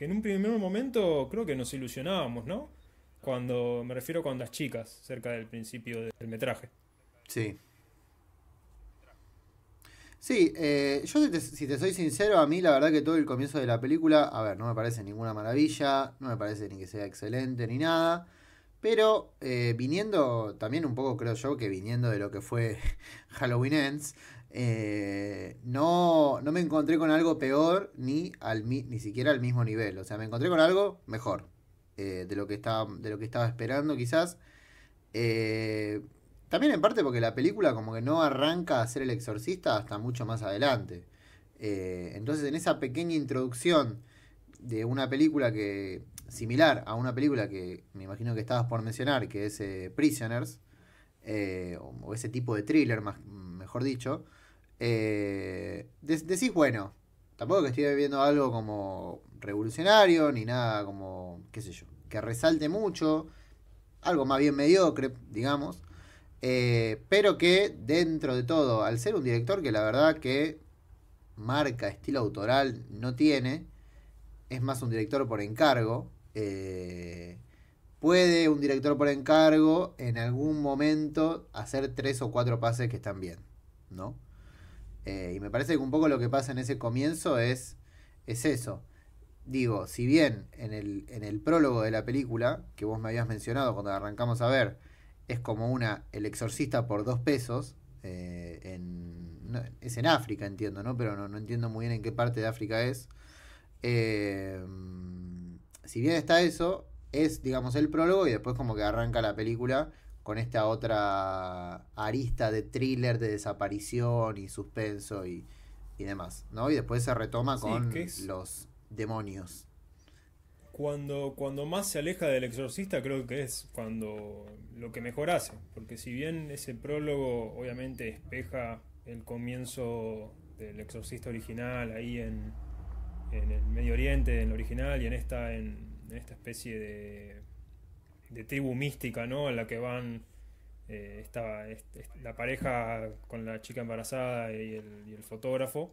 que en un primer momento creo que nos ilusionábamos, ¿no? Cuando, me refiero cuando las chicas, cerca del principio del metraje. Sí. Sí, eh, yo si te soy sincero, a mí la verdad que todo el comienzo de la película, a ver, no me parece ninguna maravilla, no me parece ni que sea excelente ni nada, pero eh, viniendo, también un poco creo yo que viniendo de lo que fue Halloween Ends, eh, no, me encontré con algo peor ni, ni siquiera al mismo nivel. O sea, me encontré con algo mejor eh, de, lo que estaba, de lo que estaba esperando quizás. Eh, también en parte porque la película como que no arranca a ser el exorcista hasta mucho más adelante. entonces en esa pequeña introducción de una película que similar a una película que me imagino que estabas por mencionar, que es Prisoners, o, ese tipo de thriller, mejor dicho, eh, decís, bueno, tampoco que estoy viviendo algo como revolucionario, ni nada como, qué sé yo, que resalte mucho, algo más bien mediocre, digamos, eh, pero que dentro de todo, al ser un director que la verdad que marca, estilo autoral no tiene, es más un director por encargo, eh, puede un director por encargo en algún momento hacer tres o cuatro pases que están bien, ¿no? Eh, y me parece que un poco lo que pasa en ese comienzo es, es eso. Digo, si bien en el, prólogo de la película, que vos me habías mencionado cuando arrancamos a ver, es como una El exorcista por dos pesos, eh, es en África, entiendo, ¿no? Pero no, entiendo muy bien en qué parte de África es. Eh, si bien está eso, es, digamos, el prólogo y después como que arranca la película con esta otra arista de thriller, de desaparición y suspenso y, y demás, ¿no? Y después se retoma con los demonios. Cuando, cuando más se aleja del exorcista creo que es cuando lo que mejor hace, porque si bien ese prólogo obviamente espeja el comienzo del exorcista original ahí en, en el Medio Oriente, en el original y en esta, en esta especie de de tribu mística, ¿no? En la que van eh, la pareja con la chica embarazada y el, fotógrafo.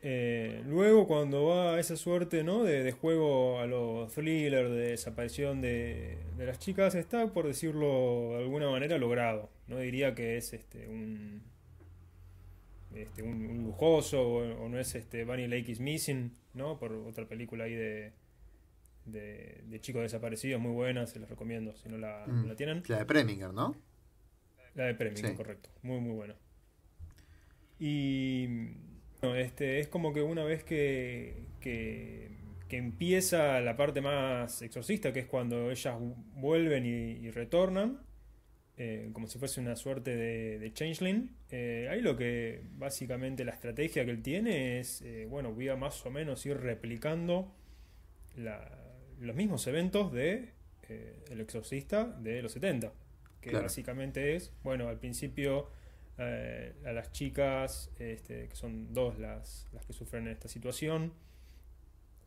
Eh, luego cuando va esa suerte ¿no? de, juego a los thrillers, de desaparición de, las chicas, está, por decirlo de alguna manera, logrado. No diría que es este un, este, lujoso o, no es este Bunny Lake is Missing, ¿no? por otra película ahí de, de, chicos desaparecidos, muy buena, se los recomiendo si mm. no la, tienen. La de Preminger, ¿no? La de Preminger, correcto. Muy, muy buena. Y bueno, este, es como que una vez que, que, empieza la parte más exorcista, que es cuando ellas vuelven y, retornan, eh, como si fuese una suerte de, changeling, eh, ahí lo que básicamente la estrategia que él tiene es, eh, bueno, voy a más o menos ir replicando la, los mismos eventos de eh, El Exorcista de los 70, que básicamente es, bueno, al principio eh, a las chicas, este, que son dos las, las que sufren esta situación,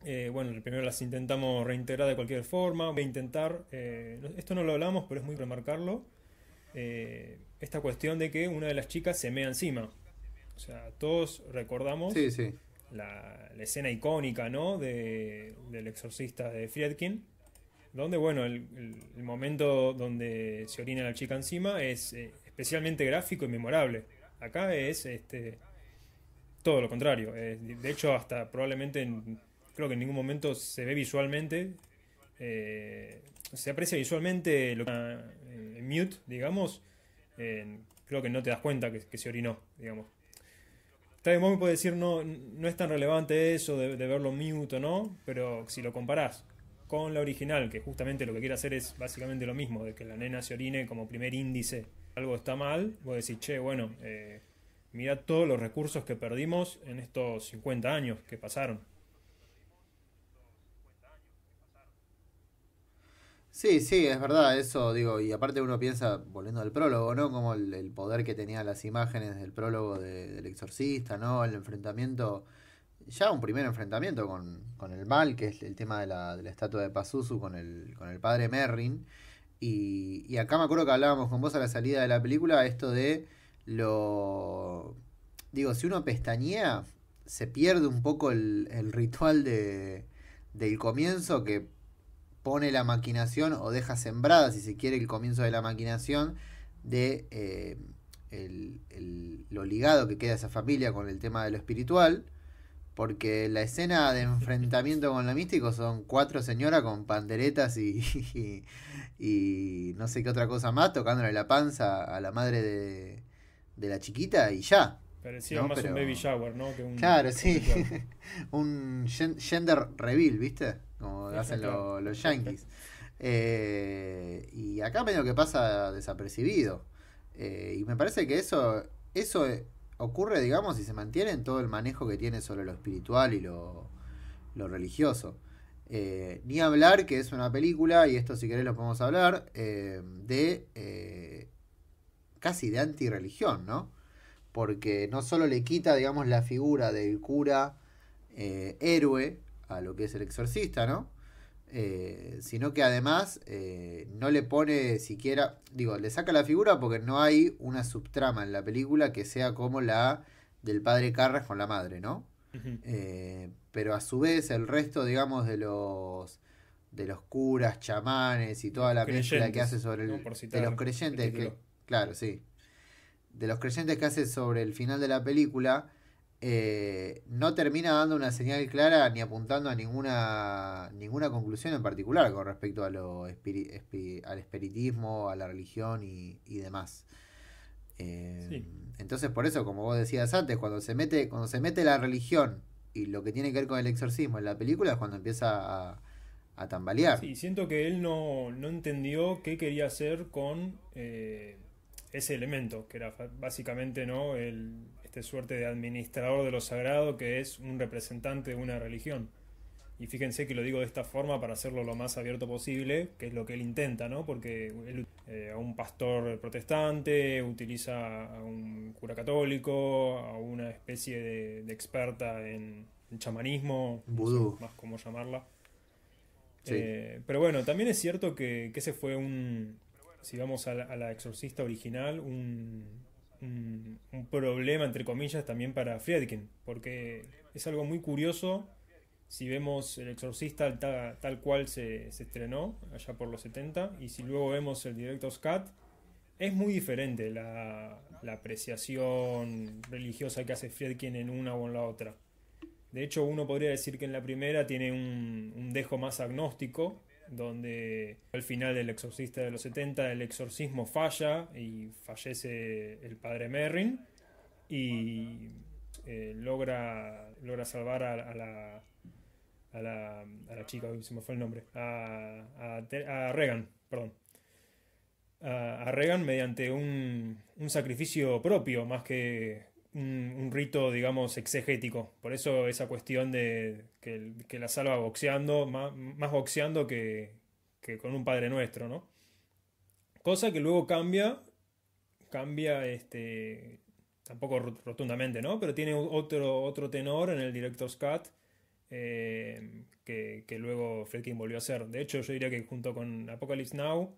eh, bueno, primero las intentamos reintegrar de cualquier forma, voy a intentar, esto no lo hablamos, pero es muy remarcarlo, esta cuestión de que una de las chicas se mea encima. O sea, todos recordamos sí, sí la, escena icónica, ¿no? De, del exorcista de Friedkin. Donde, bueno, el, momento donde se orina la chica encima es eh, especialmente gráfico y memorable. Acá es este todo lo contrario. de hecho, hasta probablemente creo que en ningún momento se ve visualmente. Eh, se aprecia visualmente lo que en mute, digamos. creo que no te das cuenta que se orinó, digamos. Tal me decir, no, no es tan relevante eso de, verlo mute o no, pero si lo comparás con la original, que justamente lo que quiere hacer es básicamente lo mismo, de que la nena se orine como primer índice, algo está mal, vos decir che, bueno, eh, todos los recursos que perdimos en estos 50 años que pasaron. Sí, sí, es verdad, eso digo, y aparte uno piensa, volviendo al prólogo, ¿no? Como el, poder que tenían las imágenes del prólogo del exorcista, ¿no? El enfrentamiento, ya un primer enfrentamiento con, con el mal, que es el tema de la, de la estatua de Pazuzu con el, con el padre Merrin. Y, y acá me acuerdo que hablábamos con vos a la salida de la película, esto de lo... Digo, si uno pestañea, se pierde un poco el, el ritual de, del comienzo que pone la maquinación o deja sembrada, si se quiere, el comienzo de la maquinación de eh, lo ligado que queda esa familia con el tema de lo espiritual, porque la escena de enfrentamiento con la mística son cuatro señoras con panderetas y, y, no sé qué otra cosa más, tocándole la panza a la madre de, la chiquita y ya. Parecía más un baby shower, ¿no? claro, sí. un gender reveal, ¿viste? como hacen los yankees. Eh, y acá medio que pasa desapercibido. Eh, y me parece que eso, eso eh, ocurre, digamos, y se mantiene en todo el manejo que tiene sobre lo espiritual y lo, religioso. ni hablar que es una película, y esto si querés lo podemos hablar, de casi de antirreligión, ¿no? Porque no solo le quita, digamos, la figura del cura héroe lo que es el exorcista, ¿no? Eh, sino que además eh, no le pone siquiera, digo, le saca la figura porque no hay una subtrama en la película que sea como la del padre Carras con la madre, ¿no? Eh, pero a su vez el resto, digamos, de los de los curas, chamanes y toda la mezcla que hace sobre el, de los creyentes, claro, sí, de los creyentes que hace sobre el final de la película, eh, no termina dando una señal clara ni apuntando a ninguna, ninguna conclusión en particular con respecto a al espiritismo, a la religión y, demás. Eh, entonces, por eso, como vos decías antes, cuando se mete, cuando se mete la religión y lo que tiene que ver con el exorcismo en la película es cuando empieza a, tambalear. Sí, siento que él no, entendió qué quería hacer con eh, ese elemento, que era básicamente no el suerte de administrador de lo sagrado que es un representante de una religión. Y fíjense que lo digo de esta forma para hacerlo lo más abierto posible, que es lo que él intenta, ¿no? Porque él, eh, a un pastor protestante utiliza a un cura católico, a una especie de, experta en, chamanismo, no más cómo llamarla. Eh, pero bueno, también es cierto que, ese fue un, si vamos a la exorcista original, un, un, problema, entre comillas, también para Friedkin, porque es algo muy curioso. Si vemos El Exorcista tal, cual se, estrenó, allá por los 70, y si luego vemos el directo Cut, es muy diferente la, apreciación religiosa que hace Friedkin en una o en la otra. De hecho, uno podría decir que en la primera tiene un dejo más agnóstico, donde al final del exorcista de los 70 el exorcismo falla y fallece el padre Merrin y eh, logra, logra salvar a, la, a, la, chica, se me fue el nombre, a, a Regan, perdón. A, Regan mediante un, un sacrificio propio más que un, rito, digamos, exegético. Por eso esa cuestión de que, la salva boxeando, más, boxeando que, con un Padre Nuestro, ¿no? Cosa que luego cambia, cambia este, tampoco rotundamente, ¿no? Pero tiene otro, otro tenor en el Director's Cut eh, que, luego Fredkin volvió a hacer. De hecho, yo diría que junto con Apocalypse Now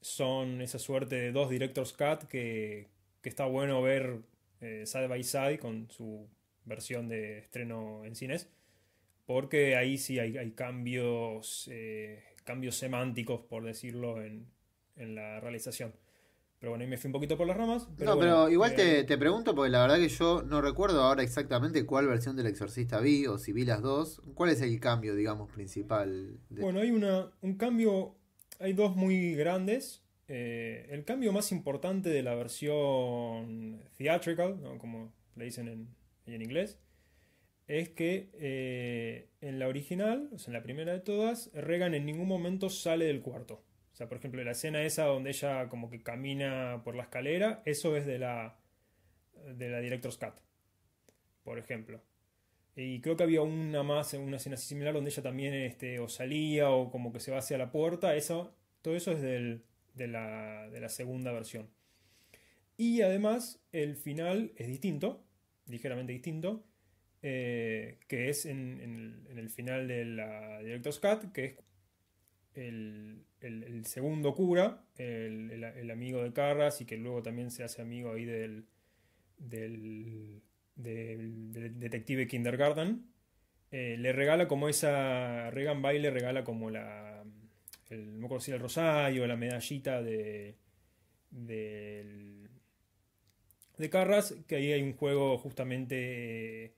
son esa suerte de dos Director's Cut que, que está bueno ver eh, side by Side con su versión de estreno en cines, porque ahí sí hay, cambios, eh, cambios semánticos, por decirlo, en, la realización. Pero bueno, ahí me fui un poquito por las ramas. no, pero igual eh, te, pregunto, porque la verdad que yo no recuerdo ahora exactamente cuál versión del Exorcista vi, o si vi las dos. ¿Cuál es el cambio, digamos, principal? Bueno, hay un cambio, hay dos muy grandes. Eh, el cambio más importante de la versión theatrical, como le dicen en, inglés, es que eh, en la original, en la primera de todas, Regan en ningún momento sale del cuarto. O sea, por ejemplo, la escena esa donde ella como que camina por la escalera, eso es de la, de la Director's Cut, por ejemplo. Y creo que había una más, una escena similar donde ella también este, o salía o como que se va hacia la puerta. Eso, todo eso es del, de la, segunda versión. Y además el final es distinto, ligeramente distinto, eh, que es en, el final de la Director's Cut, que es el, segundo cura, el, amigo de Carras y que luego también se hace amigo ahí del, del, detective Kindergarten, eh, le regala como esa, Regan Bay le regala como la el, no me el rosario, la medallita de, de, Carras, que ahí hay un juego justamente,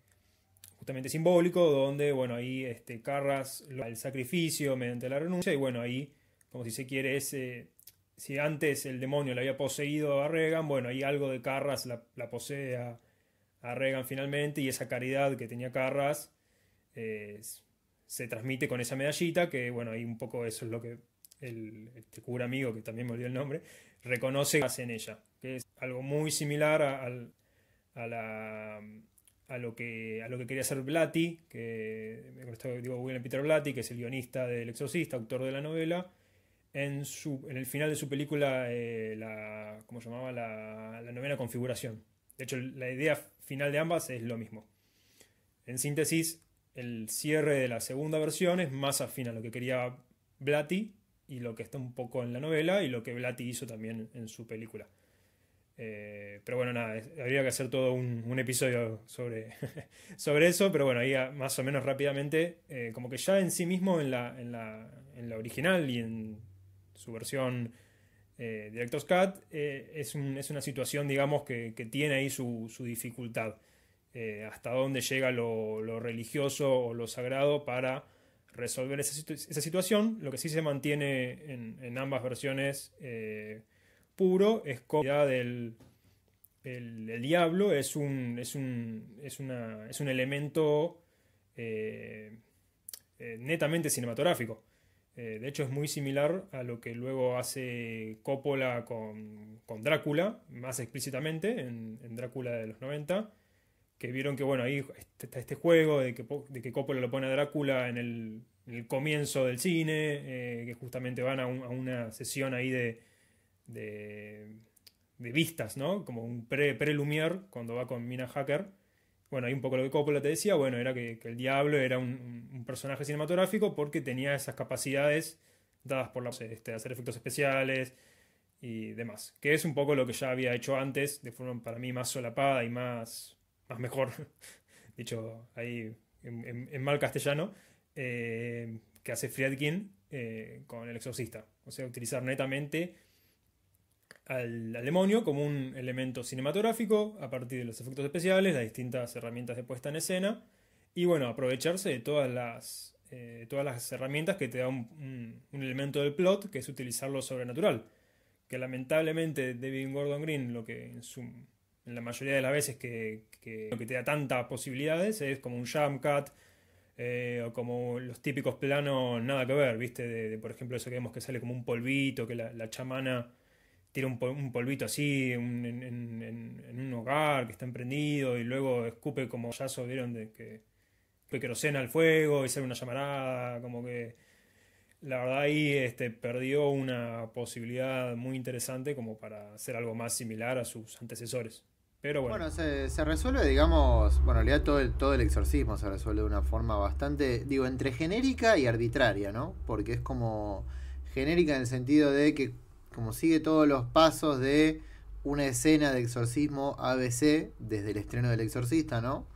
justamente simbólico, donde, bueno, ahí este, Carras, el sacrificio mediante la renuncia, y bueno, ahí, como si se quiere, ese, si antes el demonio le había poseído a Reagan, bueno, ahí algo de Carras la, posee a, finalmente, y esa caridad que tenía Carras, eh, es se transmite con esa medallita, que bueno, ahí un poco eso es lo que el, este cura amigo, que también me olvidó el nombre, reconoce que hace en ella, que es algo muy similar a, a, lo, que, a lo que quería hacer Blatty, que digo William Peter Blatty, que es el guionista del Exorcista, autor de la novela, en, su, en el final de su película, eh, la, ¿cómo se llamaba? La, la novena configuración. De hecho, la idea final de ambas es lo mismo. En síntesis, el cierre de la segunda versión es más afín a lo que quería Blatty y lo que está un poco en la novela y lo que Blatty hizo también en su película. Eh, pero bueno, nada, habría que hacer todo un, episodio sobre, sobre eso, pero bueno, ahí más o menos rápidamente, eh, como que ya en sí mismo en la, original y en su versión eh, Director's Cut, eh, es, una situación, digamos, que, tiene ahí su dificultad eh, hasta dónde llega lo, religioso o lo sagrado para resolver esa, situación. Lo que sí se mantiene en, ambas versiones eh, puro es como del el, diablo es un, es un, elemento eh, netamente cinematográfico. de hecho es muy similar a lo que luego hace Coppola con, Drácula, más explícitamente, en, en Drácula de los 90 que vieron que, bueno, ahí está este juego de que, de Coppola lo pone a Drácula en el, comienzo del cine, eh, que justamente van a, una sesión ahí de, de, vistas, ¿no? Como un pre-Lumière, cuando va con Mina Hacker. Bueno, ahí un poco lo que Coppola te decía, bueno, era que, el diablo era un, personaje cinematográfico porque tenía esas capacidades dadas por la, este, hacer efectos especiales y demás, que es un poco lo que ya había hecho antes, de forma para mí más solapada y más más mejor, dicho ahí en, mal castellano, eh, que hace Friedkin eh, con el exorcista. O sea, utilizar netamente al, demonio como un elemento cinematográfico a partir de los efectos especiales, las distintas herramientas de puesta en escena y bueno, aprovecharse de todas las, eh, todas las herramientas que te da un, un, elemento del plot, que es utilizar lo sobrenatural. Que lamentablemente David Gordon Green, lo que en su la mayoría de las veces que, lo que te da tantas posibilidades es como un jump cut eh, o como los típicos planos nada que ver, ¿viste? De, por ejemplo, eso que vemos que sale como un polvito, que la, chamana tira un, polvito así en, un hogar que está emprendido y luego escupe como ya vieron de que fue querosena al fuego y sale una llamarada, como que la verdad ahí este, perdió una posibilidad muy interesante como para hacer algo más similar a sus antecesores bueno. se, resuelve, digamos, bueno, en realidad todo el, todo el exorcismo se resuelve de una forma bastante, digo, entre genérica y arbitraria, ¿no? Porque es como genérica en el sentido de que como sigue todos los pasos de una escena de exorcismo ABC desde el estreno del exorcista, ¿no?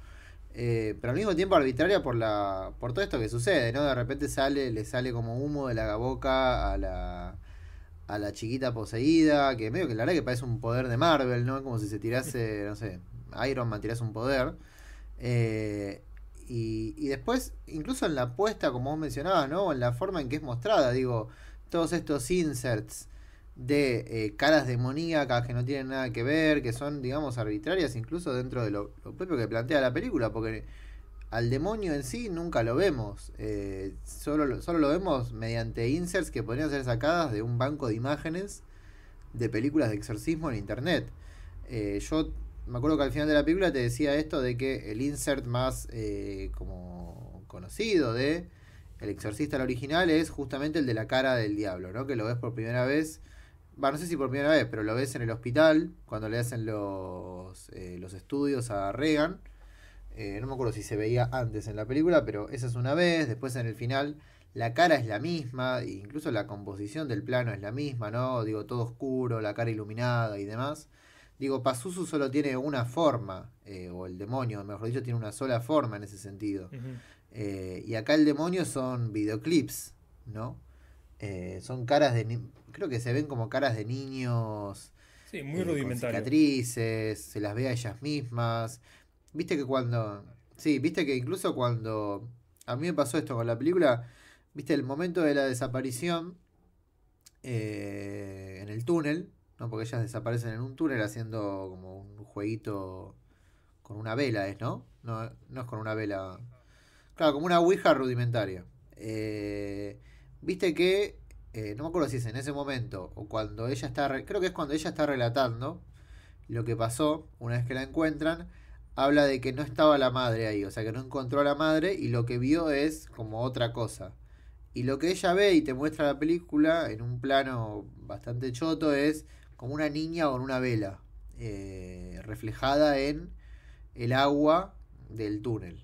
Eh, pero al mismo tiempo arbitraria por la por todo esto que sucede, ¿no? De repente sale, le sale como humo de la boca a la a la chiquita poseída, que medio que la verdad que parece un poder de Marvel, ¿no? Como si se tirase, no sé, Iron Man tirase un poder. Eh, y, y, después, incluso en la apuesta, como vos mencionabas, ¿no? En la forma en que es mostrada, digo, todos estos inserts de eh, caras demoníacas que no tienen nada que ver, que son, digamos, arbitrarias, incluso dentro de lo, lo propio que plantea la película, porque al demonio en sí nunca lo vemos. Eh, solo, solo lo vemos mediante inserts que podrían ser sacadas de un banco de imágenes de películas de exorcismo en internet. Eh, yo me acuerdo que al final de la película te decía esto de que el insert más eh, como conocido de El Exorcista, el original, es justamente el de la cara del diablo, ¿no? Que lo ves por primera vez. no sé si por primera vez, pero lo ves en el hospital cuando le hacen los, los estudios a Reagan eh, no me acuerdo si se veía antes en la película, pero esa es una vez. Después en el final, la cara es la misma, e incluso la composición del plano es la misma, ¿no? Digo, todo oscuro, la cara iluminada y demás. Digo, Pazuzu solo tiene una forma, eh, o el demonio, mejor dicho, tiene una sola forma en ese sentido. Eh, y acá el demonio son videoclips, ¿no? son caras de. Creo que se ven como caras de niños. Sí, muy rudimentarios. Cicatrices, se las ve a ellas mismas Viste que cuando. Sí, viste que incluso cuando. A mí me pasó esto con la película. Viste, el momento de la desaparición. Eh, en el túnel. ¿no? Porque ellas desaparecen en un túnel haciendo como un jueguito. Con una vela, ¿es, no? No, es con una vela. Claro, como una ouija rudimentaria. Eh, viste que. Eh, no me acuerdo si es en ese momento o cuando ella está. Creo que es cuando ella está relatando lo que pasó una vez que la encuentran habla de que no estaba la madre ahí, o sea que no encontró a la madre y lo que vio es como otra cosa. Y lo que ella ve y te muestra la película en un plano bastante choto es como una niña con una vela eh, reflejada en el agua del túnel.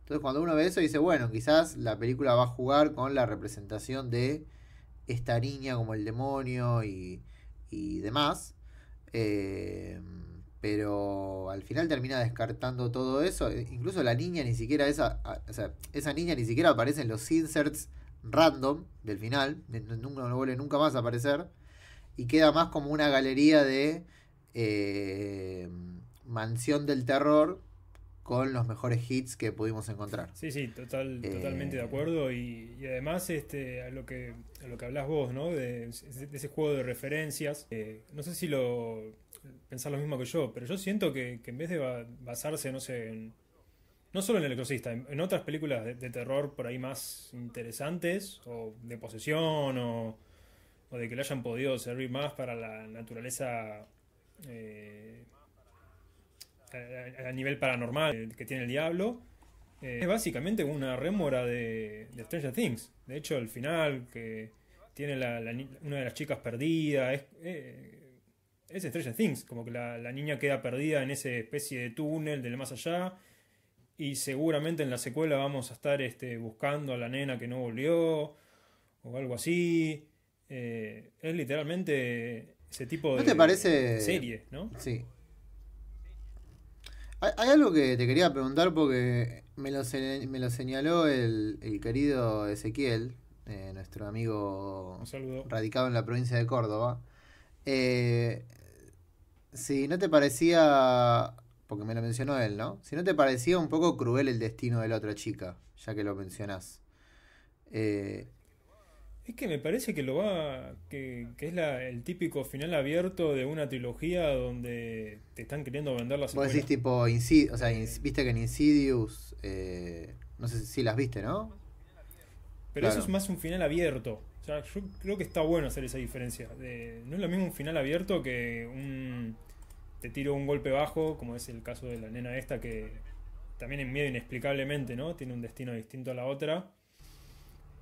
Entonces cuando uno ve eso dice, bueno, quizás la película va a jugar con la representación de esta niña como el demonio y, y demás. Eh, pero al final termina descartando todo eso. E incluso la niña ni siquiera esa. O sea, esa niña ni siquiera aparece en los inserts random del final. Nunca no vuelve nunca más a aparecer. Y queda más como una galería de eh, mansión del terror con los mejores hits que pudimos encontrar. Sí, sí, eh, totalmente de acuerdo. Y, además, este, a lo que a lo que hablas vos, ¿no? De, ese juego de referencias. Eh, no sé si lo, pensar lo mismo que yo, pero yo siento que, que en vez de basarse, no sé, no solo en El Exorcista, en, otras películas de, terror por ahí más interesantes, o de posesión, o, o, de que le hayan podido servir más para la naturaleza eh, a, nivel paranormal que tiene el diablo, eh, es básicamente una rémora de, de, Stranger Things. De hecho, el final que tiene una de las chicas perdida, es... Eh, es Stranger Things, como que la, niña queda perdida en esa especie de túnel del más allá y seguramente en la secuela vamos a estar este, buscando a la nena que no volvió o algo así. Eh, es literalmente ese tipo de te parece... serie, ¿no? Sí. Hay, algo que te quería preguntar porque me lo, señaló el, querido Ezequiel, eh, nuestro amigo radicado en la provincia de Córdoba. Eh, si no te parecía, porque me lo mencionó él, ¿no? Si no te parecía un poco cruel el destino de la otra chica, ya que lo mencionás. Eh, es que me parece que lo va. que, es la, el típico final abierto de una trilogía donde te están queriendo vender las Vos decís tipo O sea, viste que en Insidious. Eh, no sé si las viste, ¿no? Pero eso es más un final abierto. O sea, yo creo que está bueno hacer esa diferencia. no es lo mismo un final abierto que un. Te tiro un golpe bajo, como es el caso de la nena esta, que también en miedo inexplicablemente, ¿no? Tiene un destino distinto a la otra.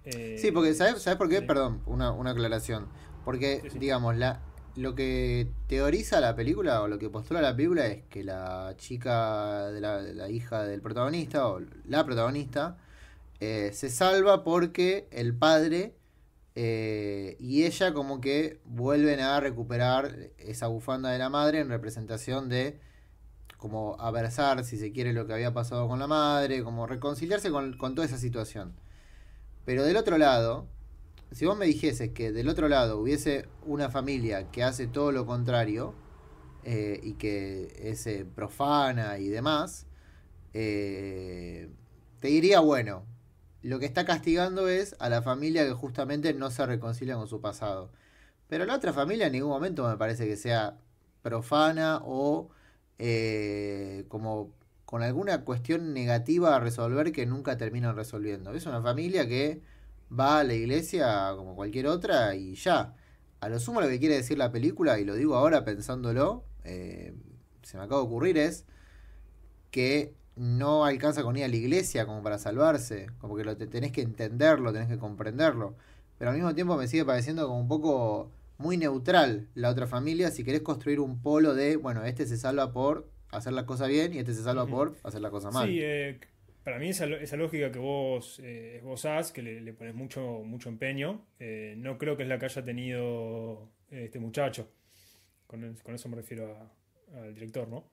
Eh, sí, porque, ¿sabes, ¿sabes por qué? Perdón, una, una, aclaración. Porque, digamos, la, lo que teoriza la película o lo que postula la película es que la chica la hija del protagonista o la protagonista eh, se salva porque el padre eh, y ella como que vuelven a recuperar esa bufanda de la madre en representación de como abrazar si se quiere, lo que había pasado con la madre, como reconciliarse con, toda esa situación. Pero del otro lado, si vos me dijese que del otro lado hubiese una familia que hace todo lo contrario eh, y que es profana y demás, te diría, bueno, lo que está castigando es a la familia que justamente no se reconcilia con su pasado. Pero la otra familia en ningún momento me parece que sea profana o eh, como con alguna cuestión negativa a resolver que nunca terminan resolviendo. Es una familia que va a la iglesia como cualquier otra y ya. A lo sumo lo que quiere decir la película, y lo digo ahora pensándolo, eh, se me acaba de ocurrir, es que no alcanza con ir a la iglesia como para salvarse, como que lo tenés que entenderlo, tenés que comprenderlo. Pero al mismo tiempo me sigue pareciendo como un poco muy neutral la otra familia si querés construir un polo de, bueno, este se salva por hacer la cosa bien y este se salva por hacer la cosa mal. Sí, eh, para mí esa, lógica que vos eh, que le, pones mucho, mucho empeño, eh, no creo que es la que haya tenido eh, este muchacho. Con, con eso me refiero al director, ¿no?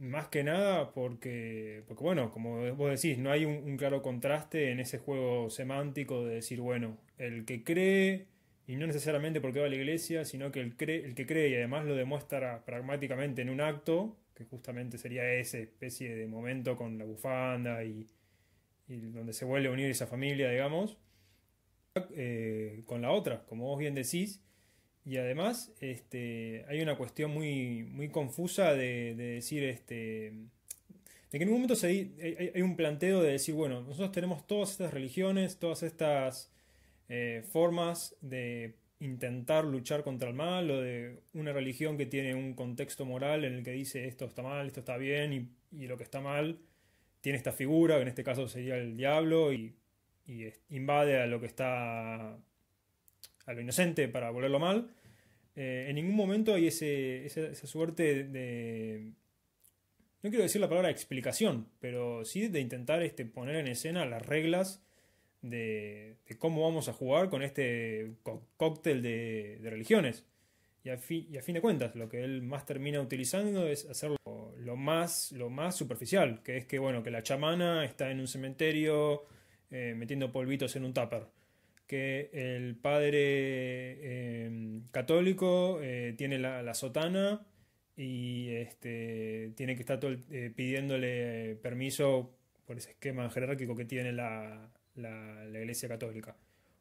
Más que nada porque, bueno, como vos decís, no hay un, claro contraste en ese juego semántico de decir, bueno, el que cree, y no necesariamente porque va a la iglesia, sino que el, cree, el que cree y además lo demuestra pragmáticamente en un acto, que justamente sería esa especie de momento con la bufanda y, donde se vuelve a unir esa familia, digamos, eh, con la otra, como vos bien decís, y además, este, hay una cuestión muy, confusa de, decir, este, de que en un momento hay, un planteo de decir, bueno, nosotros tenemos todas estas religiones, todas estas eh, formas de intentar luchar contra el mal o de una religión que tiene un contexto moral en el que dice esto está mal, esto está bien y, lo que está mal tiene esta figura, que en este caso sería el diablo, y, y este, invade a lo que está a lo inocente para volverlo mal. Eh, en ningún momento hay ese, esa, suerte de, no quiero decir la palabra explicación, pero sí de intentar este, poner en escena las reglas de, cómo vamos a jugar con este cóctel de, religiones. Y a, fin de cuentas, lo que él más termina utilizando es hacerlo lo más, lo más superficial, que es que, bueno, que la chamana está en un cementerio eh, metiendo polvitos en un tupper que el padre em, católico eh, tiene la, sotana y este, tiene que estar eh, pidiéndole eh, permiso por ese esquema jerárquico que tiene la, la, iglesia católica.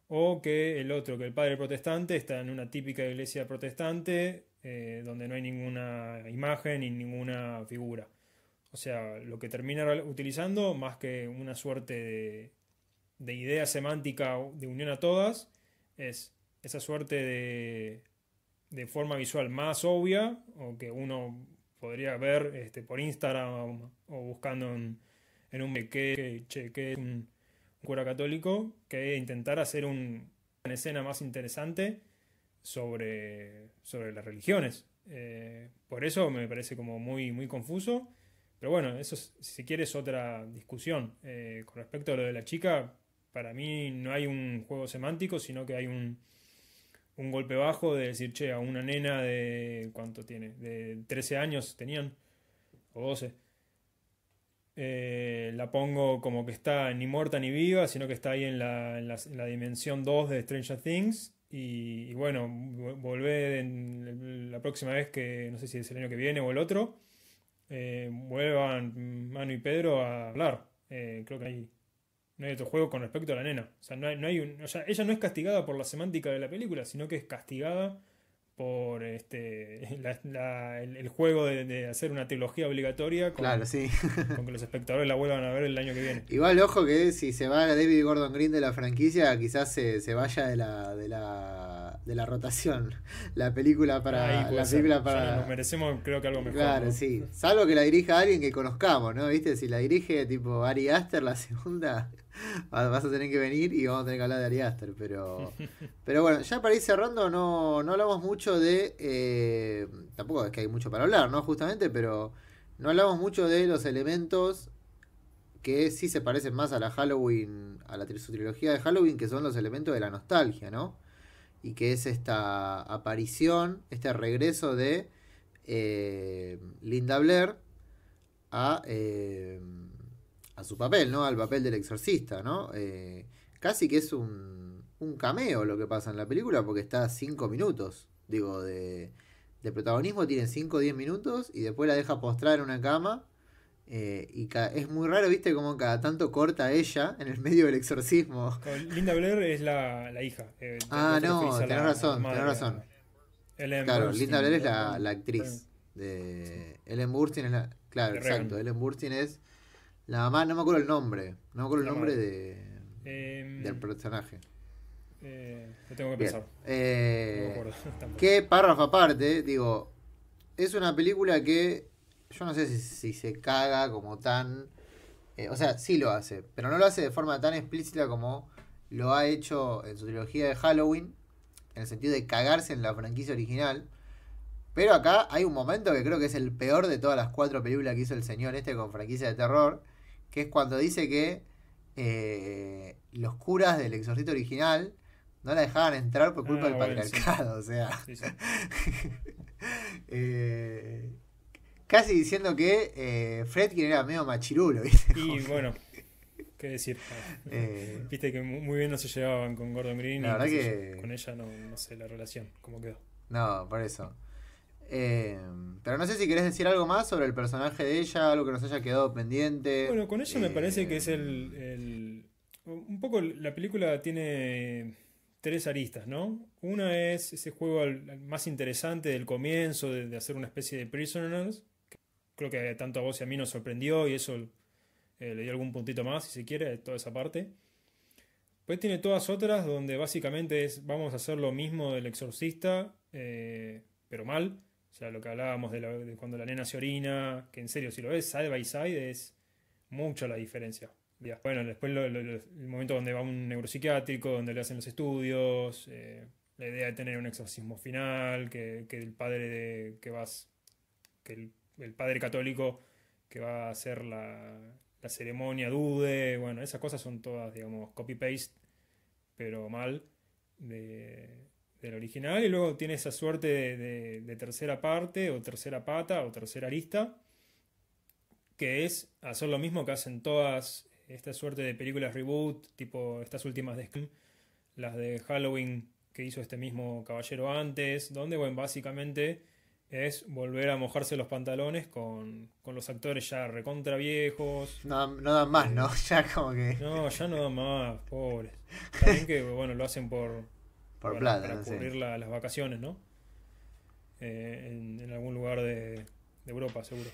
O que el otro, que el padre protestante está en una típica iglesia protestante donde no hay ninguna imagen ni ninguna figura. O sea, lo que termina utilizando más que una suerte de, de idea semántica de unión a todas es esa suerte de, de forma visual más obvia o que uno podría ver este, por Instagram o, buscando en, un que, un, cura católico, que intentar hacer una escena más interesante sobre, sobre las religiones. Eh, por eso me parece como muy, muy confuso. Pero bueno, eso si quieres otra discusión. Eh, con respecto a lo de la chica, para mí no hay un juego semántico, sino que hay un, golpe bajo de decir, che, a una nena de, ¿cuánto tiene? De 13 años tenían, o 12. Eh, la pongo como que está ni muerta ni viva, sino que está ahí en la, dimensión 2 de Stranger Things. Y, bueno, volvé la próxima vez que, no sé si es el año que viene o el otro, eh, vuelvan Manu y Pedro a hablar. Eh, creo que ahí no hay otro juego con respecto a la nena. O sea, no hay, no hay ella no es castigada por la semántica de la película, sino que es castigada por este la, el, juego de, hacer una trilogía obligatoria con, que los espectadores la vuelvan a ver el año que viene. Igual, ojo que si se va David Gordon Green de la franquicia, quizás se, se vaya de la, de la de la rotación la película para la película para nos merecemos creo que algo mejor. Claro, sí. Salvo que la dirija alguien que conozcamos, ¿no? ¿Viste? Si la dirige tipo Ari Aster la segunda Vas a tener que venir y vamos a tener que hablar de Ariaster. pero, pero bueno, ya para ir cerrando no, hablamos mucho de... Eh, tampoco es que hay mucho para hablar, ¿no? Justamente, pero no hablamos mucho de los elementos que sí se parecen más a la Halloween, a la su trilogía de Halloween, que son los elementos de la nostalgia, ¿no? Y que es esta aparición, este regreso de eh, Linda Blair a... Eh, a su papel, ¿no? Al papel del exorcista, ¿no? Eh, casi que es un, cameo lo que pasa en la película porque está a 5 minutos, digo, de, protagonismo tiene 5 o 10 minutos y después la deja postrada en una cama. Eh, y es muy raro, viste, como cada tanto corta ella en el medio del exorcismo. Linda Blair es la, hija. Eh, ah, no, tenés razón, tenés razón. claro, Linda Blair es la, actriz. De Ellen Burstyn es la. Claro, exacto. Ellen Burstyn es la mamá, no me acuerdo el nombre. No me acuerdo el nombre de, em, del personaje. Eh, lo tengo que pensar. Eh, párrafo aparte, digo, es una película que yo no sé si, si se caga como tan... Eh, o sea, sí lo hace, pero no lo hace de forma tan explícita como lo ha hecho en su trilogía de Halloween, en el sentido de cagarse en la franquicia original. Pero acá hay un momento que creo que es el peor de todas las cuatro películas que hizo el señor este con franquicia de terror, que es cuando dice que eh, los curas del exorcito original no la dejaban entrar por culpa del ah, patriarcado, o sea. Eh, casi diciendo que eh, Fredkin era medio machirulo, Y bueno, qué decir. Viste que muy bien no se llevaban con Gordon Green y que... con ella no, no, sé la relación, cómo quedó. No, por eso. Em, pero no sé si querés decir algo más sobre el personaje de ella, algo que nos haya quedado pendiente. Bueno, con eso me eh, parece que es el, Un poco la película tiene tres aristas, ¿no? Una es ese juego más interesante del comienzo, de, hacer una especie de prisoners. creo que tanto a vos y a mí nos sorprendió y eso eh, le dio algún puntito más, si se quiere, de toda esa parte. Pues tiene todas otras donde básicamente es vamos a hacer lo mismo del exorcista, eh, pero mal. O sea, lo que hablábamos de, cuando la nena se orina, que en serio, si lo ves side by side, es mucho la diferencia. Bueno, después el momento donde va un neuropsiquiátrico, donde le hacen los estudios, eh, la idea de tener un exorcismo final, que, el padre de, que vas, que el, padre católico que va a hacer la, la ceremonia dude, bueno, esas cosas son todas, digamos, copy-paste, pero mal, de, del original y luego tiene esa suerte de, tercera parte o tercera pata o tercera arista que es hacer lo mismo que hacen todas esta suerte de películas reboot tipo estas últimas de las de Halloween que hizo este mismo caballero antes donde bueno básicamente es volver a mojarse los pantalones con, los actores ya recontra viejos. No, dan más, ¿no? Eh, ya como que... No, ya no dan más, pobres. También que, bueno, lo hacen por, por para, plata, las vacaciones, ¿no? Eh, en, algún lugar de, Europa, seguro.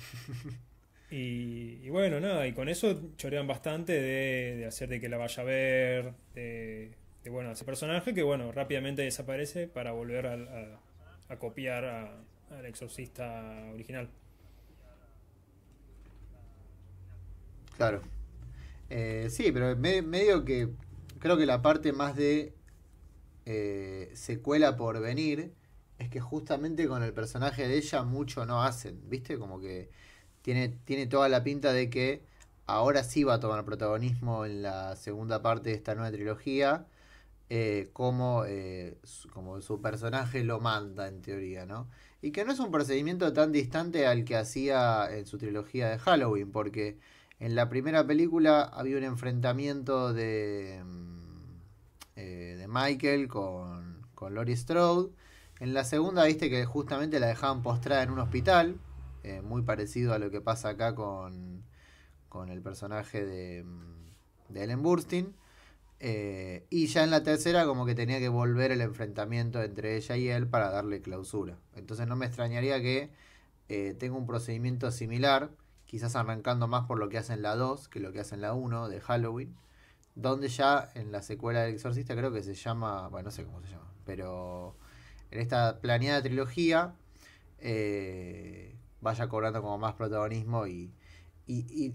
y, bueno, nada, y con eso chorean bastante de, hacer de que la vaya a ver, de, bueno, ese personaje que bueno, rápidamente desaparece para volver a, copiar al exorcista original. Claro. Eh, sí, pero medio que creo que la parte más de eh, secuela por venir es que justamente con el personaje de ella mucho no hacen, ¿viste? Como que tiene, tiene toda la pinta de que ahora sí va a tomar protagonismo en la segunda parte de esta nueva trilogía, eh, como, eh, como su personaje lo manda en teoría, ¿no? Y que no es un procedimiento tan distante al que hacía en su trilogía de Halloween, porque en la primera película había un enfrentamiento de mm, eh, de Michael con, con Lori Strode. En la segunda, viste que justamente la dejaban postrada en un hospital, eh, muy parecido a lo que pasa acá con, el personaje de, mm, de Ellen Burstyn. Eh, y ya en la tercera como que tenía que volver el enfrentamiento entre ella y él para darle clausura. Entonces no me extrañaría que tenga un procedimiento similar, quizás arrancando más por lo que hacen la 2 que lo que hacen la 1 de Halloween donde ya en la secuela del Exorcista creo que se llama, bueno, no sé cómo se llama, pero en esta planeada trilogía eh, vaya cobrando como más protagonismo y, y,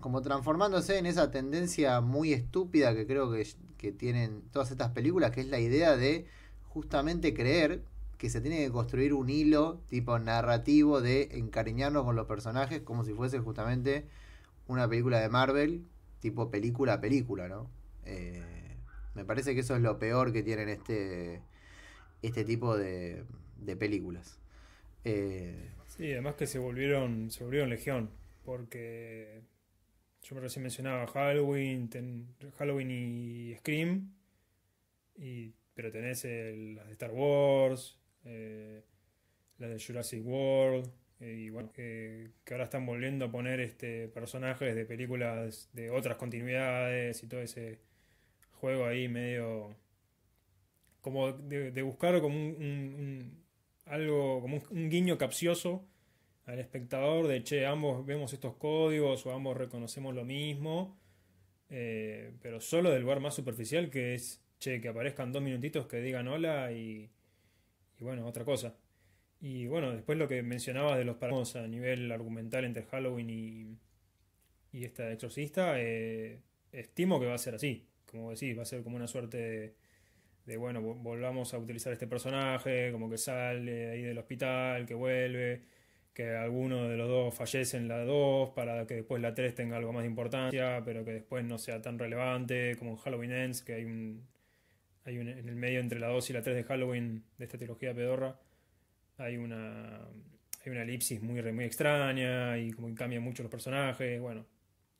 como transformándose en esa tendencia muy estúpida que creo que, que tienen todas estas películas, que es la idea de justamente creer que se tiene que construir un hilo tipo narrativo de encariñarnos con los personajes como si fuese justamente una película de Marvel tipo película a película, ¿no? Eh, me parece que eso es lo peor que tienen este, este tipo de, de películas. Eh, sí, además que se volvieron, se legión, porque yo recién mencionaba Halloween, Halloween y Scream, y, pero tenés las de Star Wars, eh, las de Jurassic World, eh, y bueno, eh, que, ahora están volviendo a poner este personajes de películas de otras continuidades y todo ese juego ahí medio como de, buscar como un, algo como un, guiño capcioso al espectador de che ambos vemos estos códigos o ambos reconocemos lo mismo eh, pero solo del lugar más superficial que es che que aparezcan dos minutitos que digan hola y bueno otra cosa y bueno, después lo que mencionabas de los parámetros a nivel argumental entre Halloween y, y esta exorcista, eh, estimo que va a ser así. Como decís, va a ser como una suerte de, bueno, volvamos a utilizar este personaje, como que sale ahí del hospital, que vuelve, que alguno de los dos fallece en la 2 para que después la 3 tenga algo más de importancia, pero que después no sea tan relevante, como en Halloween Ends, que hay un, hay un en el medio entre la 2 y la 3 de Halloween de esta trilogía pedorra hay una, hay una elipsis muy, muy extraña y como que cambian mucho los personajes. Bueno,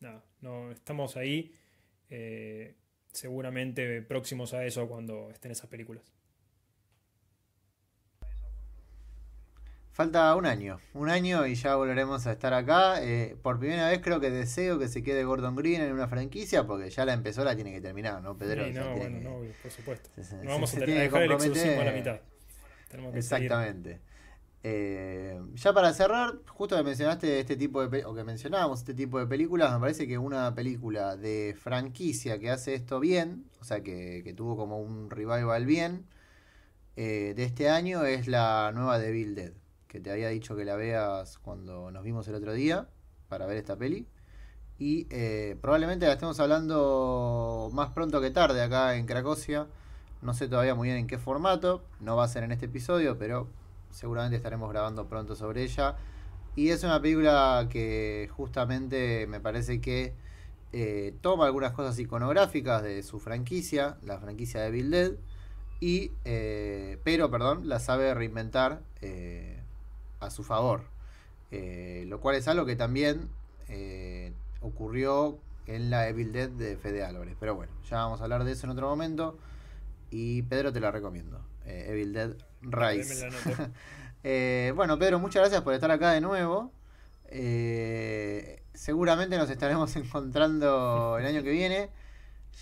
nada, no, estamos ahí. Eh, seguramente próximos a eso cuando estén esas películas. Falta un año, un año y ya volveremos a estar acá. Eh, por primera vez creo que deseo que se quede Gordon Green en una franquicia porque ya la empezó, la tiene que terminar, ¿no, Pedro? no, por supuesto. no vamos a, dejar el a la mitad. Exactamente. Eh, ya para cerrar, justo que mencionaste este tipo de o que mencionábamos este tipo de películas, me parece que una película de franquicia que hace esto bien, o sea que, tuvo como un revival bien eh, de este año es la nueva de Bill Dead, que te había dicho que la veas cuando nos vimos el otro día para ver esta peli. Y eh, probablemente la estemos hablando más pronto que tarde acá en Cracosia. No sé todavía muy bien en qué formato. No va a ser en este episodio, pero seguramente estaremos grabando pronto sobre ella. Y es una película que justamente me parece que eh, toma algunas cosas iconográficas de su franquicia, la franquicia de Evil Dead, y, eh, pero perdón, la sabe reinventar eh, a su favor. lo cual es algo que también ocurrió en la Evil Dead de Fede Álvarez. Pero bueno, ya vamos a hablar de eso en otro momento. Y Pedro te la recomiendo. Evil Dead Rice. Eh, bueno, Pedro, muchas gracias por estar acá de nuevo. Eh, seguramente nos estaremos encontrando el año que viene,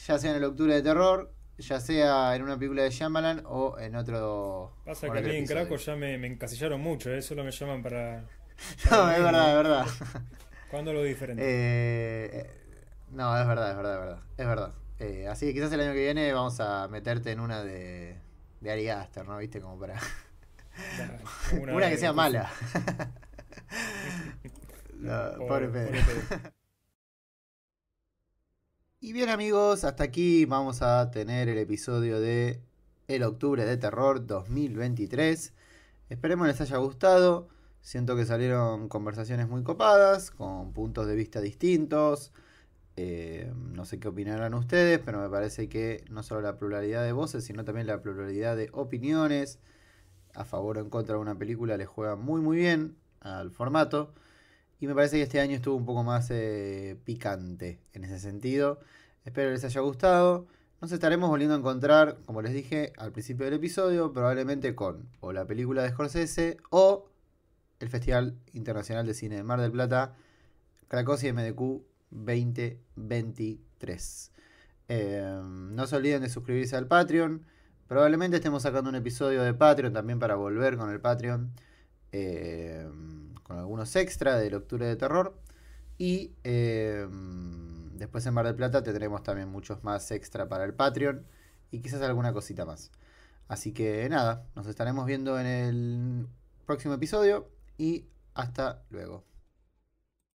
ya sea en el Octubre de Terror, ya sea en una película de Shyamalan o en otro. Pasa que a en Craco ya me, encasillaron mucho, ¿eh? solo me llaman para. no, es verdad, es verdad. ¿Cuándo lo diferente? Eh, no, es verdad, es verdad, es verdad. Es verdad. así que quizás el año que viene vamos a meterte en una de, de Ari ¿no? ¿Viste? Como para. una, que sea mala. Pobre Pedro. Y bien amigos, hasta aquí vamos a tener el episodio de El Octubre de Terror 2023. Esperemos les haya gustado. Siento que salieron conversaciones muy copadas, con puntos de vista distintos. Eh, no sé qué opinarán ustedes, pero me parece que no solo la pluralidad de voces, sino también la pluralidad de opiniones a favor o en contra de una película le juega muy muy bien al formato. Y me parece que este año estuvo un poco más eh, picante en ese sentido. Espero les haya gustado. Nos estaremos volviendo a encontrar, como les dije al principio del episodio, probablemente con o la película de Scorsese o el Festival Internacional de Cine de Mar del Plata, Cracovia y MDQ 2023. Em, no se olviden de suscribirse al Patreon. Probablemente estemos sacando un episodio de Patreon también para volver con el Patreon. Em, con algunos extra de Octubre de Terror. Y em, después en Mar del Plata tendremos también muchos más extra para el Patreon. Y quizás alguna cosita más. Así que nada, nos estaremos viendo en el próximo episodio. Y hasta luego.